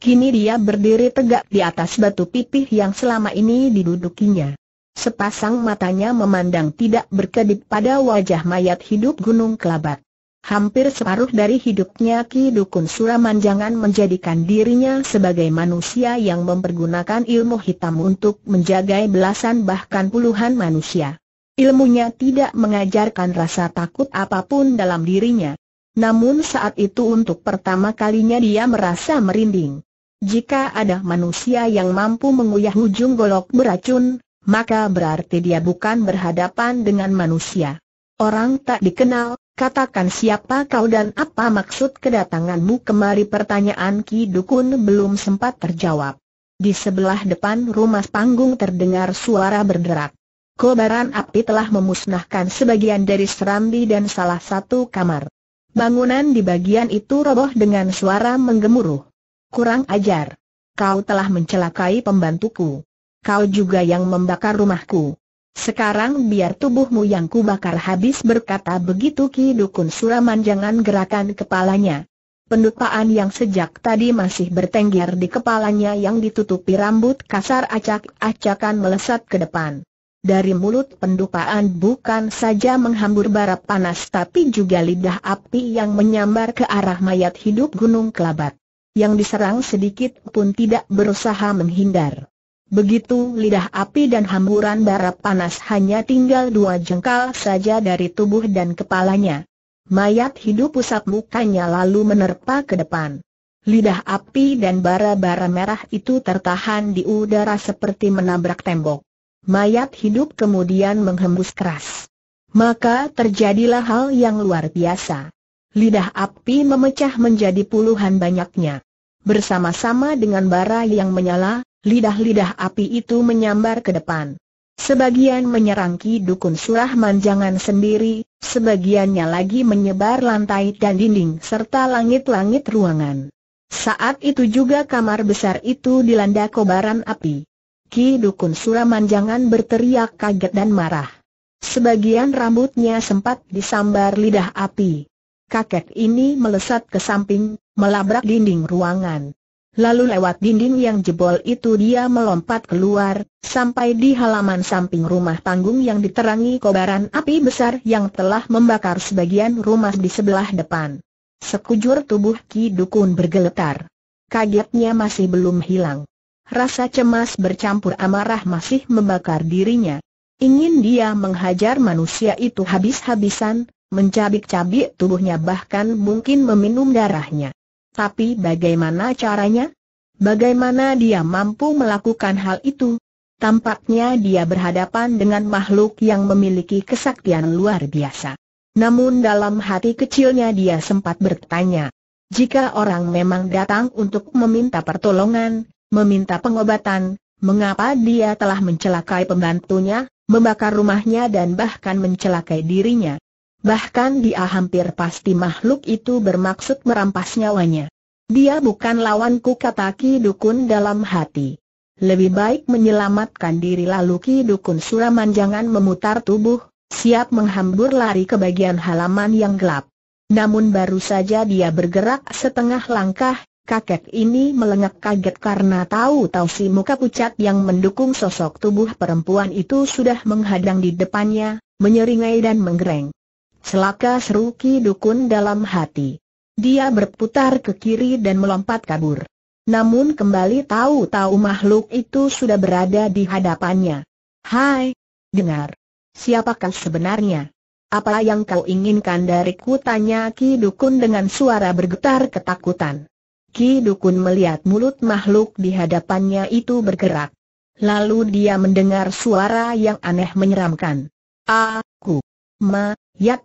Kini dia berdiri tegak di atas batu pipih yang selama ini didudukinya. Sepasang matanya memandang tidak berkedip pada wajah mayat hidup Gunung Kelabat. Hampir separuh dari hidupnya Ki Dukun Suramanjangan menjadikan dirinya sebagai manusia yang mempergunakan ilmu hitam untuk menjaga belasan bahkan puluhan manusia. Ilmunya tidak mengajarkan rasa takut apapun dalam dirinya. Namun saat itu untuk pertama kalinya dia merasa merinding. Jika ada manusia yang mampu mengunyah ujung golok beracun, maka berarti dia bukan berhadapan dengan manusia. Orang tak dikenal, katakan siapa kau dan apa maksud kedatanganmu kemari pertanyaan Ki Dukun belum sempat terjawab. Di sebelah depan rumah panggung terdengar suara berderak. Kobaran api telah memusnahkan sebagian dari serambi dan salah satu kamar. Bangunan di bagian itu roboh dengan suara menggemuruh. Kurang ajar. Kau telah mencelakai pembantuku. Kau juga yang membakar rumahku. Sekarang biar tubuhmu yang kubakar habis berkata begitu Ki Dukun Suramanjangan gerakan kepalanya. Pendupaan yang sejak tadi masih bertengger di kepalanya yang ditutupi rambut kasar acak-acakan melesat ke depan. Dari mulut pendupaan bukan saja menghambur bara panas tapi juga lidah api yang menyambar ke arah mayat hidup Gunung Kelabat yang diserang sedikit pun tidak berusaha menghindar. Begitu lidah api dan hamburan bara panas hanya tinggal dua jengkal saja dari tubuh dan kepalanya. Mayat hidup pusat mukanya lalu menerpa ke depan. Lidah api dan bara-bara merah itu tertahan di udara seperti menabrak tembok. Mayat hidup kemudian menghembus keras. Maka terjadilah hal yang luar biasa. Lidah api memecah menjadi puluhan banyaknya. Bersama-sama dengan bara yang menyala, lidah-lidah api itu menyambar ke depan. Sebagian menyerang Ki Dukun Surahman jangan sendiri, sebagiannya lagi menyebar lantai dan dinding serta langit-langit ruangan. Saat itu juga kamar besar itu dilanda kobaran api. Ki Dukun Surah jangan berteriak kaget dan marah. Sebagian rambutnya sempat disambar lidah api kakek ini melesat ke samping, melabrak dinding ruangan. Lalu lewat dinding yang jebol itu dia melompat keluar, sampai di halaman samping rumah panggung yang diterangi kobaran api besar yang telah membakar sebagian rumah di sebelah depan. Sekujur tubuh Ki Dukun bergeletar. Kagetnya masih belum hilang. Rasa cemas bercampur amarah masih membakar dirinya. Ingin dia menghajar manusia itu habis-habisan, mencabik-cabik tubuhnya bahkan mungkin meminum darahnya. Tapi bagaimana caranya? Bagaimana dia mampu melakukan hal itu? Tampaknya dia berhadapan dengan makhluk yang memiliki kesaktian luar biasa. Namun dalam hati kecilnya dia sempat bertanya, jika orang memang datang untuk meminta pertolongan, meminta pengobatan, mengapa dia telah mencelakai pembantunya, membakar rumahnya dan bahkan mencelakai dirinya? Bahkan dia hampir pasti makhluk itu bermaksud merampas nyawanya. Dia bukan lawanku kata Ki Dukun dalam hati. Lebih baik menyelamatkan diri lalu Ki Dukun Suraman jangan memutar tubuh, siap menghambur lari ke bagian halaman yang gelap. Namun baru saja dia bergerak setengah langkah, kakek ini melengak kaget karena tahu-tahu si muka pucat yang mendukung sosok tubuh perempuan itu sudah menghadang di depannya, menyeringai dan menggereng. Selaka seru Ki Dukun dalam hati. Dia berputar ke kiri dan melompat kabur. Namun kembali tahu-tahu makhluk itu sudah berada di hadapannya. Hai! Dengar! Siapakah sebenarnya? Apa yang kau inginkan dariku? Tanya Ki Dukun dengan suara bergetar ketakutan. Ki Dukun melihat mulut makhluk di hadapannya itu bergerak. Lalu dia mendengar suara yang aneh menyeramkan. Aku, ma, yat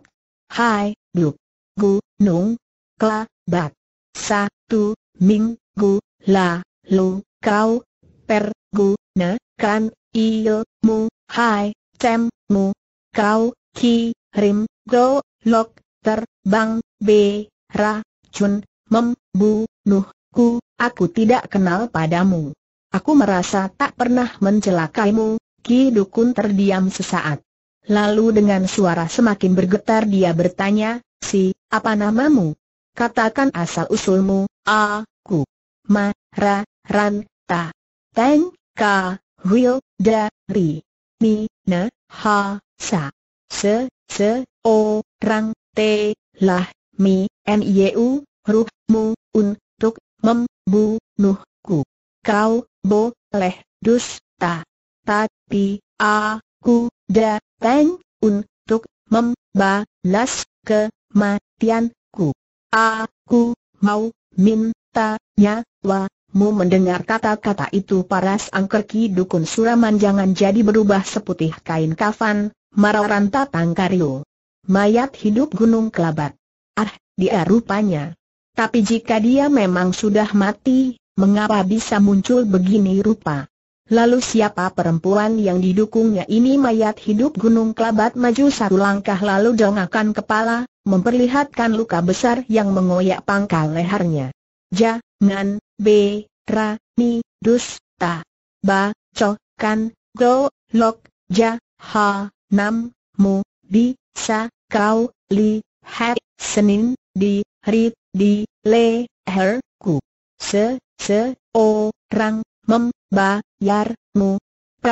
Hai, Bluk, Gu, Nung, Kla, Bat. Satu, Ming, Gu, La, Lu, Kau, Per, Gu, Ne, Kan, Il, Mu, Hai, Tem, Mu, Kau, Ki, Rim, Go, Lok, Ter, Bang, Be, Ra, Chun, Mem, Bu, Nuh, Ku, aku tidak kenal padamu. Aku merasa tak pernah mencelakaimu, Ki Dukun terdiam sesaat. Lalu dengan suara semakin bergetar dia bertanya, si, apa namamu? Katakan asal-usulmu, aku. Ma, ra, ran, ta. Teng, ka, wil, da, ri. Mi, ne, ha, sa. Se, se, o, rang, te, lah, mi, n, y, u, ruh, mu, un, tuk, mem, bu, nuh, ku. Kau, bo, leh, dus, ta. Tapi, aku, da, Peng, untuk membalas kematianku. Aku mau minta nyawamu mendengar kata-kata itu paras angker Ki Dukun Suraman jangan jadi berubah seputih kain kafan, Marah tatang kario. Mayat hidup gunung kelabat. Ah, dia rupanya. Tapi jika dia memang sudah mati, mengapa bisa muncul begini rupa? Lalu siapa perempuan yang didukungnya ini mayat hidup Gunung Kelabat maju satu langkah lalu dongakkan kepala, memperlihatkan luka besar yang mengoyak pangkal lehernya. Ja, ngan, be, ra, ni, dus, ta, ba, co, kan, go, lok, ja, ha, nam, mu, di, sa, kau, li, he, senin, di, ri, di, le, her, ku. Se, se, o, rang, membayarmu. K.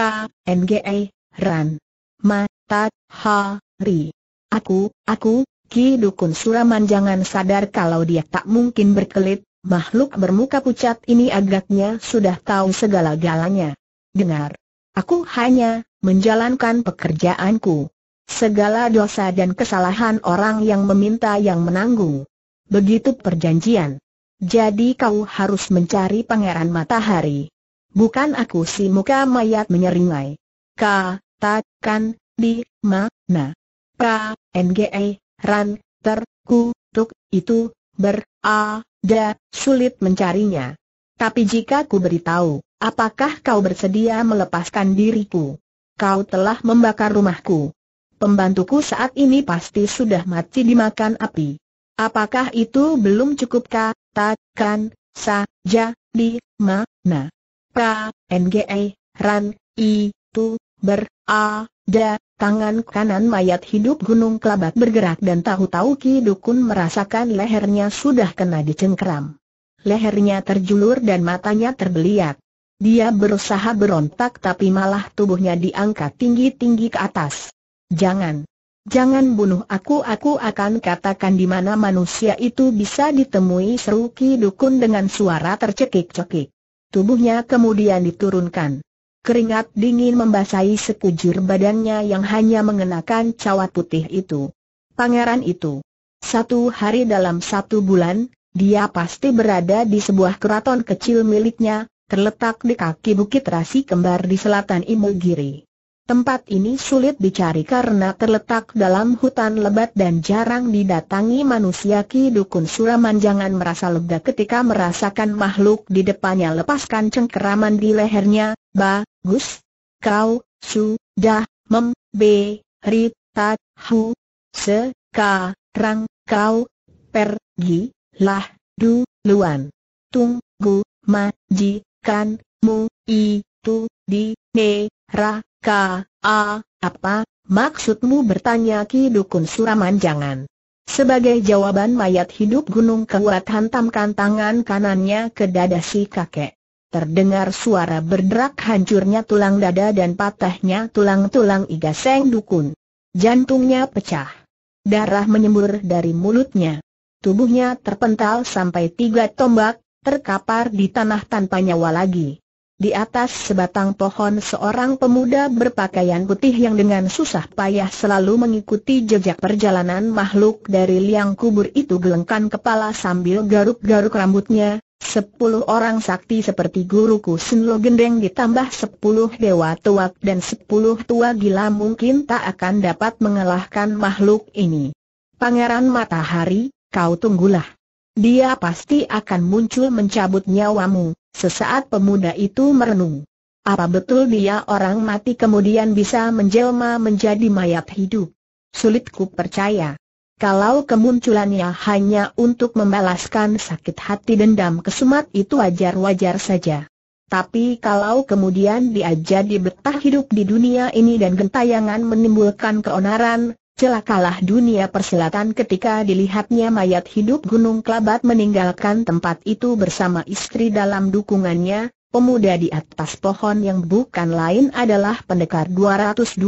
NGE, Ran. ha, ri. Aku, aku, Ki Dukun Suraman jangan sadar kalau dia tak mungkin berkelit, makhluk bermuka pucat ini agaknya sudah tahu segala galanya. Dengar. Aku hanya menjalankan pekerjaanku. Segala dosa dan kesalahan orang yang meminta yang menanggung. Begitu perjanjian. Jadi kau harus mencari pangeran matahari. Bukan aku si muka mayat menyeringai. Ka, takkan, kan, di, ma, na. Pra, nge, ran, ter, ku, tuk, itu, ber, a, da, sulit mencarinya. Tapi jika ku beritahu, apakah kau bersedia melepaskan diriku? Kau telah membakar rumahku. Pembantuku saat ini pasti sudah mati dimakan api. Apakah itu belum cukup katakan saja di mana? K, N G R e, RAN, I, TU, BER, A, DA, tangan kanan mayat hidup gunung kelabat bergerak dan tahu-tahu Ki Dukun merasakan lehernya sudah kena dicengkeram. Lehernya terjulur dan matanya terbeliak. Dia berusaha berontak tapi malah tubuhnya diangkat tinggi-tinggi ke atas. Jangan. Jangan bunuh aku aku akan katakan di mana manusia itu bisa ditemui seru Ki Dukun dengan suara tercekik-cekik. Tubuhnya kemudian diturunkan. Keringat dingin membasahi sekujur badannya yang hanya mengenakan cawat putih itu. Pangeran itu. Satu hari dalam satu bulan, dia pasti berada di sebuah keraton kecil miliknya, terletak di kaki Bukit Rasi Kembar di selatan Imogiri. Tempat ini sulit dicari karena terletak dalam hutan lebat dan jarang didatangi manusia Ki Dukun Suramanjangan merasa lega ketika merasakan makhluk di depannya lepaskan cengkeraman di lehernya, bagus. Kau, sudah dah, mem, be, kau, pergi, lah, du, Tunggu, majikanmu itu di, ne, K, A, apa, maksudmu bertanya Ki Dukun Suraman jangan. Sebagai jawaban mayat hidup Gunung Kewat hantamkan tangan kanannya ke dada si kakek. Terdengar suara berderak hancurnya tulang dada dan patahnya tulang-tulang iga seng dukun. Jantungnya pecah. Darah menyembur dari mulutnya. Tubuhnya terpental sampai tiga tombak, terkapar di tanah tanpa nyawa lagi. Di atas sebatang pohon seorang pemuda berpakaian putih yang dengan susah payah selalu mengikuti jejak perjalanan makhluk dari liang kubur itu gelengkan kepala sambil garuk-garuk rambutnya, sepuluh orang sakti seperti guruku Senlo Gendeng ditambah sepuluh dewa tua dan sepuluh tua gila mungkin tak akan dapat mengalahkan makhluk ini. Pangeran Matahari, kau tunggulah. Dia pasti akan muncul mencabut nyawamu, sesaat pemuda itu merenung. Apa betul dia orang mati kemudian bisa menjelma menjadi mayat hidup? Sulit ku percaya. Kalau kemunculannya hanya untuk membalaskan sakit hati dendam kesumat itu wajar-wajar saja. Tapi kalau kemudian dia jadi betah hidup di dunia ini dan gentayangan menimbulkan keonaran, Celakalah dunia persilatan ketika dilihatnya mayat hidup Gunung Kelabat meninggalkan tempat itu bersama istri dalam dukungannya, pemuda di atas pohon yang bukan lain adalah pendekar 212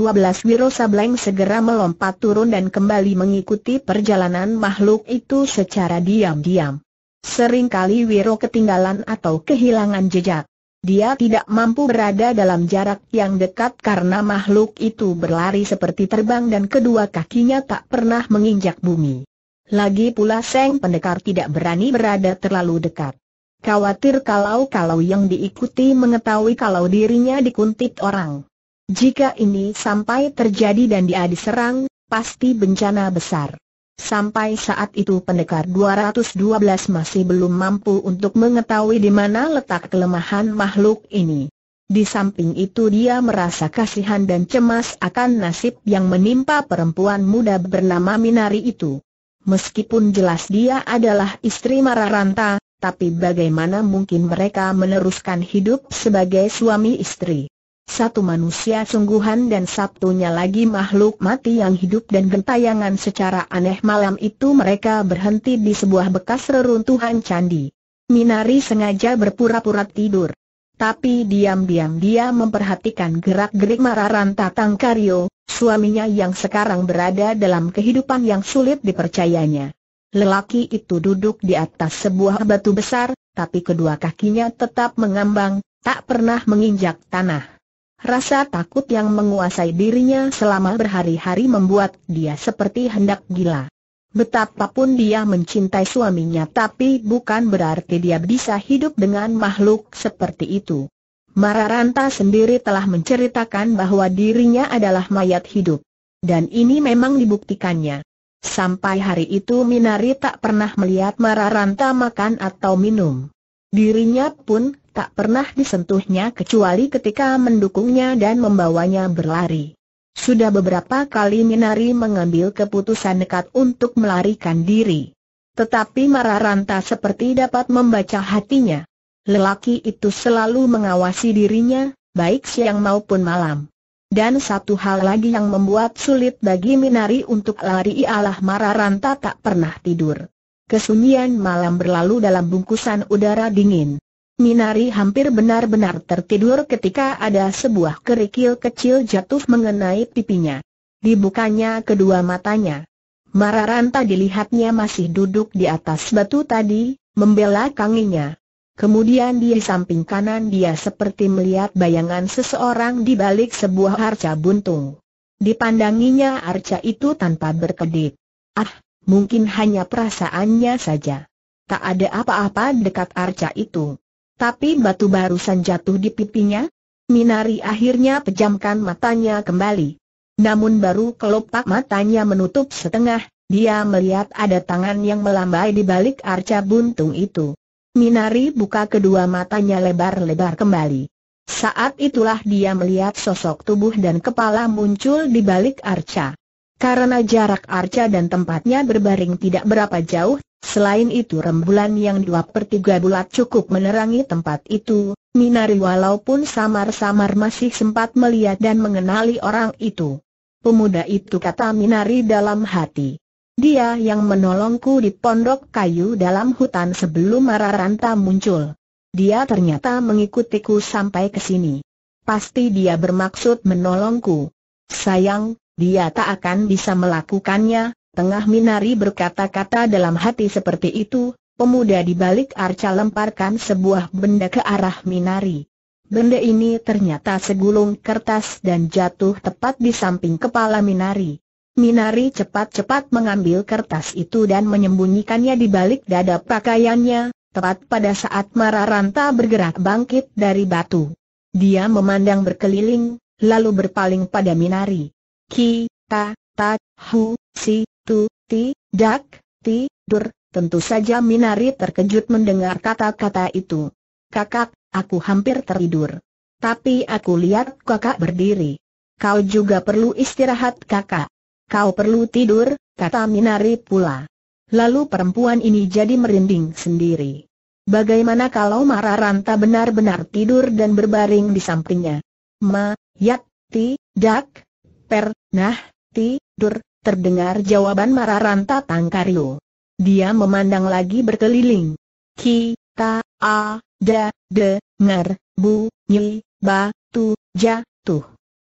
Wiro Sableng segera melompat turun dan kembali mengikuti perjalanan makhluk itu secara diam-diam. Seringkali Wiro ketinggalan atau kehilangan jejak. Dia tidak mampu berada dalam jarak yang dekat karena makhluk itu berlari seperti terbang dan kedua kakinya tak pernah menginjak bumi. Lagi pula Seng Pendekar tidak berani berada terlalu dekat. Khawatir kalau-kalau yang diikuti mengetahui kalau dirinya dikuntit orang. Jika ini sampai terjadi dan dia diserang, pasti bencana besar. Sampai saat itu pendekar 212 masih belum mampu untuk mengetahui di mana letak kelemahan makhluk ini. Di samping itu dia merasa kasihan dan cemas akan nasib yang menimpa perempuan muda bernama Minari itu. Meskipun jelas dia adalah istri Mararanta, tapi bagaimana mungkin mereka meneruskan hidup sebagai suami istri? Satu manusia sungguhan dan satunya lagi makhluk mati yang hidup dan gentayangan secara aneh malam itu mereka berhenti di sebuah bekas reruntuhan candi. Minari sengaja berpura-pura tidur. Tapi diam-diam dia memperhatikan gerak-gerik Mararan Tatang Karyo, suaminya yang sekarang berada dalam kehidupan yang sulit dipercayanya. Lelaki itu duduk di atas sebuah batu besar, tapi kedua kakinya tetap mengambang, tak pernah menginjak tanah. Rasa takut yang menguasai dirinya selama berhari-hari membuat dia seperti hendak gila. Betapapun dia mencintai suaminya tapi bukan berarti dia bisa hidup dengan makhluk seperti itu. Mararanta sendiri telah menceritakan bahwa dirinya adalah mayat hidup. Dan ini memang dibuktikannya. Sampai hari itu Minari tak pernah melihat Mararanta makan atau minum. Dirinya pun tak pernah disentuhnya kecuali ketika mendukungnya dan membawanya berlari. Sudah beberapa kali Minari mengambil keputusan nekat untuk melarikan diri. Tetapi Mararanta seperti dapat membaca hatinya. Lelaki itu selalu mengawasi dirinya, baik siang maupun malam. Dan satu hal lagi yang membuat sulit bagi Minari untuk lari ialah Mararanta tak pernah tidur. Kesunyian malam berlalu dalam bungkusan udara dingin. Minari hampir benar-benar tertidur ketika ada sebuah kerikil kecil jatuh mengenai pipinya. Dibukanya kedua matanya. Mararanta dilihatnya masih duduk di atas batu tadi, membela kanginya. Kemudian di samping kanan dia seperti melihat bayangan seseorang di balik sebuah arca buntung. Dipandanginya arca itu tanpa berkedip. Ah, mungkin hanya perasaannya saja. Tak ada apa-apa dekat arca itu. Tapi batu barusan jatuh di pipinya. Minari akhirnya pejamkan matanya kembali. Namun baru kelopak matanya menutup setengah, dia melihat ada tangan yang melambai di balik arca buntung itu. Minari buka kedua matanya lebar-lebar kembali. Saat itulah dia melihat sosok tubuh dan kepala muncul di balik arca. Karena jarak arca dan tempatnya berbaring tidak berapa jauh, Selain itu rembulan yang dua per tiga bulat cukup menerangi tempat itu, Minari walaupun samar-samar masih sempat melihat dan mengenali orang itu. Pemuda itu kata Minari dalam hati. Dia yang menolongku di pondok kayu dalam hutan sebelum Mararanta muncul. Dia ternyata mengikutiku sampai ke sini. Pasti dia bermaksud menolongku. Sayang, dia tak akan bisa melakukannya, Tengah Minari berkata-kata dalam hati seperti itu, pemuda di balik arca lemparkan sebuah benda ke arah Minari. Benda ini ternyata segulung kertas dan jatuh tepat di samping kepala Minari. Minari cepat-cepat mengambil kertas itu dan menyembunyikannya di balik dada pakaiannya, tepat pada saat Mararanta bergerak bangkit dari batu. Dia memandang berkeliling, lalu berpaling pada Minari. Ki, ta, ta, hu, si, tu, ti, dak, ti, dur, tentu saja Minari terkejut mendengar kata-kata itu. Kakak, aku hampir tertidur. Tapi aku lihat kakak berdiri. Kau juga perlu istirahat kakak. Kau perlu tidur, kata Minari pula. Lalu perempuan ini jadi merinding sendiri. Bagaimana kalau Mararanta benar-benar tidur dan berbaring di sampingnya? Ma, yak, ti, dak, per, nah, ti, dur, Terdengar jawaban ranta Tangkario. Dia memandang lagi berkeliling. Ki, ta, a, da, de, ngar, bu, nyi, ba, tu, jatuh.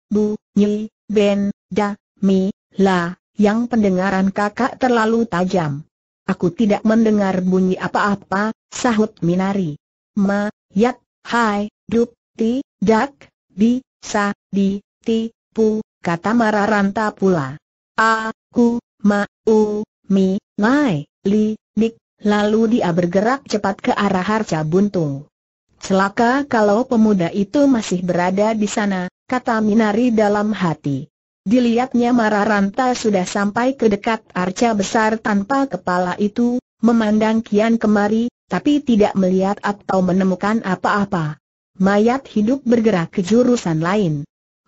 Bu, nyi, ben, da, mi, la, yang pendengaran kakak terlalu tajam. Aku tidak mendengar bunyi apa-apa, sahut Minari. Ma, yat, hai, dup, ti, dak, di, sa, di, ti, pu, kata Ranta pula. Aku, mau u, mi, nai, li, nik. Lalu dia bergerak cepat ke arah Harca Buntung. Celaka kalau pemuda itu masih berada di sana, kata Minari dalam hati. Dilihatnya Mararanta sudah sampai ke dekat arca besar tanpa kepala itu, memandang kian kemari, tapi tidak melihat atau menemukan apa-apa. Mayat hidup bergerak ke jurusan lain.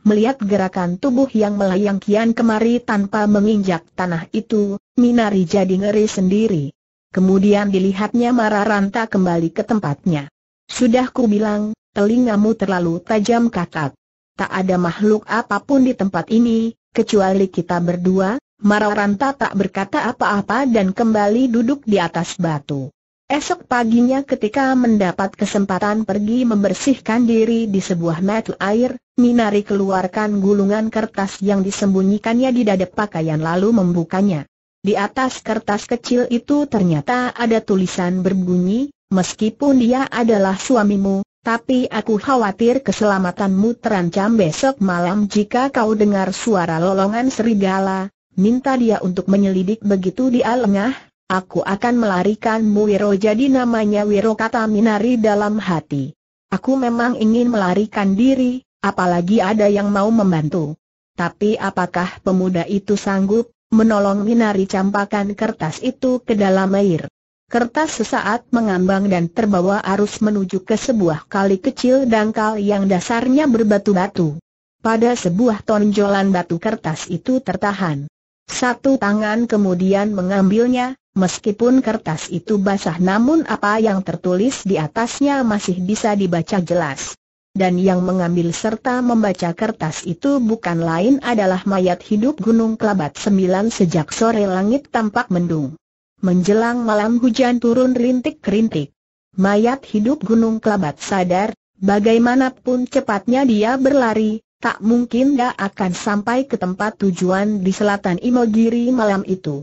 Melihat gerakan tubuh yang melayang kian kemari tanpa menginjak tanah itu, Minari jadi ngeri sendiri. Kemudian dilihatnya Ranta kembali ke tempatnya. Sudah ku bilang, telingamu terlalu tajam kakak. Tak ada makhluk apapun di tempat ini, kecuali kita berdua, Ranta tak berkata apa-apa dan kembali duduk di atas batu. Esok paginya ketika mendapat kesempatan pergi membersihkan diri di sebuah mata air, Minari keluarkan gulungan kertas yang disembunyikannya di dada pakaian lalu membukanya. Di atas kertas kecil itu ternyata ada tulisan berbunyi, meskipun dia adalah suamimu, tapi aku khawatir keselamatanmu terancam besok malam jika kau dengar suara lolongan serigala, minta dia untuk menyelidik begitu dia lengah, Aku akan melarikanmu Wiro jadi namanya Wiro kata Minari dalam hati. Aku memang ingin melarikan diri, apalagi ada yang mau membantu. Tapi apakah pemuda itu sanggup menolong Minari campakan kertas itu ke dalam air? Kertas sesaat mengambang dan terbawa arus menuju ke sebuah kali kecil dangkal yang dasarnya berbatu-batu. Pada sebuah tonjolan batu kertas itu tertahan. Satu tangan kemudian mengambilnya, Meskipun kertas itu basah namun apa yang tertulis di atasnya masih bisa dibaca jelas. Dan yang mengambil serta membaca kertas itu bukan lain adalah mayat hidup Gunung Kelabat Sembilan sejak sore langit tampak mendung. Menjelang malam hujan turun rintik-rintik. Mayat hidup Gunung Kelabat sadar, bagaimanapun cepatnya dia berlari, tak mungkin dia akan sampai ke tempat tujuan di selatan Imogiri malam itu.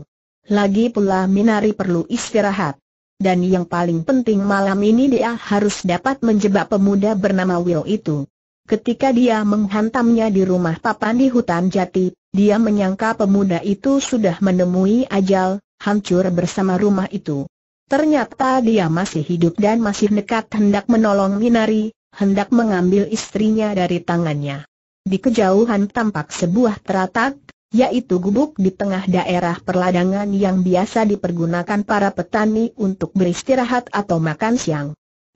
Lagi pula Minari perlu istirahat. Dan yang paling penting malam ini dia harus dapat menjebak pemuda bernama Will itu. Ketika dia menghantamnya di rumah papan di hutan jati, dia menyangka pemuda itu sudah menemui ajal, hancur bersama rumah itu. Ternyata dia masih hidup dan masih nekat hendak menolong Minari, hendak mengambil istrinya dari tangannya. Di kejauhan tampak sebuah teratak, yaitu gubuk di tengah daerah perladangan yang biasa dipergunakan para petani untuk beristirahat atau makan siang.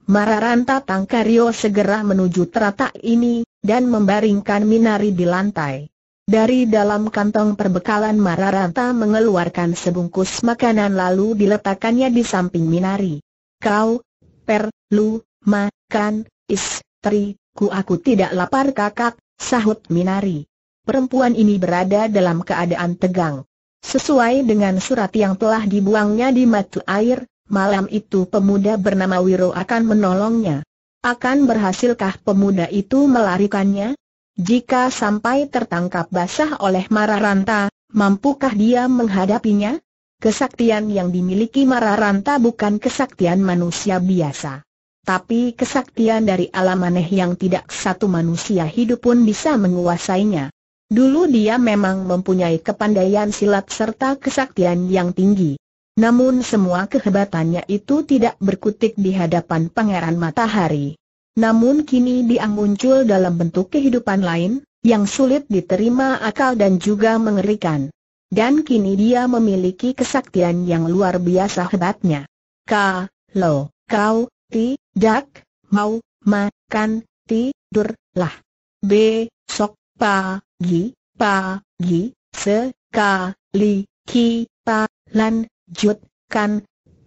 Mararanta Tangkario segera menuju teratak ini, dan membaringkan minari di lantai. Dari dalam kantong perbekalan Mararanta mengeluarkan sebungkus makanan lalu diletakkannya di samping minari. Kau, perlu, makan, istri, ku aku tidak lapar kakak, sahut minari perempuan ini berada dalam keadaan tegang. Sesuai dengan surat yang telah dibuangnya di matu air, malam itu pemuda bernama Wiro akan menolongnya. Akan berhasilkah pemuda itu melarikannya? Jika sampai tertangkap basah oleh Mararanta, mampukah dia menghadapinya? Kesaktian yang dimiliki Mararanta bukan kesaktian manusia biasa. Tapi kesaktian dari alam aneh yang tidak satu manusia hidup pun bisa menguasainya. Dulu dia memang mempunyai kepandaian silat serta kesaktian yang tinggi. Namun semua kehebatannya itu tidak berkutik di hadapan Pangeran Matahari. Namun kini dia muncul dalam bentuk kehidupan lain, yang sulit diterima akal dan juga mengerikan. Dan kini dia memiliki kesaktian yang luar biasa hebatnya. Ka, lo, kau, ti, dak, mau, makan, tidur, lah. Besok, pa, gi, pa, gi, se, ka, li, ki, pa, lan, jut, kan,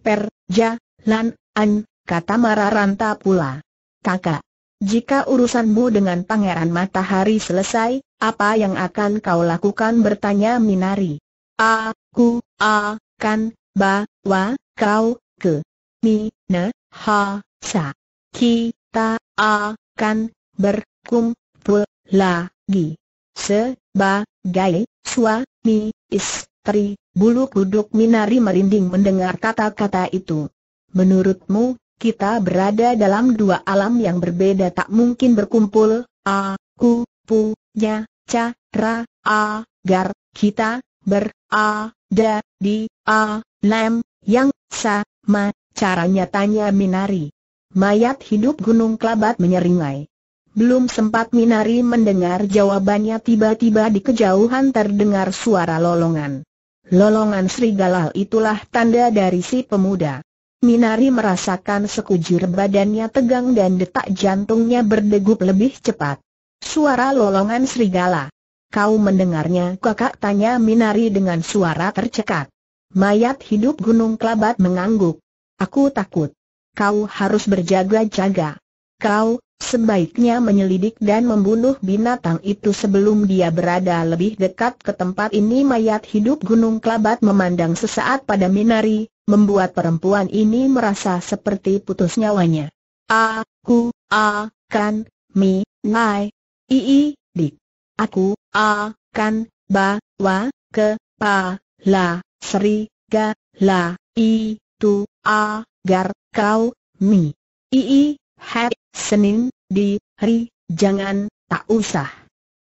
per, ja, lan, an, kata Mararanta pula. Kakak, jika urusanmu dengan Pangeran Matahari selesai, apa yang akan kau lakukan bertanya Minari. Aku, akan, bawa, kau, ke, mi, ne, ha, sa. Kita akan berkumpul lagi. Sebagai suami istri, bulu kuduk Minari merinding mendengar kata-kata itu. Menurutmu, kita berada dalam dua alam yang berbeda tak mungkin berkumpul, aku punya cara agar kita berada di alam yang sama caranya tanya Minari. Mayat hidup Gunung Kelabat menyeringai. Belum sempat Minari mendengar jawabannya tiba-tiba di kejauhan terdengar suara lolongan. Lolongan serigala itulah tanda dari si pemuda. Minari merasakan sekujur badannya tegang dan detak jantungnya berdegup lebih cepat. Suara lolongan serigala. Kau mendengarnya kakak tanya Minari dengan suara tercekat. Mayat hidup Gunung Kelabat mengangguk. Aku takut. Kau harus berjaga-jaga. Kau, Sebaiknya menyelidik dan membunuh binatang itu sebelum dia berada lebih dekat ke tempat ini mayat hidup Gunung Kelabat memandang sesaat pada Minari, membuat perempuan ini merasa seperti putus nyawanya. Aku, akan, mi, nai, i, di. Aku, akan, bawa, ke, pa, la, seri, ga, la, i, tu, agar, kau, mi, Hari Senin, di, hari, jangan, tak usah.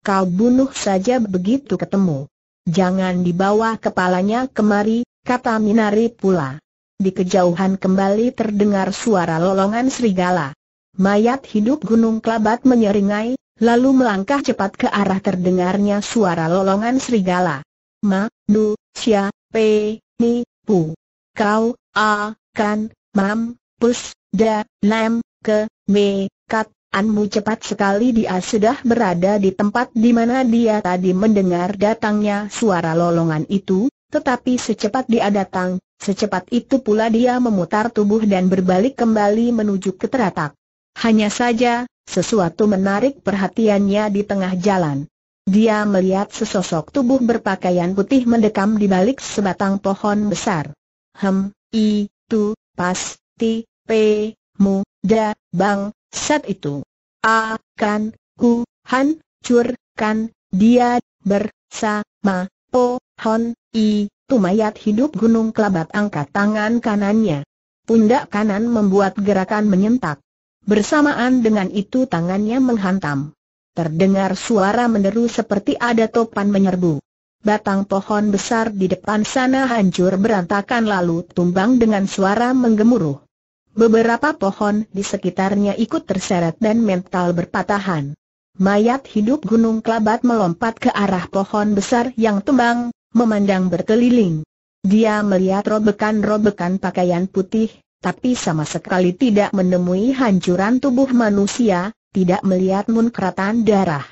Kau bunuh saja begitu ketemu. Jangan dibawa kepalanya kemari, kata Minari pula. Di kejauhan kembali terdengar suara lolongan serigala. Mayat hidup Gunung Kelabat menyeringai, lalu melangkah cepat ke arah terdengarnya suara lolongan serigala. Ma, nu, sia, pe, ni, pu. Kau, a, kan, mam, pus, da, lem, ke, me, kat, anmu cepat sekali dia sudah berada di tempat di mana dia tadi mendengar datangnya suara lolongan itu, tetapi secepat dia datang, secepat itu pula dia memutar tubuh dan berbalik kembali menuju ke teratak. Hanya saja, sesuatu menarik perhatiannya di tengah jalan. Dia melihat sesosok tubuh berpakaian putih mendekam di balik sebatang pohon besar. Hem, itu, pasti, pe, mu, da, bang, set itu. Akan, ku, han, cur, kan, dia, bersama, pohon hon, i, mayat hidup gunung kelabat angkat tangan kanannya. Pundak kanan membuat gerakan menyentak. Bersamaan dengan itu tangannya menghantam. Terdengar suara meneru seperti ada topan menyerbu. Batang pohon besar di depan sana hancur berantakan lalu tumbang dengan suara menggemuruh. Beberapa pohon di sekitarnya ikut terseret dan mental berpatahan. Mayat hidup Gunung Kelabat melompat ke arah pohon besar yang tumbang, memandang berkeliling. Dia melihat robekan-robekan pakaian putih, tapi sama sekali tidak menemui hancuran tubuh manusia, tidak melihat munkratan darah.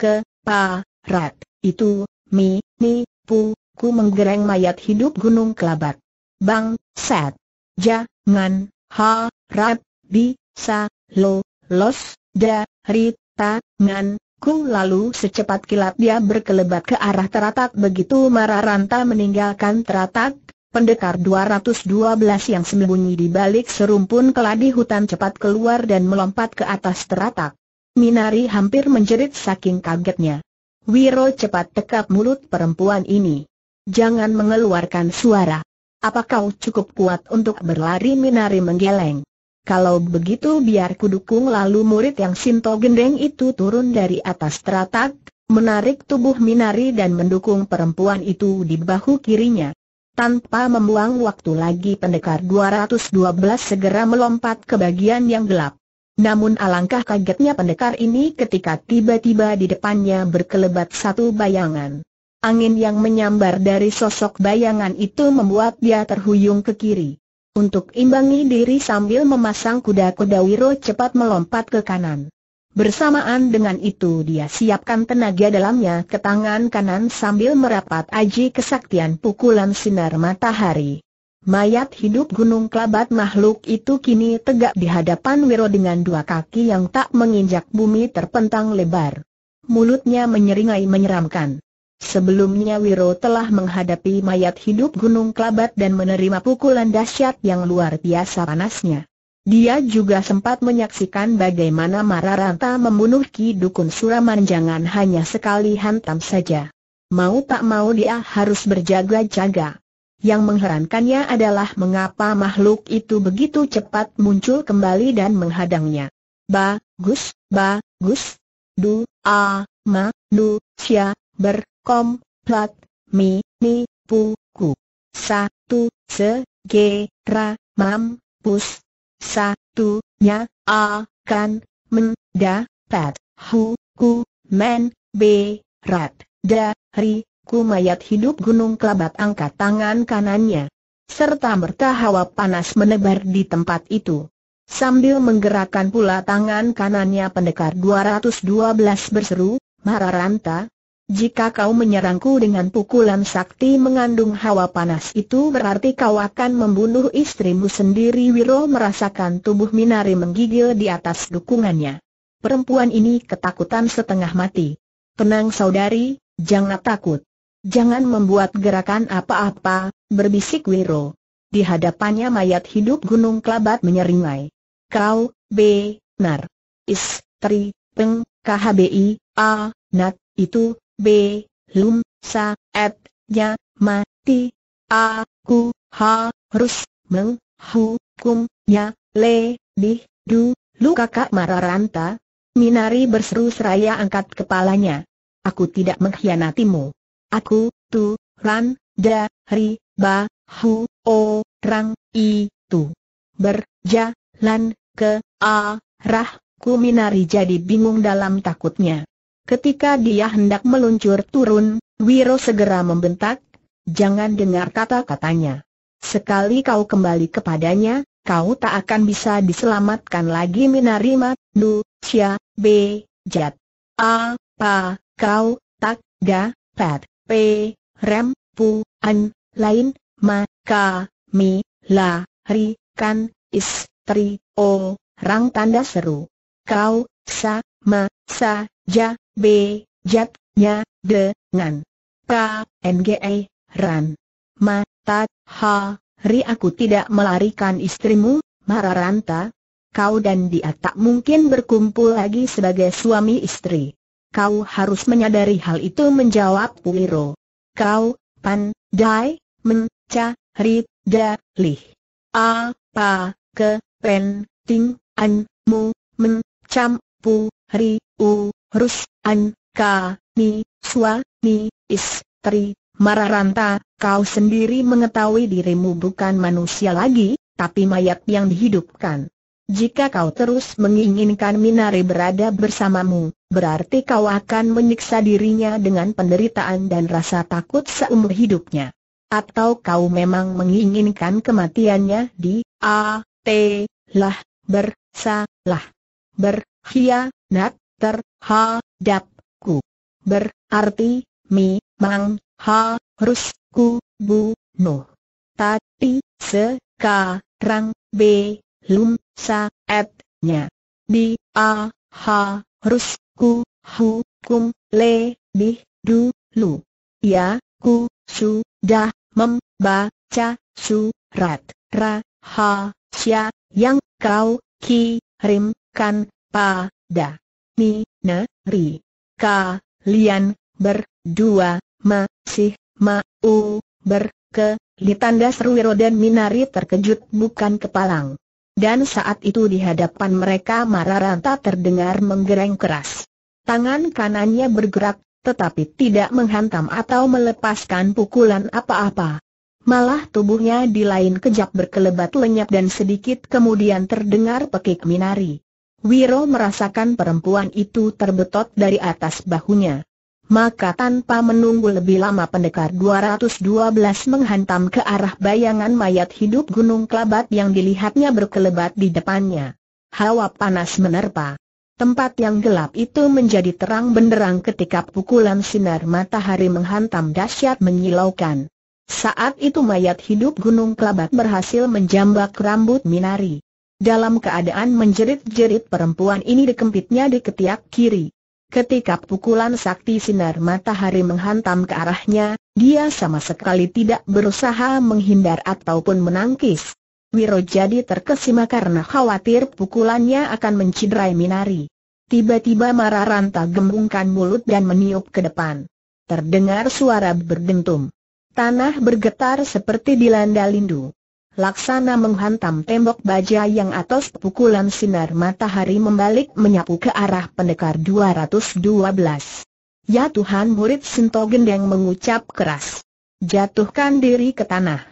Ke, pa, rat, itu, mi, ni, pu, ku menggereng mayat hidup Gunung Kelabat. Bang, set. Jangan, ha, rap, bi, sa, lo, los, da, ri, ta, ngan, ku lalu secepat kilat dia berkelebat ke arah teratak begitu Mararanta meninggalkan teratak, pendekar 212 yang sembunyi di balik serumpun keladi hutan cepat keluar dan melompat ke atas teratak. Minari hampir menjerit saking kagetnya. Wiro cepat tekap mulut perempuan ini. Jangan mengeluarkan suara. Apa kau cukup kuat untuk berlari minari menggeleng? Kalau begitu biar dukung lalu murid yang Sinto Gendeng itu turun dari atas teratak, menarik tubuh Minari dan mendukung perempuan itu di bahu kirinya. Tanpa membuang waktu lagi pendekar 212 segera melompat ke bagian yang gelap. Namun alangkah kagetnya pendekar ini ketika tiba-tiba di depannya berkelebat satu bayangan. Angin yang menyambar dari sosok bayangan itu membuat dia terhuyung ke kiri. Untuk imbangi diri sambil memasang kuda-kuda Wiro cepat melompat ke kanan. Bersamaan dengan itu dia siapkan tenaga dalamnya ke tangan kanan sambil merapat aji kesaktian pukulan sinar matahari. Mayat hidup gunung kelabat makhluk itu kini tegak di hadapan Wiro dengan dua kaki yang tak menginjak bumi terpentang lebar. Mulutnya menyeringai menyeramkan. Sebelumnya Wiro telah menghadapi mayat hidup Gunung Kelabat dan menerima pukulan dahsyat yang luar biasa panasnya. Dia juga sempat menyaksikan bagaimana Mararanta membunuh Ki Dukun Suramanjangan hanya sekali hantam saja. Mau tak mau dia harus berjaga-jaga. Yang mengherankannya adalah mengapa makhluk itu begitu cepat muncul kembali dan menghadangnya. Bagus, bagus, Ba, Gus, Du, A, Ma, Du, Sia, Ber, com plat, mi, ni, pu, ku. Satu, se, ge, ra, mam, pus. tu nya, a, kan, men, da, pat, hu, ku, men, be, rat, da, ri, ku mayat hidup gunung kelabat angkat tangan kanannya. Serta merta hawa panas menebar di tempat itu. Sambil menggerakkan pula tangan kanannya pendekar 212 berseru, Mararanta, jika kau menyerangku dengan pukulan sakti mengandung hawa panas itu berarti kau akan membunuh istrimu sendiri Wiro merasakan tubuh Minari menggigil di atas dukungannya. Perempuan ini ketakutan setengah mati. Tenang saudari, jangan takut. Jangan membuat gerakan apa-apa, berbisik Wiro. Di hadapannya mayat hidup Gunung Kelabat menyeringai. Kau, B, Nar. Is, Tri, Peng, KHBI, A, Nat, itu, B, Lum, Sa, Et, Ya, Mati. Aku harus menghukumnya, Le, Di, Du, Lu kakak Mararanta. Minari berseru seraya angkat kepalanya. Aku tidak mengkhianatimu. Aku, tu, ran, dari, ba, hu, o, rang, itu. Berjalan ke Ku Minari jadi bingung dalam takutnya. Ketika dia hendak meluncur turun, Wiro segera membentak, jangan dengar kata-katanya. Sekali kau kembali kepadanya, kau tak akan bisa diselamatkan lagi Minarima, Nu, sya, be, Jat, A, Pa, Kau, Tak, Ga, Pat, P, Rem, Pu, An, Lain, Ma, Ka, Mi, La, Ri, Kan, Is, Tri, O, Rang tanda seru. Kau, Sa, Ma, Sa, Ja, B, Jat, Nya, D. Ngan. K, NGE, Ran. Ma, Tat, Ha, Ri aku tidak melarikan istrimu, Mararanta. Kau dan dia tak mungkin berkumpul lagi sebagai suami istri. Kau harus menyadari hal itu menjawab Puiro. Kau, Pan, Dai, Men, Ca, Ri, Da, Lih. A, Pa, Ke, Pen, Ting, An, Mu, Men, Cam, Pu, Ri, u, rus, an, ka, ni, Sua, ni, is, tri, mararanta, kau sendiri mengetahui dirimu bukan manusia lagi, tapi mayat yang dihidupkan. Jika kau terus menginginkan Minari berada bersamamu, berarti kau akan menyiksa dirinya dengan penderitaan dan rasa takut seumur hidupnya. Atau kau memang menginginkan kematiannya di A, T, lah, ber, sa, lah, Nat, terhadapku Berarti, memang Mang, Ha, Ku, Bu, Tapi, sekarang, belum saatnya. dia Et, Nya. Di, A, Ha, Rus, Ku, Hu, Kum, Le, Ya, ku, su, membaca, surat, rahasia, yang kau kirimkan pada Ni, ne, ri, ka, lian, ber, dua, ma, sih, ma, u, ber, ke, ditanda Serwiro dan Minari terkejut bukan kepalang. Dan saat itu di hadapan mereka Mararanta terdengar menggereng keras. Tangan kanannya bergerak, tetapi tidak menghantam atau melepaskan pukulan apa-apa. Malah tubuhnya di lain kejap berkelebat lenyap dan sedikit kemudian terdengar pekik Minari. Wiro merasakan perempuan itu terbetot dari atas bahunya. Maka tanpa menunggu lebih lama pendekar 212 menghantam ke arah bayangan mayat hidup Gunung Kelabat yang dilihatnya berkelebat di depannya. Hawa panas menerpa. Tempat yang gelap itu menjadi terang benderang ketika pukulan sinar matahari menghantam dahsyat menyilaukan. Saat itu mayat hidup Gunung Kelabat berhasil menjambak rambut Minari. Dalam keadaan menjerit-jerit perempuan ini dikempitnya di ketiak kiri. Ketika pukulan sakti sinar matahari menghantam ke arahnya, dia sama sekali tidak berusaha menghindar ataupun menangkis. Wiro jadi terkesima karena khawatir pukulannya akan menciderai Minari. Tiba-tiba Mararanta gembungkan mulut dan meniup ke depan. Terdengar suara berdentum. Tanah bergetar seperti dilanda lindu laksana menghantam tembok baja yang atas pukulan sinar matahari membalik menyapu ke arah pendekar 212. Ya Tuhan murid Sinto Gendeng mengucap keras. Jatuhkan diri ke tanah.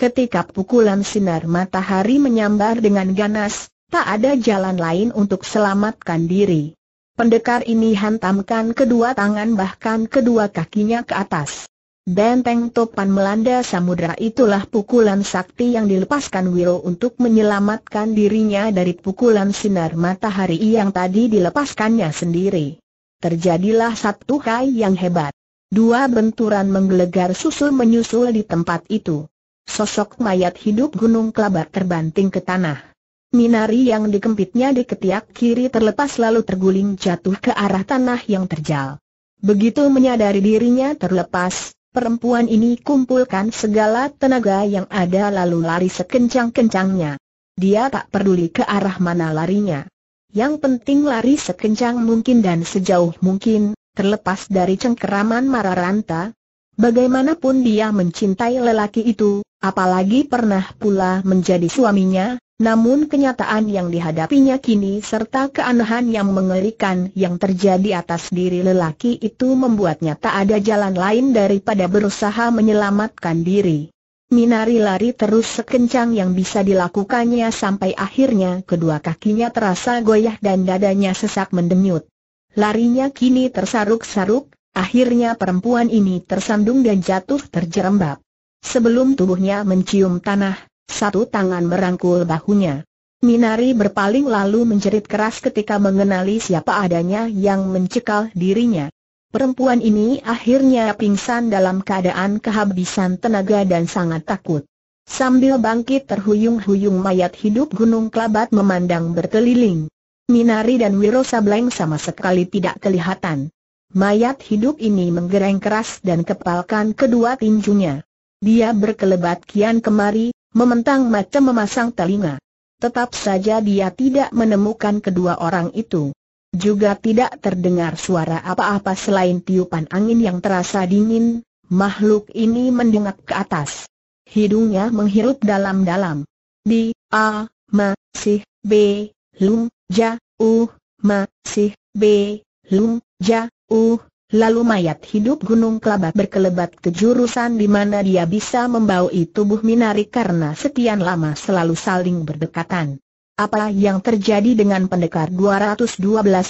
Ketika pukulan sinar matahari menyambar dengan ganas, tak ada jalan lain untuk selamatkan diri. Pendekar ini hantamkan kedua tangan bahkan kedua kakinya ke atas. Benteng topan melanda samudera itulah pukulan sakti yang dilepaskan Wiro untuk menyelamatkan dirinya dari pukulan sinar matahari yang tadi dilepaskannya sendiri. Terjadilah satu kai yang hebat. Dua benturan menggelegar susul menyusul di tempat itu. Sosok mayat hidup Gunung Kelabak terbanting ke tanah. Minari yang dikempitnya di ketiak kiri terlepas lalu terguling jatuh ke arah tanah yang terjal. Begitu menyadari dirinya terlepas, Perempuan ini kumpulkan segala tenaga yang ada lalu lari sekencang-kencangnya. Dia tak peduli ke arah mana larinya. Yang penting lari sekencang mungkin dan sejauh mungkin, terlepas dari cengkeraman Mararanta. Bagaimanapun dia mencintai lelaki itu, apalagi pernah pula menjadi suaminya, namun kenyataan yang dihadapinya kini serta keanehan yang mengerikan yang terjadi atas diri lelaki itu membuatnya tak ada jalan lain daripada berusaha menyelamatkan diri. Minari lari terus sekencang yang bisa dilakukannya sampai akhirnya kedua kakinya terasa goyah dan dadanya sesak mendemyut. Larinya kini tersaruk-saruk, akhirnya perempuan ini tersandung dan jatuh terjerembab. Sebelum tubuhnya mencium tanah, satu tangan merangkul bahunya. Minari berpaling lalu menjerit keras ketika mengenali siapa adanya yang mencekal dirinya. Perempuan ini akhirnya pingsan dalam keadaan kehabisan tenaga dan sangat takut. Sambil bangkit terhuyung-huyung mayat hidup Gunung Kelabat memandang berkeliling. Minari dan Wiro Sableng sama sekali tidak kelihatan. Mayat hidup ini menggereng keras dan kepalkan kedua tinjunya. Dia berkelebat kian kemari, mementang macam memasang telinga. Tetap saja dia tidak menemukan kedua orang itu. Juga tidak terdengar suara apa-apa selain tiupan angin yang terasa dingin, makhluk ini mendengak ke atas. Hidungnya menghirup dalam-dalam. Di, A, Ma, Sih, B, Lum, Ja, U, Ma, Sih, B, Lum, Ja, U, lalu mayat hidup Gunung Kelabat berkelebat ke jurusan di mana dia bisa membaui tubuh Minari karena sekian lama selalu saling berdekatan. Apa yang terjadi dengan pendekar 212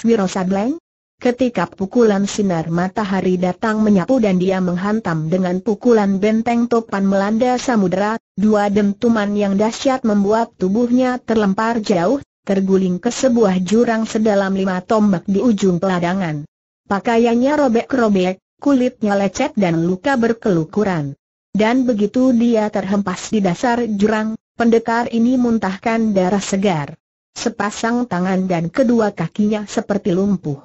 Wirosableng? Ketika pukulan sinar matahari datang menyapu dan dia menghantam dengan pukulan benteng topan melanda samudera, dua dentuman yang dahsyat membuat tubuhnya terlempar jauh, terguling ke sebuah jurang sedalam lima tombak di ujung peladangan. Pakaiannya robek-robek, kulitnya lecet dan luka berkelukuran. Dan begitu dia terhempas di dasar jurang, pendekar ini muntahkan darah segar. Sepasang tangan dan kedua kakinya seperti lumpuh.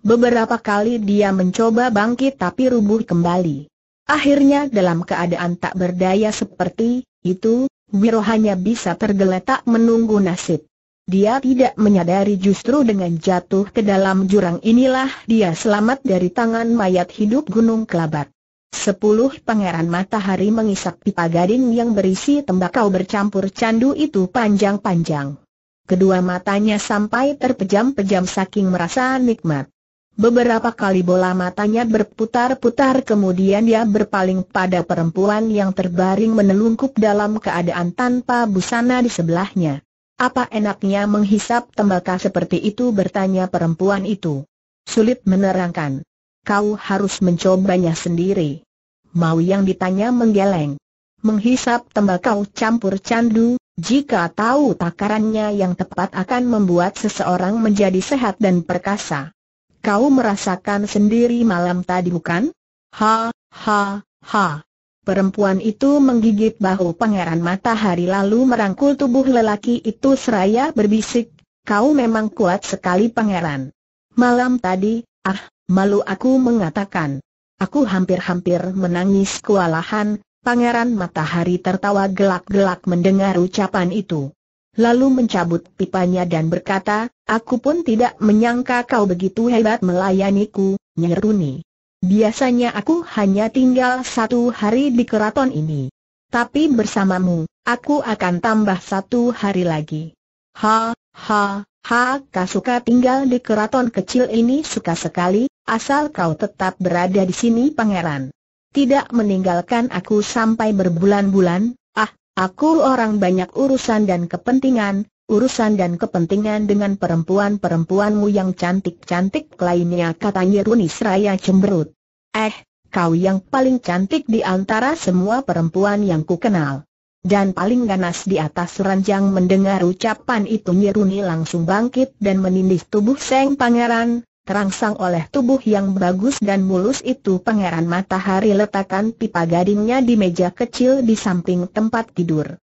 Beberapa kali dia mencoba bangkit tapi rubuh kembali. Akhirnya dalam keadaan tak berdaya seperti itu, Wiro hanya bisa tergeletak menunggu nasib. Dia tidak menyadari justru dengan jatuh ke dalam jurang inilah dia selamat dari tangan mayat hidup Gunung Kelabat. Sepuluh pangeran matahari mengisap pipa gading yang berisi tembakau bercampur candu itu panjang-panjang. Kedua matanya sampai terpejam-pejam saking merasa nikmat. Beberapa kali bola matanya berputar-putar kemudian dia berpaling pada perempuan yang terbaring menelungkup dalam keadaan tanpa busana di sebelahnya. Apa enaknya menghisap tembakau seperti itu bertanya perempuan itu. Sulit menerangkan. Kau harus mencobanya sendiri. Mau yang ditanya menggeleng. Menghisap tembakau campur candu, jika tahu takarannya yang tepat akan membuat seseorang menjadi sehat dan perkasa. Kau merasakan sendiri malam tadi bukan? Ha, ha, ha. Perempuan itu menggigit bahu pangeran matahari lalu merangkul tubuh lelaki itu seraya berbisik, kau memang kuat sekali pangeran. Malam tadi, ah, malu aku mengatakan. Aku hampir-hampir menangis kewalahan, pangeran matahari tertawa gelak-gelak mendengar ucapan itu. Lalu mencabut pipanya dan berkata, aku pun tidak menyangka kau begitu hebat melayaniku, Nyeruni. Biasanya aku hanya tinggal satu hari di keraton ini. Tapi bersamamu, aku akan tambah satu hari lagi. Ha, ha, ha, Kasuka tinggal di keraton kecil ini suka sekali, asal kau tetap berada di sini pangeran. Tidak meninggalkan aku sampai berbulan-bulan, ah, aku orang banyak urusan dan kepentingan, urusan dan kepentingan dengan perempuan-perempuanmu yang cantik-cantik lainnya katanya Runi Seraya cemberut. Eh, kau yang paling cantik di antara semua perempuan yang kukenal. Dan paling ganas di atas ranjang mendengar ucapan itu Nyeruni langsung bangkit dan menindih tubuh Seng Pangeran, terangsang oleh tubuh yang bagus dan mulus itu Pangeran Matahari letakkan pipa gadingnya di meja kecil di samping tempat tidur.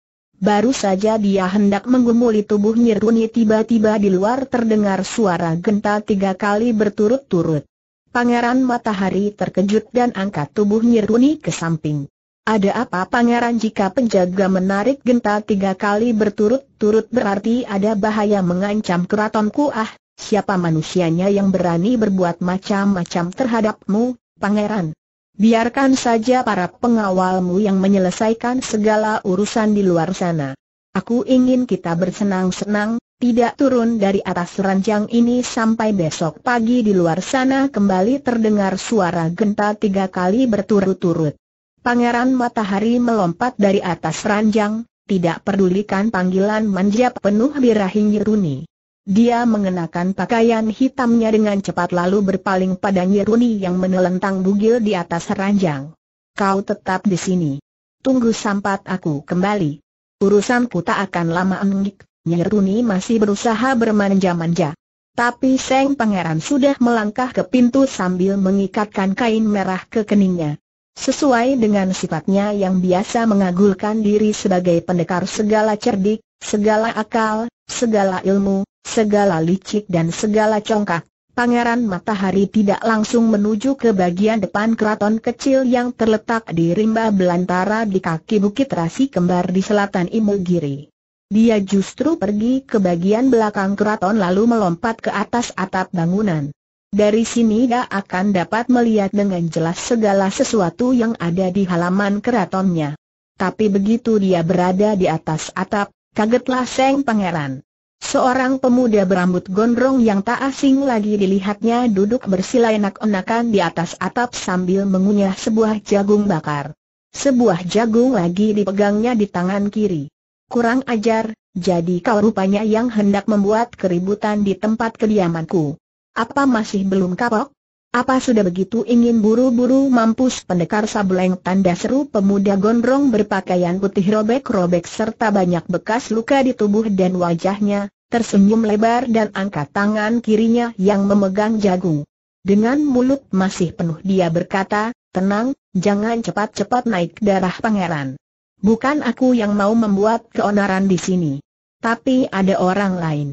Baru saja dia hendak menggumuli tubuh Nyiruni tiba-tiba di luar terdengar suara genta tiga kali berturut-turut. Pangeran Matahari terkejut dan angkat tubuh Nyiruni ke samping. Ada apa pangeran jika penjaga menarik genta tiga kali berturut-turut berarti ada bahaya mengancam keratonku ah, siapa manusianya yang berani berbuat macam-macam terhadapmu, pangeran? Biarkan saja para pengawalmu yang menyelesaikan segala urusan di luar sana. Aku ingin kita bersenang-senang, tidak turun dari atas ranjang ini sampai besok pagi di luar sana kembali terdengar suara genta tiga kali berturut-turut. Pangeran Matahari melompat dari atas ranjang, tidak pedulikan panggilan manja penuh birahi nyiruni. Dia mengenakan pakaian hitamnya dengan cepat lalu berpaling pada Nyiruni yang menelentang bugil di atas ranjang. Kau tetap di sini. Tunggu sampat aku kembali. Urusanku tak akan lama enggik. Nyiruni masih berusaha bermanja-manja. Tapi Seng Pangeran sudah melangkah ke pintu sambil mengikatkan kain merah ke keningnya. Sesuai dengan sifatnya yang biasa mengagulkan diri sebagai pendekar segala cerdik, segala akal, segala ilmu, segala licik dan segala congkak. Pangeran Matahari tidak langsung menuju ke bagian depan keraton kecil yang terletak di rimba belantara di kaki Bukit Rasi Kembar di selatan Imogiri. Dia justru pergi ke bagian belakang keraton lalu melompat ke atas atap bangunan. Dari sini dia akan dapat melihat dengan jelas segala sesuatu yang ada di halaman keratonnya. Tapi begitu dia berada di atas atap, kagetlah Seng Pangeran. Seorang pemuda berambut gondrong yang tak asing lagi dilihatnya duduk bersila enak-enakan di atas atap sambil mengunyah sebuah jagung bakar. Sebuah jagung lagi dipegangnya di tangan kiri. Kurang ajar, jadi kau rupanya yang hendak membuat keributan di tempat kediamanku. Apa masih belum kapok? Apa sudah begitu ingin buru-buru mampus pendekar sableng tanda seru pemuda gondrong berpakaian putih robek-robek serta banyak bekas luka di tubuh dan wajahnya, tersenyum lebar dan angkat tangan kirinya yang memegang jagung. Dengan mulut masih penuh dia berkata, tenang, jangan cepat-cepat naik darah pangeran. Bukan aku yang mau membuat keonaran di sini. Tapi ada orang lain.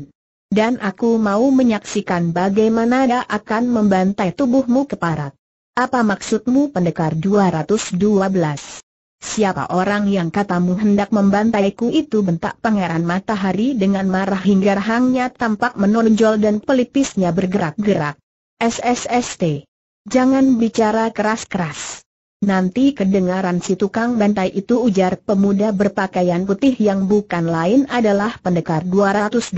Dan aku mau menyaksikan bagaimana dia akan membantai tubuhmu keparat. Apa maksudmu pendekar 212? Siapa orang yang katamu hendak membantaiku itu bentak pangeran matahari dengan marah hingga rahangnya tampak menonjol dan pelipisnya bergerak-gerak. SSST. Jangan bicara keras-keras. Nanti kedengaran si tukang bantai itu ujar pemuda berpakaian putih yang bukan lain adalah pendekar 212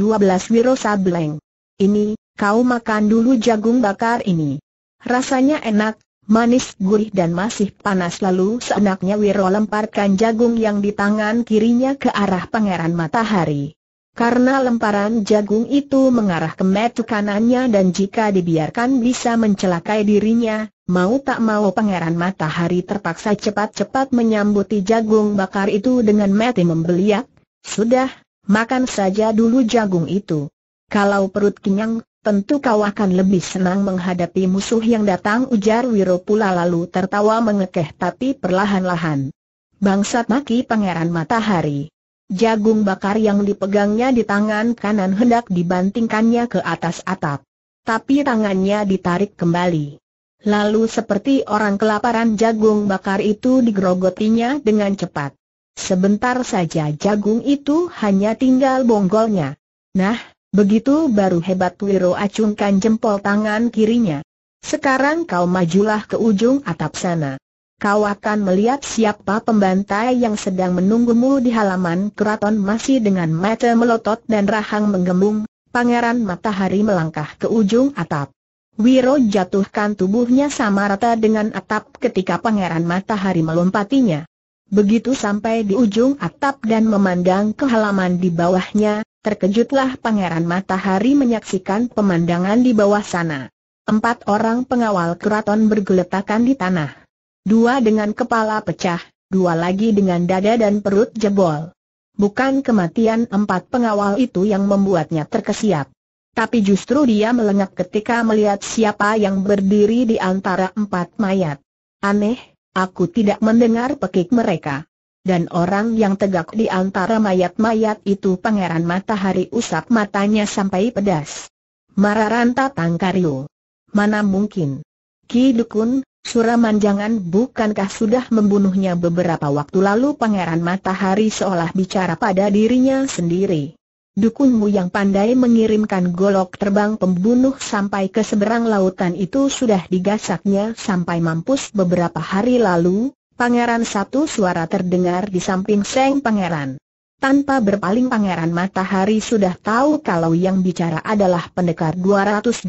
Wiro Sableng. Ini, kau makan dulu jagung bakar ini. Rasanya enak, manis gurih dan masih panas lalu seenaknya Wiro lemparkan jagung yang di tangan kirinya ke arah pangeran matahari. Karena lemparan jagung itu mengarah ke metu kanannya dan jika dibiarkan bisa mencelakai dirinya, mau tak mau pangeran matahari terpaksa cepat-cepat menyambuti jagung bakar itu dengan metu membeliak. Sudah, makan saja dulu jagung itu. Kalau perut kenyang, tentu kau akan lebih senang menghadapi musuh yang datang ujar Wiro pula lalu tertawa mengekeh tapi perlahan-lahan. Bangsat maki pangeran matahari. Jagung bakar yang dipegangnya di tangan kanan hendak dibantingkannya ke atas atap. Tapi tangannya ditarik kembali. Lalu seperti orang kelaparan jagung bakar itu digerogotinya dengan cepat. Sebentar saja jagung itu hanya tinggal bonggolnya. Nah, begitu baru hebat Wiro acungkan jempol tangan kirinya. Sekarang kau majulah ke ujung atap sana kau akan melihat siapa pembantai yang sedang menunggumu di halaman keraton masih dengan mata melotot dan rahang menggembung, pangeran matahari melangkah ke ujung atap. Wiro jatuhkan tubuhnya sama rata dengan atap ketika pangeran matahari melompatinya. Begitu sampai di ujung atap dan memandang ke halaman di bawahnya, terkejutlah pangeran matahari menyaksikan pemandangan di bawah sana. Empat orang pengawal keraton bergeletakan di tanah. Dua dengan kepala pecah, dua lagi dengan dada dan perut jebol. Bukan kematian empat pengawal itu yang membuatnya terkesiap. Tapi justru dia melengak ketika melihat siapa yang berdiri di antara empat mayat. Aneh, aku tidak mendengar pekik mereka. Dan orang yang tegak di antara mayat-mayat itu Pangeran Matahari usap matanya sampai pedas. Mararanta Tangkario. Mana mungkin? Ki Dukun, Suramanjangan bukankah sudah membunuhnya beberapa waktu lalu Pangeran Matahari seolah bicara pada dirinya sendiri. Dukunmu yang pandai mengirimkan golok terbang pembunuh sampai ke seberang lautan itu sudah digasaknya sampai mampus beberapa hari lalu, Pangeran satu suara terdengar di samping Seng Pangeran. Tanpa berpaling Pangeran Matahari sudah tahu kalau yang bicara adalah pendekar 212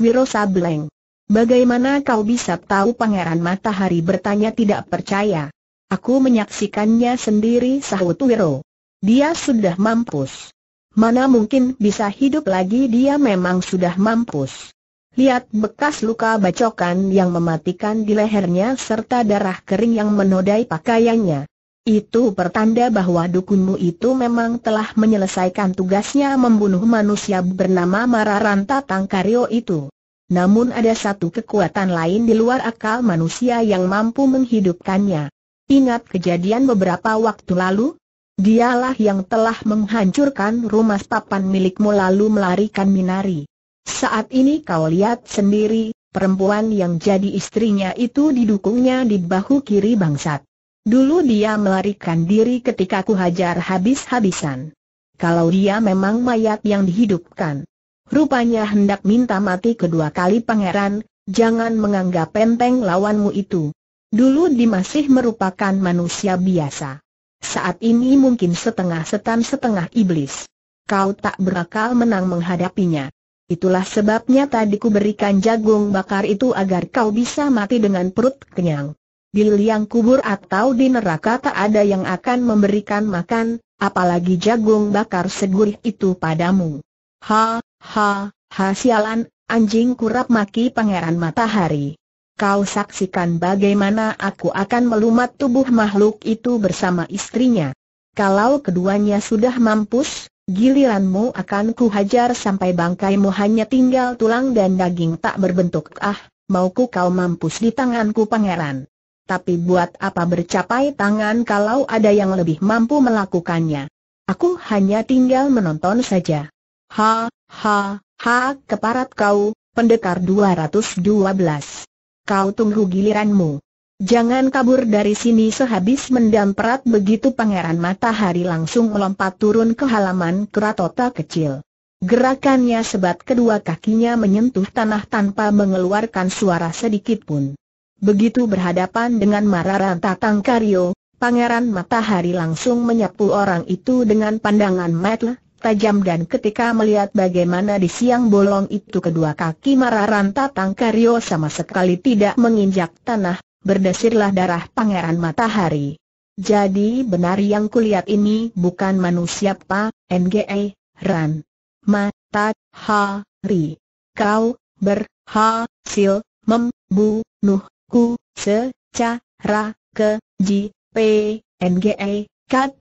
Wiro Sableng. Bagaimana kau bisa tahu Pangeran Matahari bertanya tidak percaya? Aku menyaksikannya sendiri sahut Wiro. Dia sudah mampus. Mana mungkin bisa hidup lagi dia memang sudah mampus. Lihat bekas luka bacokan yang mematikan di lehernya serta darah kering yang menodai pakaiannya. Itu pertanda bahwa dukunmu itu memang telah menyelesaikan tugasnya membunuh manusia bernama Mararanta Tangkario itu. Namun ada satu kekuatan lain di luar akal manusia yang mampu menghidupkannya. Ingat kejadian beberapa waktu lalu? Dialah yang telah menghancurkan rumah papan milikmu lalu melarikan Minari. Saat ini kau lihat sendiri, perempuan yang jadi istrinya itu didukungnya di bahu kiri bangsat. Dulu dia melarikan diri ketika ku hajar habis-habisan. Kalau dia memang mayat yang dihidupkan Rupanya hendak minta mati kedua kali pangeran, jangan menganggap penteng lawanmu itu. Dulu Dimasih merupakan manusia biasa. Saat ini mungkin setengah setan setengah iblis. Kau tak berakal menang menghadapinya. Itulah sebabnya tadi ku berikan jagung bakar itu agar kau bisa mati dengan perut kenyang. Di liang kubur atau di neraka tak ada yang akan memberikan makan, apalagi jagung bakar segurih itu padamu. Ha, ha, ha sialan, anjing kurap maki pangeran matahari. Kau saksikan bagaimana aku akan melumat tubuh makhluk itu bersama istrinya. Kalau keduanya sudah mampus, giliranmu akan kuhajar sampai bangkaimu hanya tinggal tulang dan daging tak berbentuk. Ah, mauku kau mampus di tanganku pangeran. Tapi buat apa bercapai tangan kalau ada yang lebih mampu melakukannya? Aku hanya tinggal menonton saja. Ha, ha, ha, keparat kau, pendekar 212. Kau tunggu giliranmu. Jangan kabur dari sini sehabis mendamperat begitu pangeran matahari langsung melompat turun ke halaman keratota kecil. Gerakannya sebat kedua kakinya menyentuh tanah tanpa mengeluarkan suara sedikit pun. Begitu berhadapan dengan Mararanta Tangkario, pangeran matahari langsung menyapu orang itu dengan pandangan matlah tajam dan ketika melihat bagaimana di siang bolong itu kedua kaki mararan tatang karyo sama sekali tidak menginjak tanah, berdesirlah darah pangeran matahari. Jadi benar yang kulihat ini bukan manusia pa, NGE, ran, ma, ta, ha, ri. Kau, berhasil, membunuhku, secara, ke, ji, pe, NGE, kat,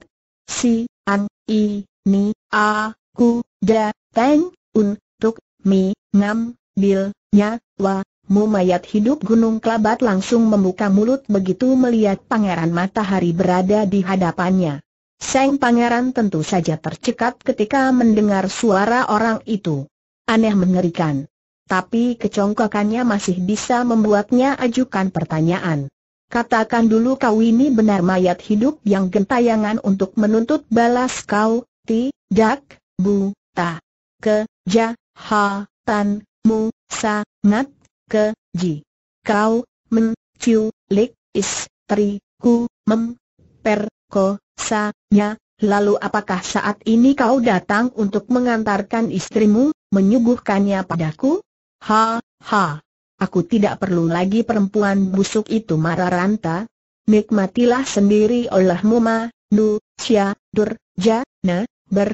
si, an, i, ni, a, ku, da, untuk, mi, ngam, bil, nya, wa, mu mayat hidup Gunung Kelabat langsung membuka mulut begitu melihat Pangeran Matahari berada di hadapannya. Seng Pangeran tentu saja tercekat ketika mendengar suara orang itu. Aneh mengerikan. Tapi kecongkakannya masih bisa membuatnya ajukan pertanyaan. Katakan dulu kau ini benar mayat hidup yang gentayangan untuk menuntut balas kau, ti, dak, bu, ta, ke, ja, ha, tan, mu, sa, ngat, ke, ji. Kau, men, ciu, lik, is, tri, ku, mem, per, ko, sa, nya. Lalu apakah saat ini kau datang untuk mengantarkan istrimu, menyuguhkannya padaku? Ha, ha. Aku tidak perlu lagi perempuan busuk itu mararanta. Nikmatilah sendiri olehmu ma, nu, sya, dur, ja, na, ber,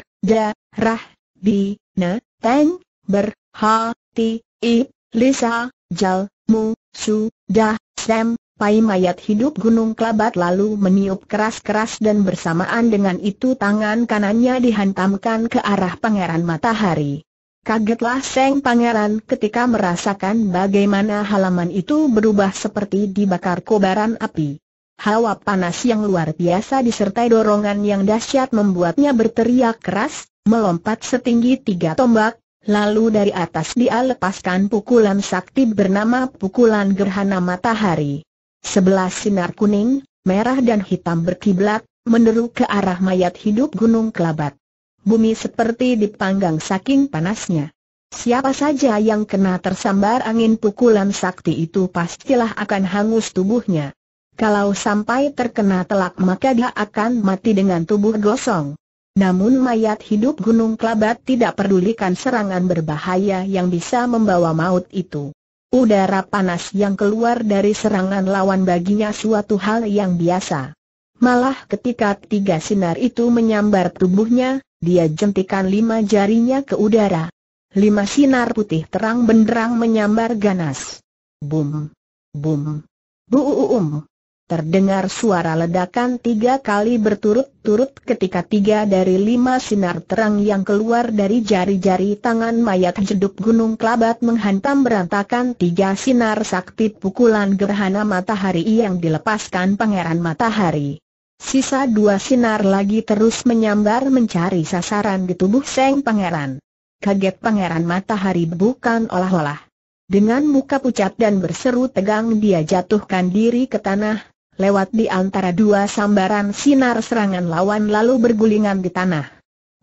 di ne, teng, berhati ha, ti, i, lisa, jal, mu, su, dah, sem, pai mayat hidup gunung kelabat lalu meniup keras-keras dan bersamaan dengan itu tangan kanannya dihantamkan ke arah pangeran matahari. Kagetlah Seng Pangeran ketika merasakan bagaimana halaman itu berubah seperti dibakar kobaran api. Hawa panas yang luar biasa disertai dorongan yang dahsyat membuatnya berteriak keras, melompat setinggi tiga tombak, lalu dari atas dia lepaskan pukulan sakti bernama pukulan gerhana matahari. Sebelas sinar kuning, merah dan hitam berkiblat, meneru ke arah mayat hidup Gunung Kelabat. Bumi seperti dipanggang saking panasnya. Siapa saja yang kena tersambar angin pukulan sakti itu pastilah akan hangus tubuhnya. Kalau sampai terkena telak maka dia akan mati dengan tubuh gosong. Namun mayat hidup Gunung Kelabat tidak pedulikan serangan berbahaya yang bisa membawa maut itu. Udara panas yang keluar dari serangan lawan baginya suatu hal yang biasa. Malah ketika tiga sinar itu menyambar tubuhnya, dia jentikan lima jarinya ke udara. Lima sinar putih terang benderang menyambar ganas. Bum! Bum! Buum! Terdengar suara ledakan tiga kali berturut-turut ketika tiga dari lima sinar terang yang keluar dari jari-jari tangan mayat jeduk gunung kelabat menghantam berantakan tiga sinar sakti pukulan gerhana matahari yang dilepaskan pangeran matahari. Sisa dua sinar lagi terus menyambar mencari sasaran di tubuh seng pangeran. Kaget pangeran matahari bukan olah-olah. Dengan muka pucat dan berseru tegang dia jatuhkan diri ke tanah, lewat di antara dua sambaran sinar serangan lawan lalu bergulingan di tanah.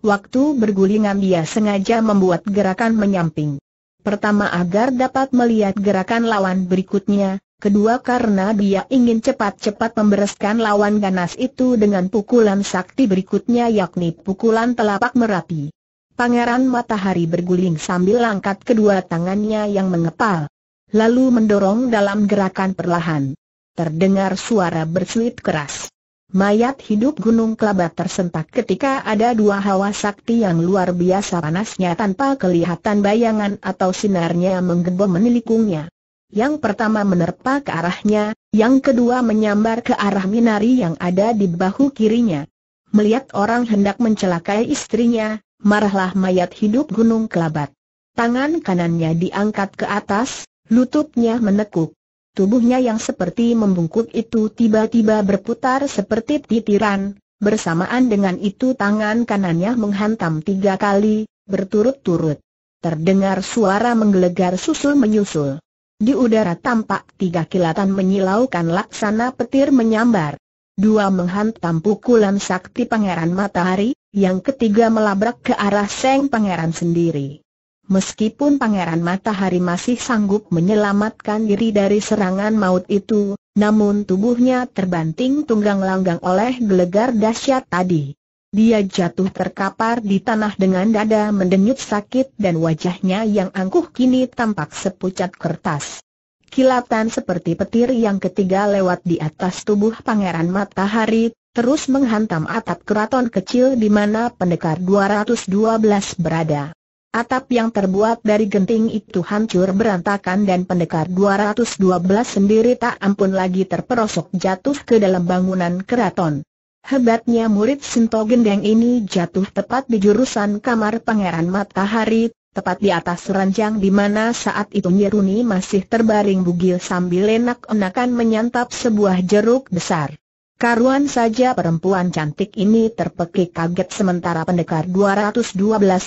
Waktu bergulingan dia sengaja membuat gerakan menyamping. Pertama agar dapat melihat gerakan lawan berikutnya, kedua karena dia ingin cepat-cepat membereskan lawan ganas itu dengan pukulan sakti berikutnya yakni pukulan telapak merapi. Pangeran Matahari berguling sambil angkat kedua tangannya yang mengepal. Lalu mendorong dalam gerakan perlahan terdengar suara bersuit keras. Mayat hidup Gunung Kelabat tersentak ketika ada dua hawa sakti yang luar biasa panasnya tanpa kelihatan bayangan atau sinarnya menggembom menilikungnya. Yang pertama menerpa ke arahnya, yang kedua menyambar ke arah Minari yang ada di bahu kirinya. Melihat orang hendak mencelakai istrinya, marahlah mayat hidup Gunung Kelabat. Tangan kanannya diangkat ke atas, lututnya menekuk. Tubuhnya yang seperti membungkuk itu tiba-tiba berputar seperti titiran, bersamaan dengan itu tangan kanannya menghantam tiga kali, berturut-turut. Terdengar suara menggelegar susul menyusul. Di udara tampak tiga kilatan menyilaukan laksana petir menyambar. Dua menghantam pukulan sakti pangeran matahari, yang ketiga melabrak ke arah seng pangeran sendiri. Meskipun Pangeran Matahari masih sanggup menyelamatkan diri dari serangan maut itu, namun tubuhnya terbanting tunggang langgang oleh gelegar dahsyat tadi. Dia jatuh terkapar di tanah dengan dada mendenyut sakit dan wajahnya yang angkuh kini tampak sepucat kertas. Kilatan seperti petir yang ketiga lewat di atas tubuh Pangeran Matahari, terus menghantam atap keraton kecil di mana pendekar 212 berada. Atap yang terbuat dari genting itu hancur berantakan dan pendekar 212 sendiri tak ampun lagi terperosok jatuh ke dalam bangunan keraton. Hebatnya murid Sinto Gendeng ini jatuh tepat di jurusan kamar Pangeran Matahari, tepat di atas ranjang di mana saat itu Nyeruni masih terbaring bugil sambil enak-enakan menyantap sebuah jeruk besar. Karuan saja perempuan cantik ini terpekik kaget sementara pendekar 212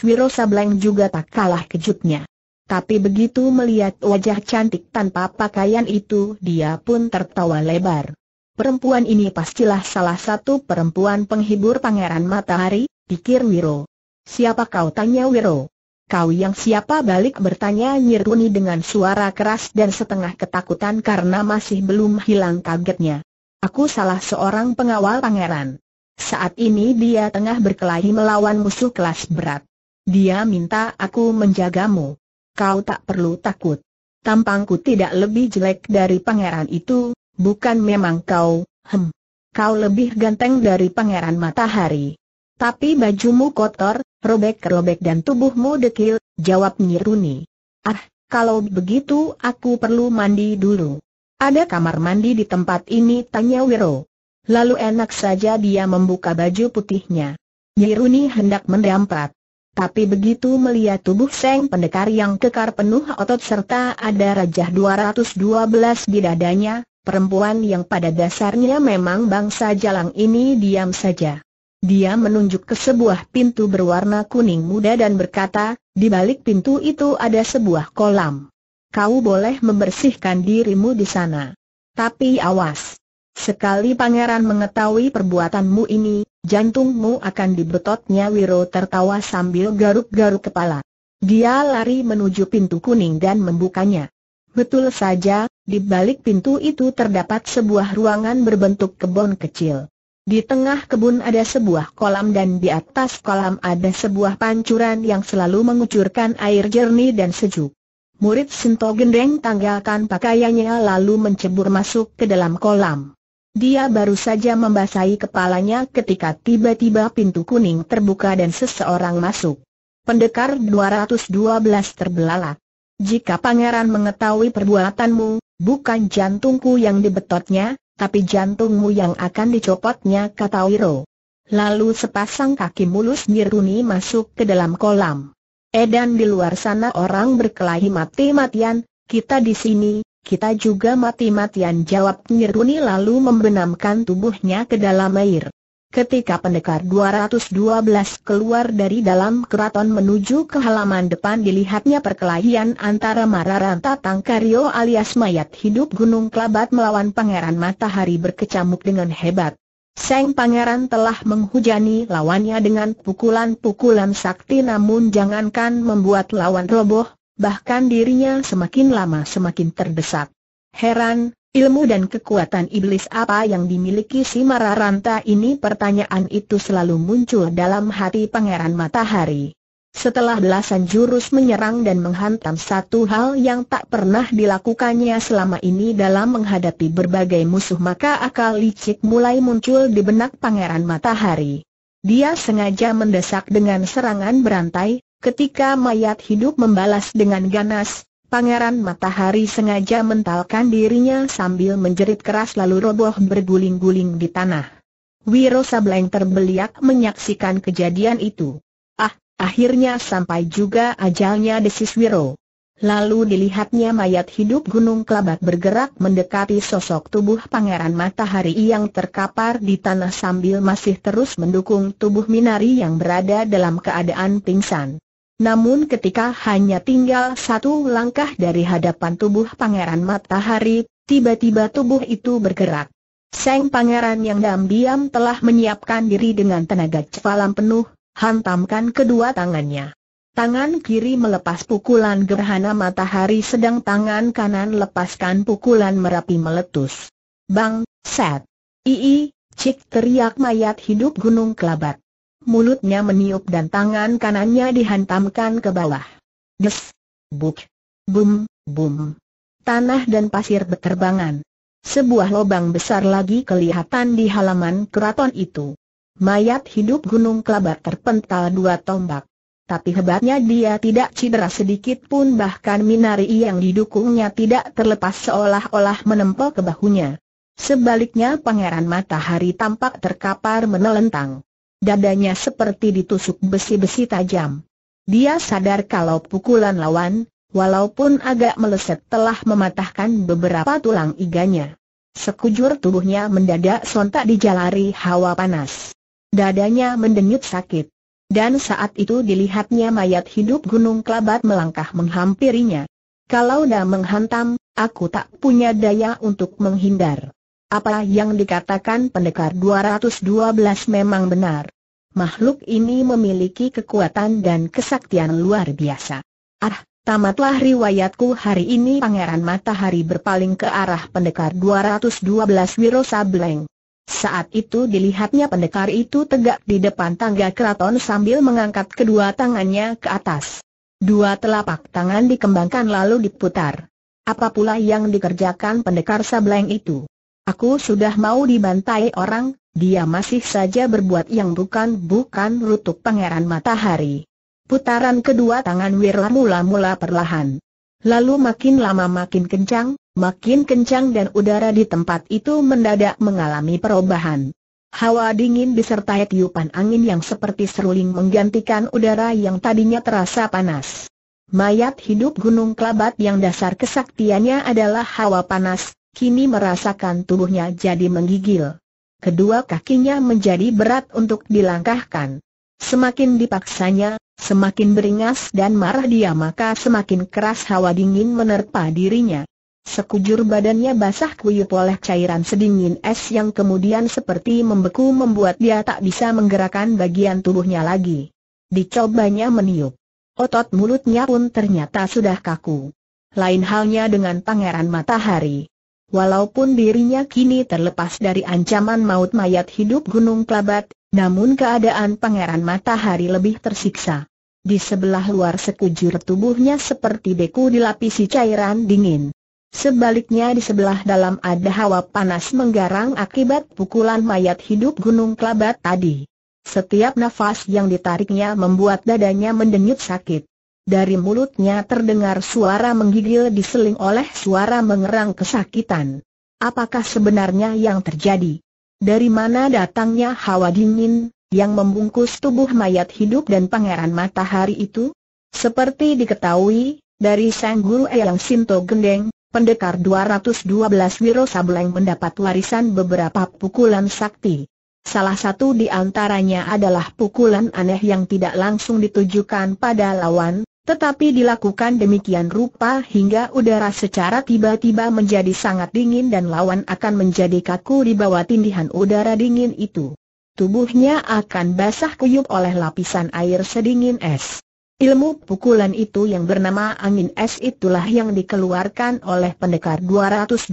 Wiro Sableng juga tak kalah kejutnya. Tapi begitu melihat wajah cantik tanpa pakaian itu dia pun tertawa lebar. Perempuan ini pastilah salah satu perempuan penghibur pangeran matahari, pikir Wiro. Siapa kau tanya Wiro? Kau yang siapa balik bertanya Nyiruni dengan suara keras dan setengah ketakutan karena masih belum hilang kagetnya. Aku salah seorang pengawal pangeran. Saat ini dia tengah berkelahi melawan musuh kelas berat. Dia minta aku menjagamu. Kau tak perlu takut. Tampangku tidak lebih jelek dari pangeran itu, bukan memang kau, hem. Kau lebih ganteng dari pangeran matahari. Tapi bajumu kotor, robek-robek dan tubuhmu dekil, jawab Nyiruni. Ah, kalau begitu aku perlu mandi dulu. Ada kamar mandi di tempat ini tanya Wiro. Lalu enak saja dia membuka baju putihnya. Nyiruni hendak mendampat. Tapi begitu melihat tubuh Seng Pendekar yang kekar penuh otot serta ada rajah 212 di dadanya, perempuan yang pada dasarnya memang bangsa jalang ini diam saja. Dia menunjuk ke sebuah pintu berwarna kuning muda dan berkata, di balik pintu itu ada sebuah kolam kau boleh membersihkan dirimu di sana. Tapi awas! Sekali pangeran mengetahui perbuatanmu ini, jantungmu akan dibetotnya Wiro tertawa sambil garuk-garuk kepala. Dia lari menuju pintu kuning dan membukanya. Betul saja, di balik pintu itu terdapat sebuah ruangan berbentuk kebun kecil. Di tengah kebun ada sebuah kolam dan di atas kolam ada sebuah pancuran yang selalu mengucurkan air jernih dan sejuk. Murid Sinto Gendeng tanggalkan pakaiannya lalu mencebur masuk ke dalam kolam. Dia baru saja membasahi kepalanya ketika tiba-tiba pintu kuning terbuka dan seseorang masuk. Pendekar 212 terbelalak. Jika pangeran mengetahui perbuatanmu, bukan jantungku yang dibetotnya, tapi jantungmu yang akan dicopotnya kata Wiro. Lalu sepasang kaki mulus Niruni masuk ke dalam kolam. Edan di luar sana orang berkelahi mati-matian, kita di sini, kita juga mati-matian jawab Nyeruni lalu membenamkan tubuhnya ke dalam air. Ketika pendekar 212 keluar dari dalam keraton menuju ke halaman depan dilihatnya perkelahian antara Mararanta Tangkario alias mayat hidup Gunung Kelabat melawan Pangeran Matahari berkecamuk dengan hebat. Seng Pangeran telah menghujani lawannya dengan pukulan-pukulan sakti namun jangankan membuat lawan roboh, bahkan dirinya semakin lama semakin terdesak. Heran, ilmu dan kekuatan iblis apa yang dimiliki si Mararanta ini pertanyaan itu selalu muncul dalam hati Pangeran Matahari. Setelah belasan jurus menyerang dan menghantam satu hal yang tak pernah dilakukannya selama ini dalam menghadapi berbagai musuh maka akal licik mulai muncul di benak Pangeran Matahari. Dia sengaja mendesak dengan serangan berantai, ketika mayat hidup membalas dengan ganas, Pangeran Matahari sengaja mentalkan dirinya sambil menjerit keras lalu roboh berguling-guling di tanah. Wiro Sableng terbeliak menyaksikan kejadian itu. Akhirnya sampai juga ajalnya desis Wiro. Lalu dilihatnya mayat hidup Gunung Kelabat bergerak mendekati sosok tubuh Pangeran Matahari yang terkapar di tanah sambil masih terus mendukung tubuh Minari yang berada dalam keadaan pingsan. Namun ketika hanya tinggal satu langkah dari hadapan tubuh Pangeran Matahari, tiba-tiba tubuh itu bergerak. Seng Pangeran yang diam-diam telah menyiapkan diri dengan tenaga cepalam penuh, hantamkan kedua tangannya. Tangan kiri melepas pukulan gerhana matahari sedang tangan kanan lepaskan pukulan merapi meletus. Bang, set. Ii, cik teriak mayat hidup gunung kelabat. Mulutnya meniup dan tangan kanannya dihantamkan ke bawah. Des, buk, bum, bum. Tanah dan pasir berterbangan. Sebuah lubang besar lagi kelihatan di halaman keraton itu. Mayat hidup Gunung Kelabat terpental dua tombak. Tapi hebatnya dia tidak cedera sedikit pun bahkan Minari yang didukungnya tidak terlepas seolah-olah menempel ke bahunya. Sebaliknya Pangeran Matahari tampak terkapar menelentang. Dadanya seperti ditusuk besi-besi tajam. Dia sadar kalau pukulan lawan, walaupun agak meleset telah mematahkan beberapa tulang iganya. Sekujur tubuhnya mendadak sontak dijalari hawa panas. Dadanya mendenyut sakit. Dan saat itu dilihatnya mayat hidup Gunung Kelabat melangkah menghampirinya. Kalau dah menghantam, aku tak punya daya untuk menghindar. Apa yang dikatakan pendekar 212 memang benar. Makhluk ini memiliki kekuatan dan kesaktian luar biasa. Ah, tamatlah riwayatku hari ini Pangeran Matahari berpaling ke arah pendekar 212 Wiro saat itu dilihatnya pendekar itu tegak di depan tangga keraton sambil mengangkat kedua tangannya ke atas. Dua telapak tangan dikembangkan lalu diputar. Apa pula yang dikerjakan pendekar sableng itu? Aku sudah mau dibantai orang, dia masih saja berbuat yang bukan-bukan rutuk pangeran matahari. Putaran kedua tangan Wirla mula-mula perlahan. Lalu makin lama makin kencang, makin kencang dan udara di tempat itu mendadak mengalami perubahan. Hawa dingin disertai tiupan angin yang seperti seruling menggantikan udara yang tadinya terasa panas. Mayat hidup Gunung Kelabat yang dasar kesaktiannya adalah hawa panas, kini merasakan tubuhnya jadi menggigil. Kedua kakinya menjadi berat untuk dilangkahkan. Semakin dipaksanya, semakin beringas dan marah dia maka semakin keras hawa dingin menerpa dirinya. Sekujur badannya basah kuyup oleh cairan sedingin es yang kemudian seperti membeku membuat dia tak bisa menggerakkan bagian tubuhnya lagi. Dicobanya meniup. Otot mulutnya pun ternyata sudah kaku. Lain halnya dengan pangeran matahari. Walaupun dirinya kini terlepas dari ancaman maut mayat hidup Gunung Kelabat, namun keadaan pangeran matahari lebih tersiksa. Di sebelah luar sekujur tubuhnya seperti beku dilapisi cairan dingin. Sebaliknya di sebelah dalam ada hawa panas menggarang akibat pukulan mayat hidup Gunung Kelabat tadi. Setiap nafas yang ditariknya membuat dadanya mendenyut sakit. Dari mulutnya terdengar suara menggigil diseling oleh suara mengerang kesakitan. Apakah sebenarnya yang terjadi? Dari mana datangnya hawa dingin yang membungkus tubuh mayat hidup dan pangeran matahari itu? Seperti diketahui, dari Sang Guru Eyang Sinto Gendeng, Pendekar 212 Wiro Sableng mendapat warisan beberapa pukulan sakti. Salah satu di antaranya adalah pukulan aneh yang tidak langsung ditujukan pada lawan, tetapi dilakukan demikian rupa hingga udara secara tiba-tiba menjadi sangat dingin dan lawan akan menjadi kaku di bawah tindihan udara dingin itu. Tubuhnya akan basah kuyup oleh lapisan air sedingin es. Ilmu pukulan itu yang bernama angin es itulah yang dikeluarkan oleh pendekar 212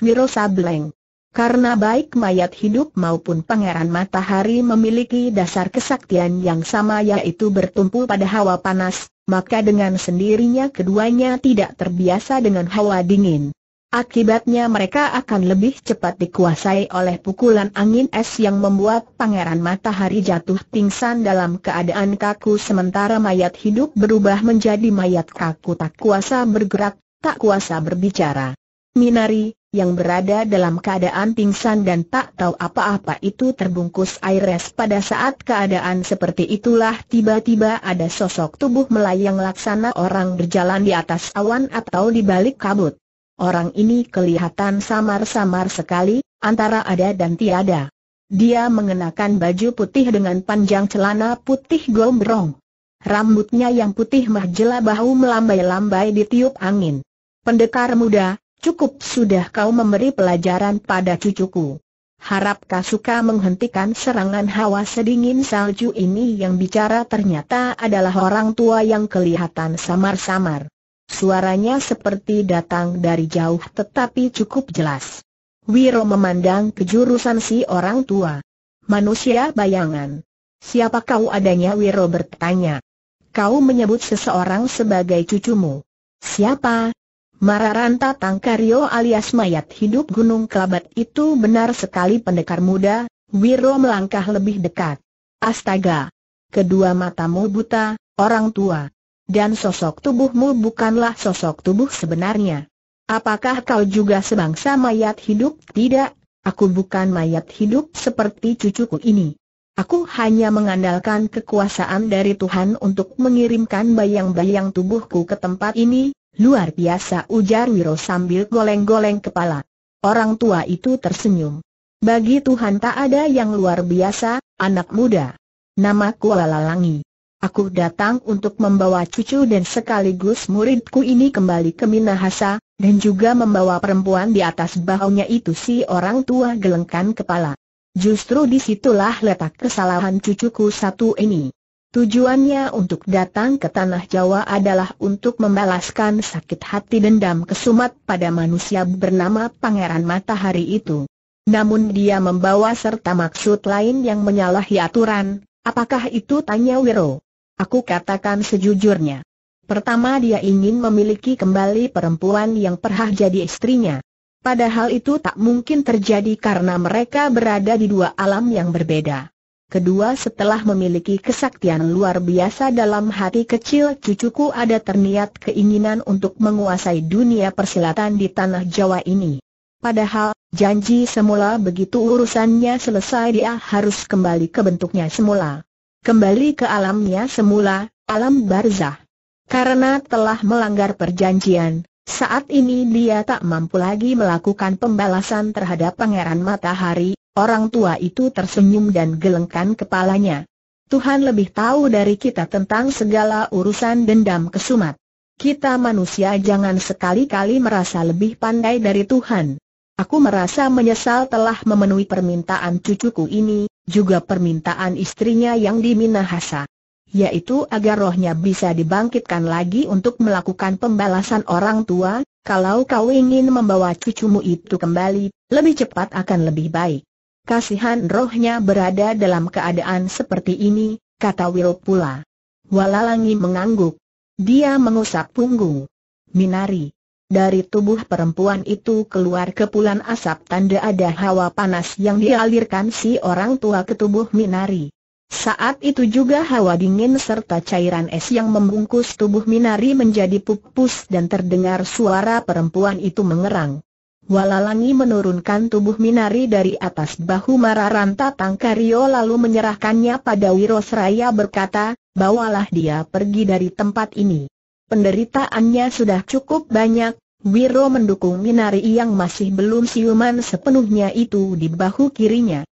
Wiro Sableng. Karena baik mayat hidup maupun pangeran matahari memiliki dasar kesaktian yang sama yaitu bertumpu pada hawa panas, maka dengan sendirinya keduanya tidak terbiasa dengan hawa dingin. Akibatnya mereka akan lebih cepat dikuasai oleh pukulan angin es yang membuat Pangeran Matahari jatuh pingsan dalam keadaan kaku sementara mayat hidup berubah menjadi mayat kaku tak kuasa bergerak, tak kuasa berbicara. Minari, yang berada dalam keadaan pingsan dan tak tahu apa-apa itu terbungkus air es pada saat keadaan seperti itulah tiba-tiba ada sosok tubuh melayang laksana orang berjalan di atas awan atau di balik kabut. Orang ini kelihatan samar-samar sekali, antara ada dan tiada. Dia mengenakan baju putih dengan panjang celana putih gombrong. Rambutnya yang putih mahjela bahu melambai-lambai ditiup angin. Pendekar muda, cukup sudah kau memberi pelajaran pada cucuku. Harap Kasuka menghentikan serangan hawa sedingin salju ini yang bicara ternyata adalah orang tua yang kelihatan samar-samar. Suaranya seperti datang dari jauh tetapi cukup jelas. Wiro memandang ke jurusan si orang tua. Manusia bayangan. Siapa kau adanya Wiro bertanya. Kau menyebut seseorang sebagai cucumu. Siapa? Mararanta Tangkario alias mayat hidup Gunung Kelabat itu benar sekali pendekar muda, Wiro melangkah lebih dekat. Astaga! Kedua matamu buta, orang tua. Dan sosok tubuhmu bukanlah sosok tubuh sebenarnya. Apakah kau juga sebangsa mayat hidup? Tidak, aku bukan mayat hidup seperti cucuku ini. Aku hanya mengandalkan kekuasaan dari Tuhan untuk mengirimkan bayang-bayang tubuhku ke tempat ini, luar biasa ujar Wiro sambil goleng-goleng kepala. Orang tua itu tersenyum. Bagi Tuhan tak ada yang luar biasa, anak muda. Namaku Lalalangi. Aku datang untuk membawa cucu dan sekaligus muridku ini kembali ke Minahasa, dan juga membawa perempuan di atas bahunya itu si orang tua gelengkan kepala. Justru disitulah letak kesalahan cucuku satu ini. Tujuannya untuk datang ke Tanah Jawa adalah untuk membalaskan sakit hati dendam kesumat pada manusia bernama Pangeran Matahari itu. Namun dia membawa serta maksud lain yang menyalahi aturan, apakah itu tanya Wiro? Aku katakan sejujurnya. Pertama dia ingin memiliki kembali perempuan yang pernah jadi istrinya. Padahal itu tak mungkin terjadi karena mereka berada di dua alam yang berbeda. Kedua setelah memiliki kesaktian luar biasa dalam hati kecil cucuku ada terniat keinginan untuk menguasai dunia persilatan di tanah Jawa ini. Padahal, janji semula begitu urusannya selesai dia harus kembali ke bentuknya semula kembali ke alamnya semula, alam barzah. Karena telah melanggar perjanjian, saat ini dia tak mampu lagi melakukan pembalasan terhadap Pangeran Matahari, orang tua itu tersenyum dan gelengkan kepalanya. Tuhan lebih tahu dari kita tentang segala urusan dendam kesumat. Kita manusia jangan sekali-kali merasa lebih pandai dari Tuhan. Aku merasa menyesal telah memenuhi permintaan cucuku ini, juga permintaan istrinya yang diminahasa, Yaitu agar rohnya bisa dibangkitkan lagi untuk melakukan pembalasan orang tua, kalau kau ingin membawa cucumu itu kembali, lebih cepat akan lebih baik. Kasihan rohnya berada dalam keadaan seperti ini, kata Will pula. Walalangi mengangguk. Dia mengusap punggung. Minari, dari tubuh perempuan itu keluar kepulan asap tanda ada hawa panas yang dialirkan si orang tua ke tubuh Minari. Saat itu juga hawa dingin serta cairan es yang membungkus tubuh Minari menjadi pupus dan terdengar suara perempuan itu mengerang. Walalangi menurunkan tubuh Minari dari atas bahu Mararanta Tangkario lalu menyerahkannya pada Wirosraya berkata, bawalah dia pergi dari tempat ini penderitaannya sudah cukup banyak, Wiro mendukung Minari yang masih belum siuman sepenuhnya itu di bahu kirinya.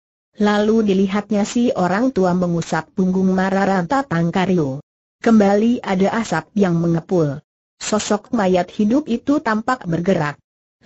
Lalu dilihatnya si orang tua mengusap punggung Mararanta Tangkario. Kembali ada asap yang mengepul. Sosok mayat hidup itu tampak bergerak.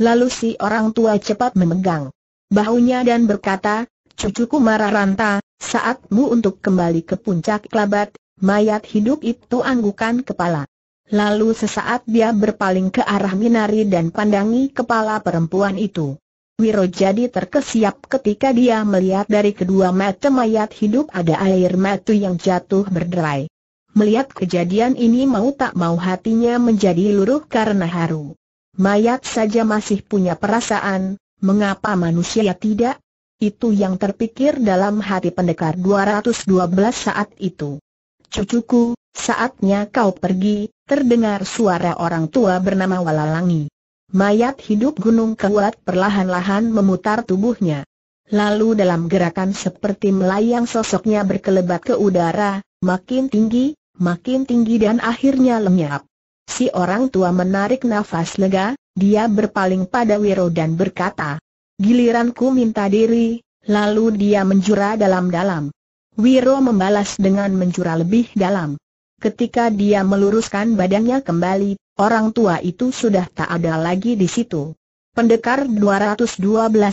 Lalu si orang tua cepat memegang bahunya dan berkata, Cucuku Mararanta, saatmu untuk kembali ke puncak kelabat, mayat hidup itu anggukan kepala. Lalu sesaat dia berpaling ke arah Minari dan pandangi kepala perempuan itu. Wiro jadi terkesiap ketika dia melihat dari kedua mata mayat hidup ada air mata yang jatuh berderai. Melihat kejadian ini mau tak mau hatinya menjadi luruh karena haru. Mayat saja masih punya perasaan, mengapa manusia tidak? Itu yang terpikir dalam hati pendekar 212 saat itu. Cucuku, saatnya kau pergi, terdengar suara orang tua bernama Walalangi. Mayat hidup Gunung kuat perlahan-lahan memutar tubuhnya. Lalu dalam gerakan seperti melayang sosoknya berkelebat ke udara, makin tinggi, makin tinggi dan akhirnya lenyap. Si orang tua menarik nafas lega, dia berpaling pada Wiro dan berkata, Giliranku minta diri, lalu dia menjura dalam-dalam. Wiro membalas dengan menjura lebih dalam. Ketika dia meluruskan badannya kembali, orang tua itu sudah tak ada lagi di situ. Pendekar 212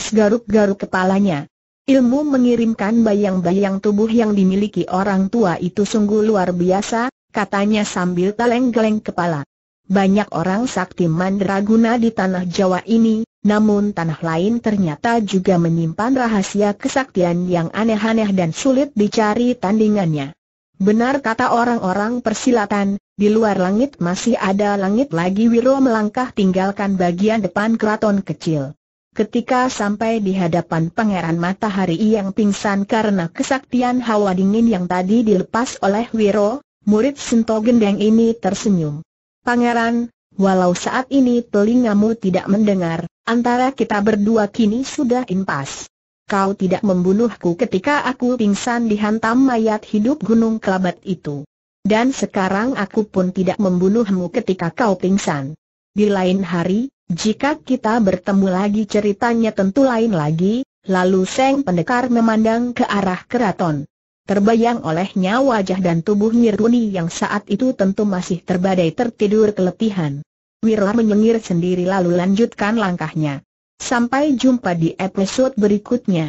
garuk-garuk kepalanya. Ilmu mengirimkan bayang-bayang tubuh yang dimiliki orang tua itu sungguh luar biasa, katanya sambil teleng-geleng kepala. Banyak orang sakti mandraguna di tanah Jawa ini, namun tanah lain ternyata juga menyimpan rahasia kesaktian yang aneh-aneh dan sulit dicari tandingannya. Benar kata orang-orang persilatan, di luar langit masih ada langit lagi Wiro melangkah tinggalkan bagian depan keraton kecil. Ketika sampai di hadapan Pangeran Matahari yang pingsan karena kesaktian hawa dingin yang tadi dilepas oleh Wiro, murid Sento Gendeng ini tersenyum. Pangeran, walau saat ini telingamu tidak mendengar, antara kita berdua kini sudah impas kau tidak membunuhku ketika aku pingsan dihantam mayat hidup gunung kelabat itu. Dan sekarang aku pun tidak membunuhmu ketika kau pingsan. Di lain hari, jika kita bertemu lagi ceritanya tentu lain lagi, lalu Seng Pendekar memandang ke arah keraton. Terbayang olehnya wajah dan tubuh Niruni yang saat itu tentu masih terbadai tertidur keletihan. Wira menyengir sendiri lalu lanjutkan langkahnya. Sampai jumpa di episode berikutnya.